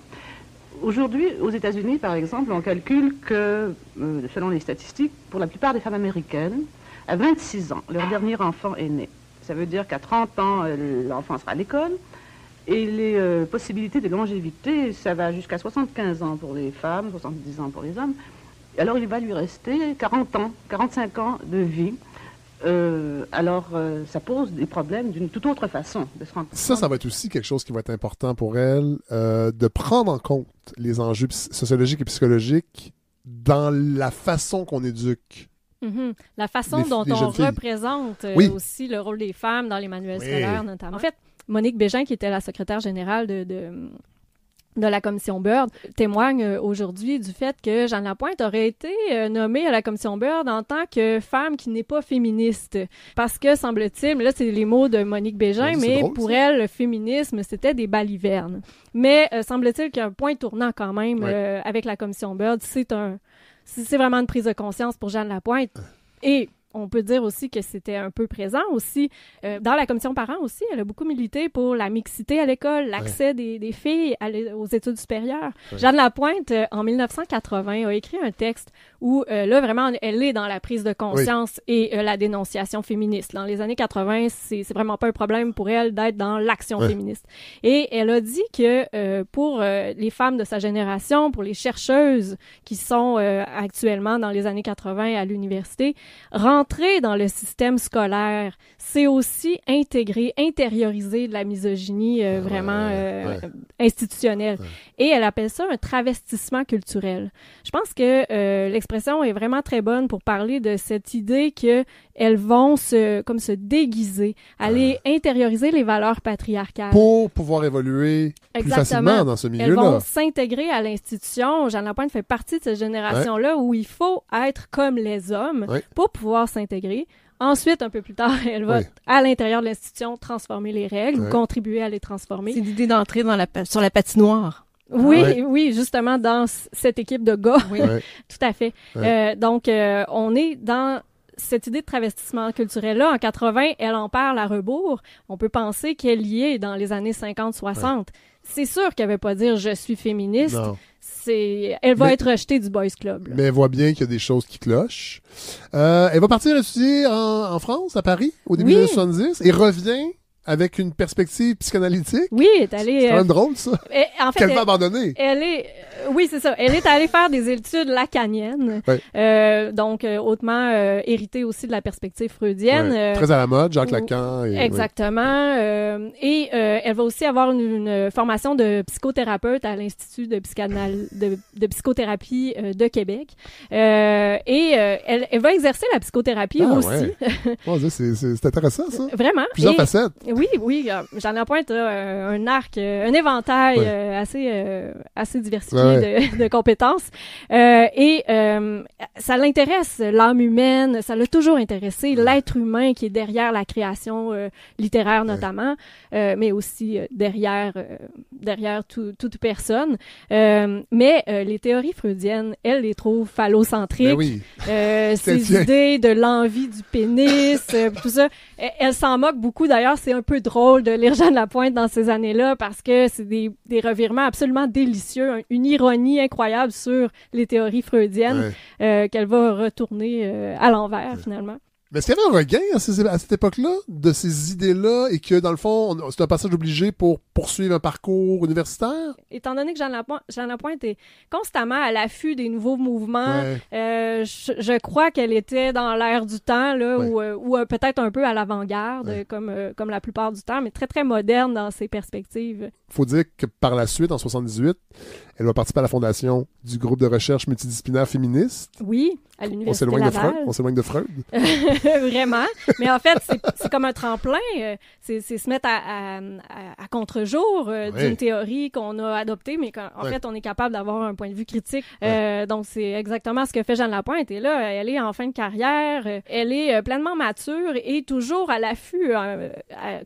Aujourd'hui, aux États-Unis, par exemple, on calcule que, euh, selon les statistiques, pour la plupart des femmes américaines, à 26 ans, leur dernier enfant est né. Ça veut dire qu'à 30 ans, l'enfant sera à l'école, et les possibilités de longévité, ça va jusqu'à 75 ans pour les femmes, 70 ans pour les hommes. Alors il va lui rester 40 ans, 45 ans de vie. Euh, alors, euh, ça pose des problèmes d'une toute autre façon de se rendre Ça, ça va être aussi quelque chose qui va être important pour elle, euh, de prendre en compte les enjeux sociologiques et psychologiques dans la façon qu'on éduque. Mm-hmm. La façon dont on représente aussi le rôle des femmes dans les manuels scolaires, notamment. En fait, Monique Bégin, qui était la secrétaire générale de de la commission Bird témoigne euh, aujourd'hui du fait que Jeanne Lapointe aurait été euh, nommée à la commission Bird en tant que femme qui n'est pas féministe. Parce que, semble-t-il, là, c'est les mots de Monique Bégin, mais pour elle, le féminisme, c'était des balivernes. Mais euh, semble-t-il qu'un point tournant quand même avec la commission Bird. C'est un, c'est vraiment une prise de conscience pour Jeanne Lapointe. Ah. Et on peut dire aussi que c'était un peu présent aussi euh, dans la commission parents aussi. Elle a beaucoup milité pour la mixité à l'école, l'accès des, filles aux études supérieures. Jeanne Lapointe, euh, en 1980, a écrit un texte où euh, là vraiment elle est dans la prise de conscience et la dénonciation féministe. Dans les années 80, c'est vraiment pas un problème pour elle d'être dans l'action féministe. Et elle a dit que pour les femmes de sa génération, pour les chercheuses qui sont actuellement dans les années 80 à l'université, entrer dans le système scolaire, c'est aussi intégrer, intérioriser de la misogynie euh, vraiment euh, institutionnelle. Et elle appelle ça un travestissement culturel. Je pense que euh, l'expression est vraiment très bonne pour parler de cette idée que elles vont se comme se déguiser, ah. aller intérioriser les valeurs patriarcales pour pouvoir évoluer plus facilement dans ce milieu-là. Elles vont s'intégrer à l'institution. Jeanne Lapointe fait partie de cette génération-là où il faut être comme les hommes pour pouvoir s'intégrer. Ensuite, un peu plus tard, elle va, à l'intérieur de l'institution, transformer les règles, contribuer à les transformer. C'est l'idée d'entrer dans la, sur la patinoire. Oui, oui, oui, justement, dans cette équipe de gars. Tout à fait. Euh, donc, euh, on est dans cette idée de travestissement culturel-là, en 80, elle en parle à rebours. On peut penser qu'elle y est dans les années 50-60. C'est sûr qu'elle ne veut pas dire je suis féministe. elle va être rejetée du boys club. Mais elle voit bien qu'il y a des choses qui clochent. Euh, elle va partir étudier en, France, à Paris, au début des 70, et revient avec une perspective psychanalytique. Oui, elle est allée. C'est quand même euh, drôle, ça. en fait, Qu'elle va abandonner. Elle est, euh, oui, c'est ça. Elle est allée faire des études lacaniennes. Euh, donc, hautement héritée aussi de la perspective freudienne. Très à la mode, Jacques Lacan. exactement. et elle va aussi avoir une, formation de psychothérapeute à l'Institut de, de, psychothérapie de Québec. et elle, va exercer la psychothérapie ah, aussi. Ouais. c'est, intéressant, ça. Vraiment. Plusieurs et, facettes. Oui, oui, euh, j'en ai pointe un arc, euh, un éventail euh, assez, assez diversifié de, de, compétences. Euh, et ça l'intéresse, l'âme humaine, ça l'a toujours intéressé, l'être humain qui est derrière la création littéraire notamment, mais aussi derrière, derrière toute personne. mais les théories freudiennes, elles les trouvent phallocentriques. Ben ces idées de l'envie du pénis, tout ça, e, elles s'en moquent beaucoup. D'ailleurs, c'est un peu drôle de lire Jeanne Lapointe dans ces années-là parce que c'est des, revirements absolument délicieux, une ironie incroyable sur les théories freudiennes euh, qu'elle va retourner euh, à l'envers finalement. Mais est-ce qu'il y avait un regain à, cette époque-là de ces idées-là et que, dans le fond, c'est un passage obligé pour poursuivre un parcours universitaire? Étant donné que Jeanne j'en était constamment à l'affût des nouveaux mouvements, euh, je, crois qu'elle était dans l'ère du temps, là, ou, euh, euh, peut-être un peu à l'avant-garde, comme, comme la plupart du temps, mais très, très moderne dans ses perspectives faut dire que par la suite, en 78, elle va participer à la fondation du groupe de recherche multidisciplinaire féministe. Oui, à l'université On s'éloigne de Freud. On s'éloigne de Freud. Vraiment. Mais en fait, c'est comme un tremplin. Euh, c'est se mettre à, contre-jour euh, d'une théorie qu'on a adoptée, mais qu'en fait, on est capable d'avoir un point de vue critique. Euh, donc, c'est exactement ce que fait Jeanne Lapointe. Et là, elle est en fin de carrière. Elle est pleinement mature et toujours à l'affût,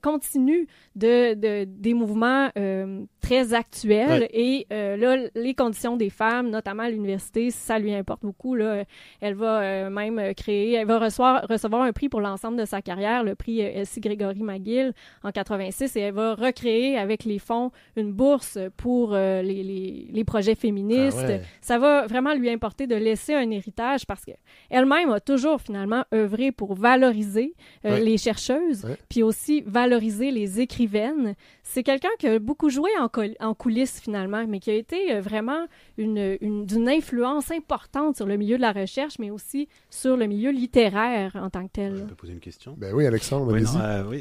continue de, des mouvements euh, très actuelle. Et euh, là, les conditions des femmes, notamment à l'université, ça lui importe beaucoup. Là. Elle va euh, même créer, elle va recevoir, recevoir un prix pour l'ensemble de sa carrière, le prix Elsie Grégory McGill en 86, et elle va recréer avec les fonds une bourse pour les, les, projets féministes. Ah ça va vraiment lui importer de laisser un héritage parce qu'elle-même a toujours finalement œuvré pour valoriser les chercheuses, puis aussi valoriser les écrivaines. C'est quelqu'un que beaucoup joué en, en coulisses finalement, mais qui a été euh, vraiment d'une influence importante sur le milieu de la recherche, mais aussi sur le milieu littéraire en tant que tel. Je peux poser une question Ben oui, Alexandre. oui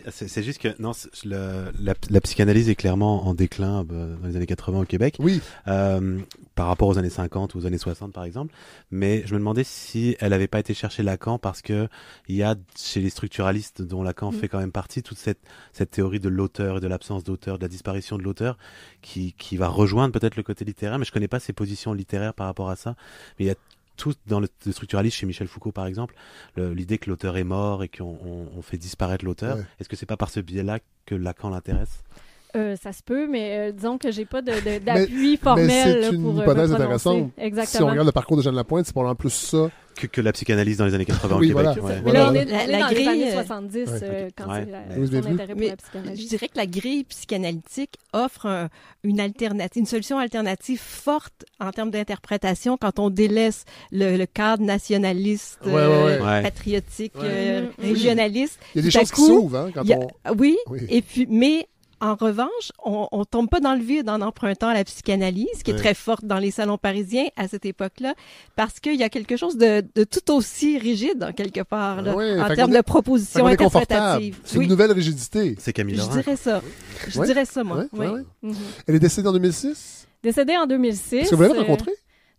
euh, c'est, juste que non, la, psychanalyse est clairement en déclin euh, dans les années 80 au Québec. Oui. Euh, par rapport aux années 50 ou aux années 60 par exemple, mais je me demandais si elle n'avait pas été chercher Lacan parce que il y a chez les structuralistes dont Lacan mm. fait quand même partie toute cette, théorie de l'auteur et de l'absence d'auteur, de la disparition de l'auteur qui, va rejoindre peut-être le côté littéraire, mais je connais pas ses positions littéraires par rapport à ça, mais il y a tout dans le, structuralisme chez Michel Foucault par exemple, l'idée que l'auteur est mort et qu'on fait disparaître l'auteur, est-ce que c'est pas par ce biais-là que Lacan l'intéresse euh, ça se peut, mais euh, disons que j'ai pas d'appui formel mais C'est une euh, hypothèse intéressante. Exactement. Si on regarde le parcours de Jeanne Lapointe, c'est pour en plus ça. Que, que, la psychanalyse dans les années 80 oui, au Québec. Voilà. Mais là, on est, la, dans grille, les années 70, ouais. quand ouais. c'est la, intérêt pour la psychanalyse. Je dirais que la grille psychanalytique offre une, alternative, une solution alternative forte en termes d'interprétation quand on délaisse le, cadre nationaliste, patriotique, régionaliste. Il y a des choses qui s'ouvrent hein, quand on... Oui, oui, et puis, mais en revanche, on, on tombe pas dans le vide en empruntant à la psychanalyse, qui est très forte dans les salons parisiens à cette époque-là, parce qu'il y a quelque chose de, tout aussi rigide, en quelque part, là, en termes de proposition interprétatives. C'est une nouvelle rigidité. C'est Camille Je dirais ça. Je dirais ça, moi. Mhm. Elle est décédée en 2006? Décédée en 2006. Est-ce que vous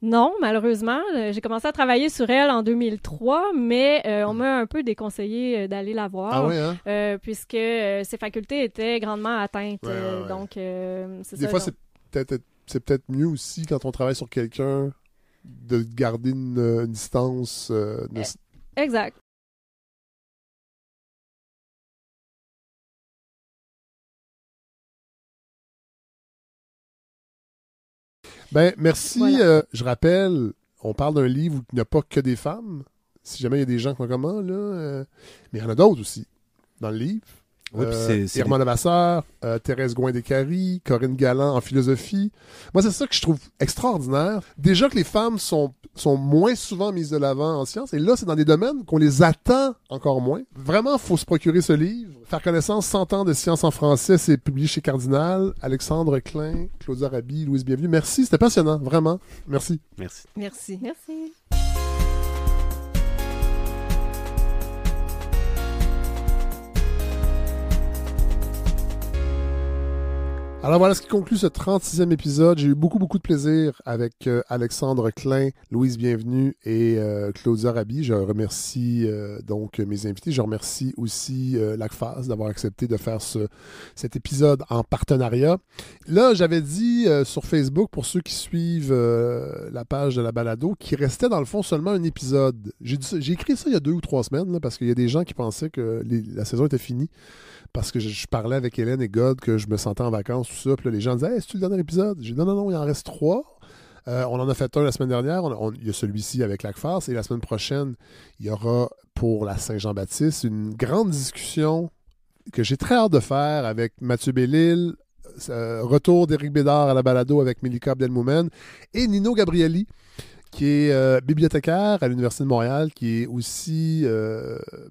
non, malheureusement. Euh, j'ai commencé à travailler sur elle en 2003, mais euh, on m'a un peu déconseillé euh, d'aller la voir, ah hein? puisque ses facultés étaient grandement atteintes. Donc, Des fois, c'est peut-être mieux aussi quand on travaille sur quelqu'un de garder une, distance. Eh, exact. Ben, merci. Euh, je rappelle, on parle d'un livre où il n'y a pas que des femmes. Si jamais il y a des gens qui ont ah, là. Euh, mais il y en a d'autres aussi dans le livre. Oui, euh, c'est Herman Lavasseur, euh, Thérèse gouin Corinne Galland en philosophie. Moi, c'est ça que je trouve extraordinaire. Déjà que les femmes sont, sont moins souvent mises de l'avant en sciences, et là, c'est dans des domaines qu'on les attend encore moins. Vraiment, faut se procurer ce livre. Faire connaissance 100 ans de sciences en français, c'est publié chez Cardinal, Alexandre Klein, Claudia Rabi, Louise Bienvenue. Merci, c'était passionnant, vraiment. Merci. Merci. Merci. Merci. Alors voilà ce qui conclut ce 36e épisode. J'ai eu beaucoup, beaucoup de plaisir avec euh, Alexandre Klein, Louise Bienvenue et euh, Claudia Rabi. Je remercie euh, donc mes invités. Je remercie aussi l'ACFAS d'avoir accepté de faire ce, cet épisode en partenariat. Là, j'avais dit sur Facebook, pour ceux qui suivent la page de la balado, qu'il restait dans le fond seulement un épisode. J'ai écrit ça il y a deux ou trois semaines parce qu'il y a des gens qui pensaient que la saison était finie parce que je, parlais avec Hélène et God que je me sentais en vacances, tout ça. Puis les gens disaient hey, Est-ce que tu le dernier épisode J'ai dit Non, non, non, il en reste trois. Euh, on en a fait un la semaine dernière. il y a celui-ci avec Lacfarce, Et la semaine prochaine, il y aura pour la Saint-Jean-Baptiste une grande discussion que j'ai très hâte de faire avec Mathieu Bellil, euh, retour d'Éric Bédard à la balado avec Milika Abdelmoumen et Nino Gabrielli, qui est euh, bibliothécaire à l'Université de Montréal, qui est aussi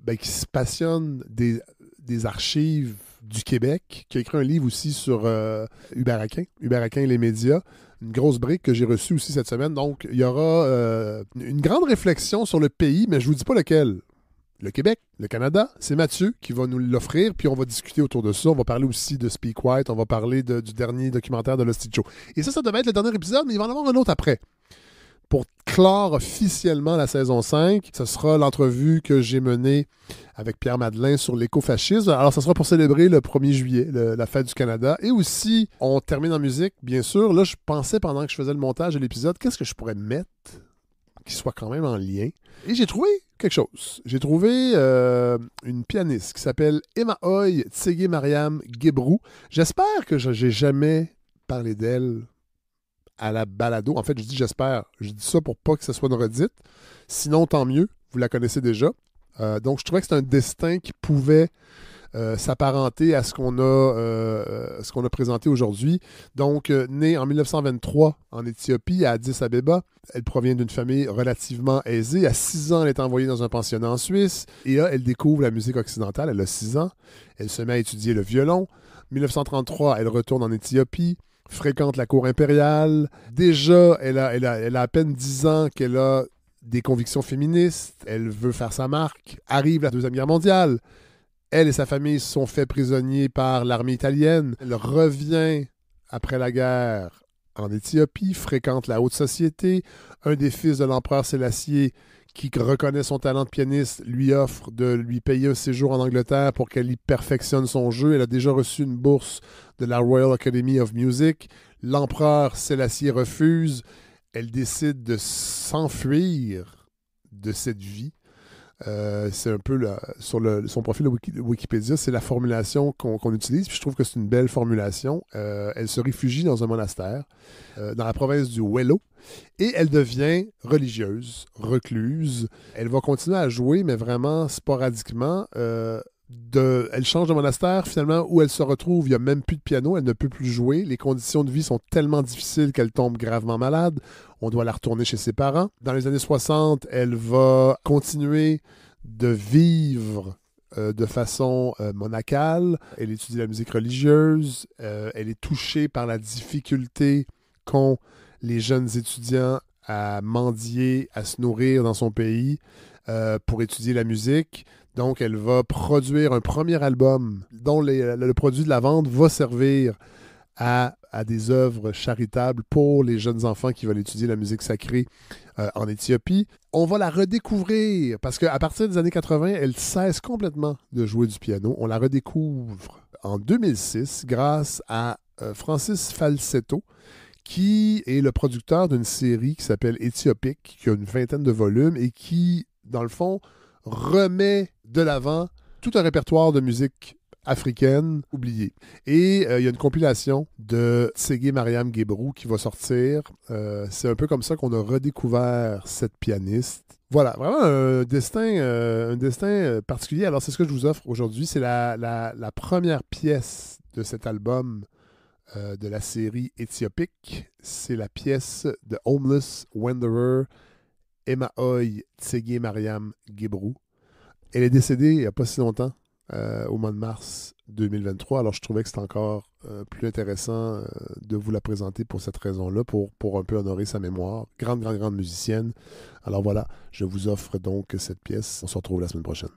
ben, qui se passionne des des archives du Québec, qui a écrit un livre aussi sur euh, Hubert et les médias. Une grosse brique que j'ai reçue aussi cette semaine. Donc, il y aura euh, une grande réflexion sur le pays, mais je ne vous dis pas lequel. Le Québec, le Canada, c'est Mathieu qui va nous l'offrir, puis on va discuter autour de ça. On va parler aussi de Speak White, on va parler du dernier documentaire de Losticho. Et ça, ça devait être le dernier épisode, mais il va en avoir un autre après pour clore officiellement la saison 5. Ce sera l'entrevue que j'ai menée avec Pierre Madeleine sur l'écofascisme. Alors, ce sera pour célébrer le 1er juillet, la fête du Canada. Et aussi, on termine en musique, bien sûr. Là, je pensais pendant que je faisais le montage de l'épisode, qu'est-ce que je pourrais mettre qui soit quand même en lien. Et j'ai trouvé quelque chose. J'ai trouvé euh, une pianiste qui s'appelle Emma Hoy Tsege Mariam Gebrou. J'espère que je n'ai jamais parlé d'elle à la balado. En fait, je dis j'espère. Je dis ça pour pas que ce soit une redite. Sinon, tant mieux, vous la connaissez déjà. Euh, donc, je trouvais que c'est un destin qui pouvait euh, s'apparenter à ce qu'on a, euh, ce qu'on a présenté aujourd'hui. Donc, née en 1923 en Éthiopie, à Addis Abeba, elle provient d'une famille relativement aisée. À 6 ans, elle est envoyée dans un pensionnat en Suisse. Et là, elle découvre la musique occidentale. Elle a 6 ans. Elle se met à étudier le violon. 1933, elle retourne en Éthiopie fréquente la cour impériale. Déjà, elle a, elle a, à peine 10 ans qu'elle a des convictions féministes. Elle veut faire sa marque. Arrive la Deuxième Guerre mondiale. Elle et sa famille sont faits prisonniers par l'armée italienne. Elle revient après la guerre en Éthiopie, fréquente la haute société. Un des fils de l'empereur Sélassié, qui reconnaît son talent de pianiste, lui offre de lui payer un séjour en Angleterre pour qu'elle y perfectionne son jeu. Elle a déjà reçu une bourse de la Royal Academy of Music. L'empereur Célassier refuse. Elle décide de s'enfuir de cette vie. Euh, c'est un peu sur son profil Wikipédia, c'est la formulation qu'on utilise. Puis je trouve que c'est une belle formulation. Euh, elle se réfugie dans un monastère euh, dans la province du Wello et elle devient religieuse, recluse. Elle va continuer à jouer, mais vraiment sporadiquement elle change de monastère finalement où elle se retrouve. Il n'y a même plus de piano, elle ne peut plus jouer. Les conditions de vie sont tellement difficiles qu'elle tombe gravement malade. On doit la retourner chez ses parents. Dans les années 60, elle va continuer de vivre euh, de façon euh, monacale. Elle étudie la musique religieuse. Euh, elle est touchée par la difficulté qu'ont les jeunes étudiants à mendier, à se nourrir dans son pays pour étudier la musique. Donc, elle va produire un premier album dont euh, le produit de la vente va servir à, des œuvres charitables pour les jeunes enfants qui veulent étudier la musique sacrée euh, en Éthiopie. On va la redécouvrir parce qu'à partir des années 80, elle cesse complètement de jouer du piano. On la redécouvre en 2006 grâce à euh, Francis Falsetto, qui est le producteur d'une série qui s'appelle Éthiopique, qui a une vingtaine de volumes et qui, dans le fond, remet de l'avant tout un répertoire de musique africaine oubliée. Et euh, il y a une compilation de Tsege Mariam Gebrou qui va sortir. Euh, c'est un peu comme ça qu'on a redécouvert cette pianiste. Voilà, vraiment un destin, euh, un destin particulier. Alors c'est ce que je vous offre aujourd'hui. C'est la, première pièce de cet album de la série éthiopique. C'est la pièce de Homeless Wanderer Emma Oi Tsege Mariam Gebrou elle est décédée il n'y a pas si longtemps, euh, au mois de mars 2023. Alors, je trouvais que c'était encore euh, plus intéressant euh, de vous la présenter pour cette raison-là, pour, pour un peu honorer sa mémoire. Grande, grande, grande musicienne. Alors voilà, je vous offre donc cette pièce. On se retrouve la semaine prochaine.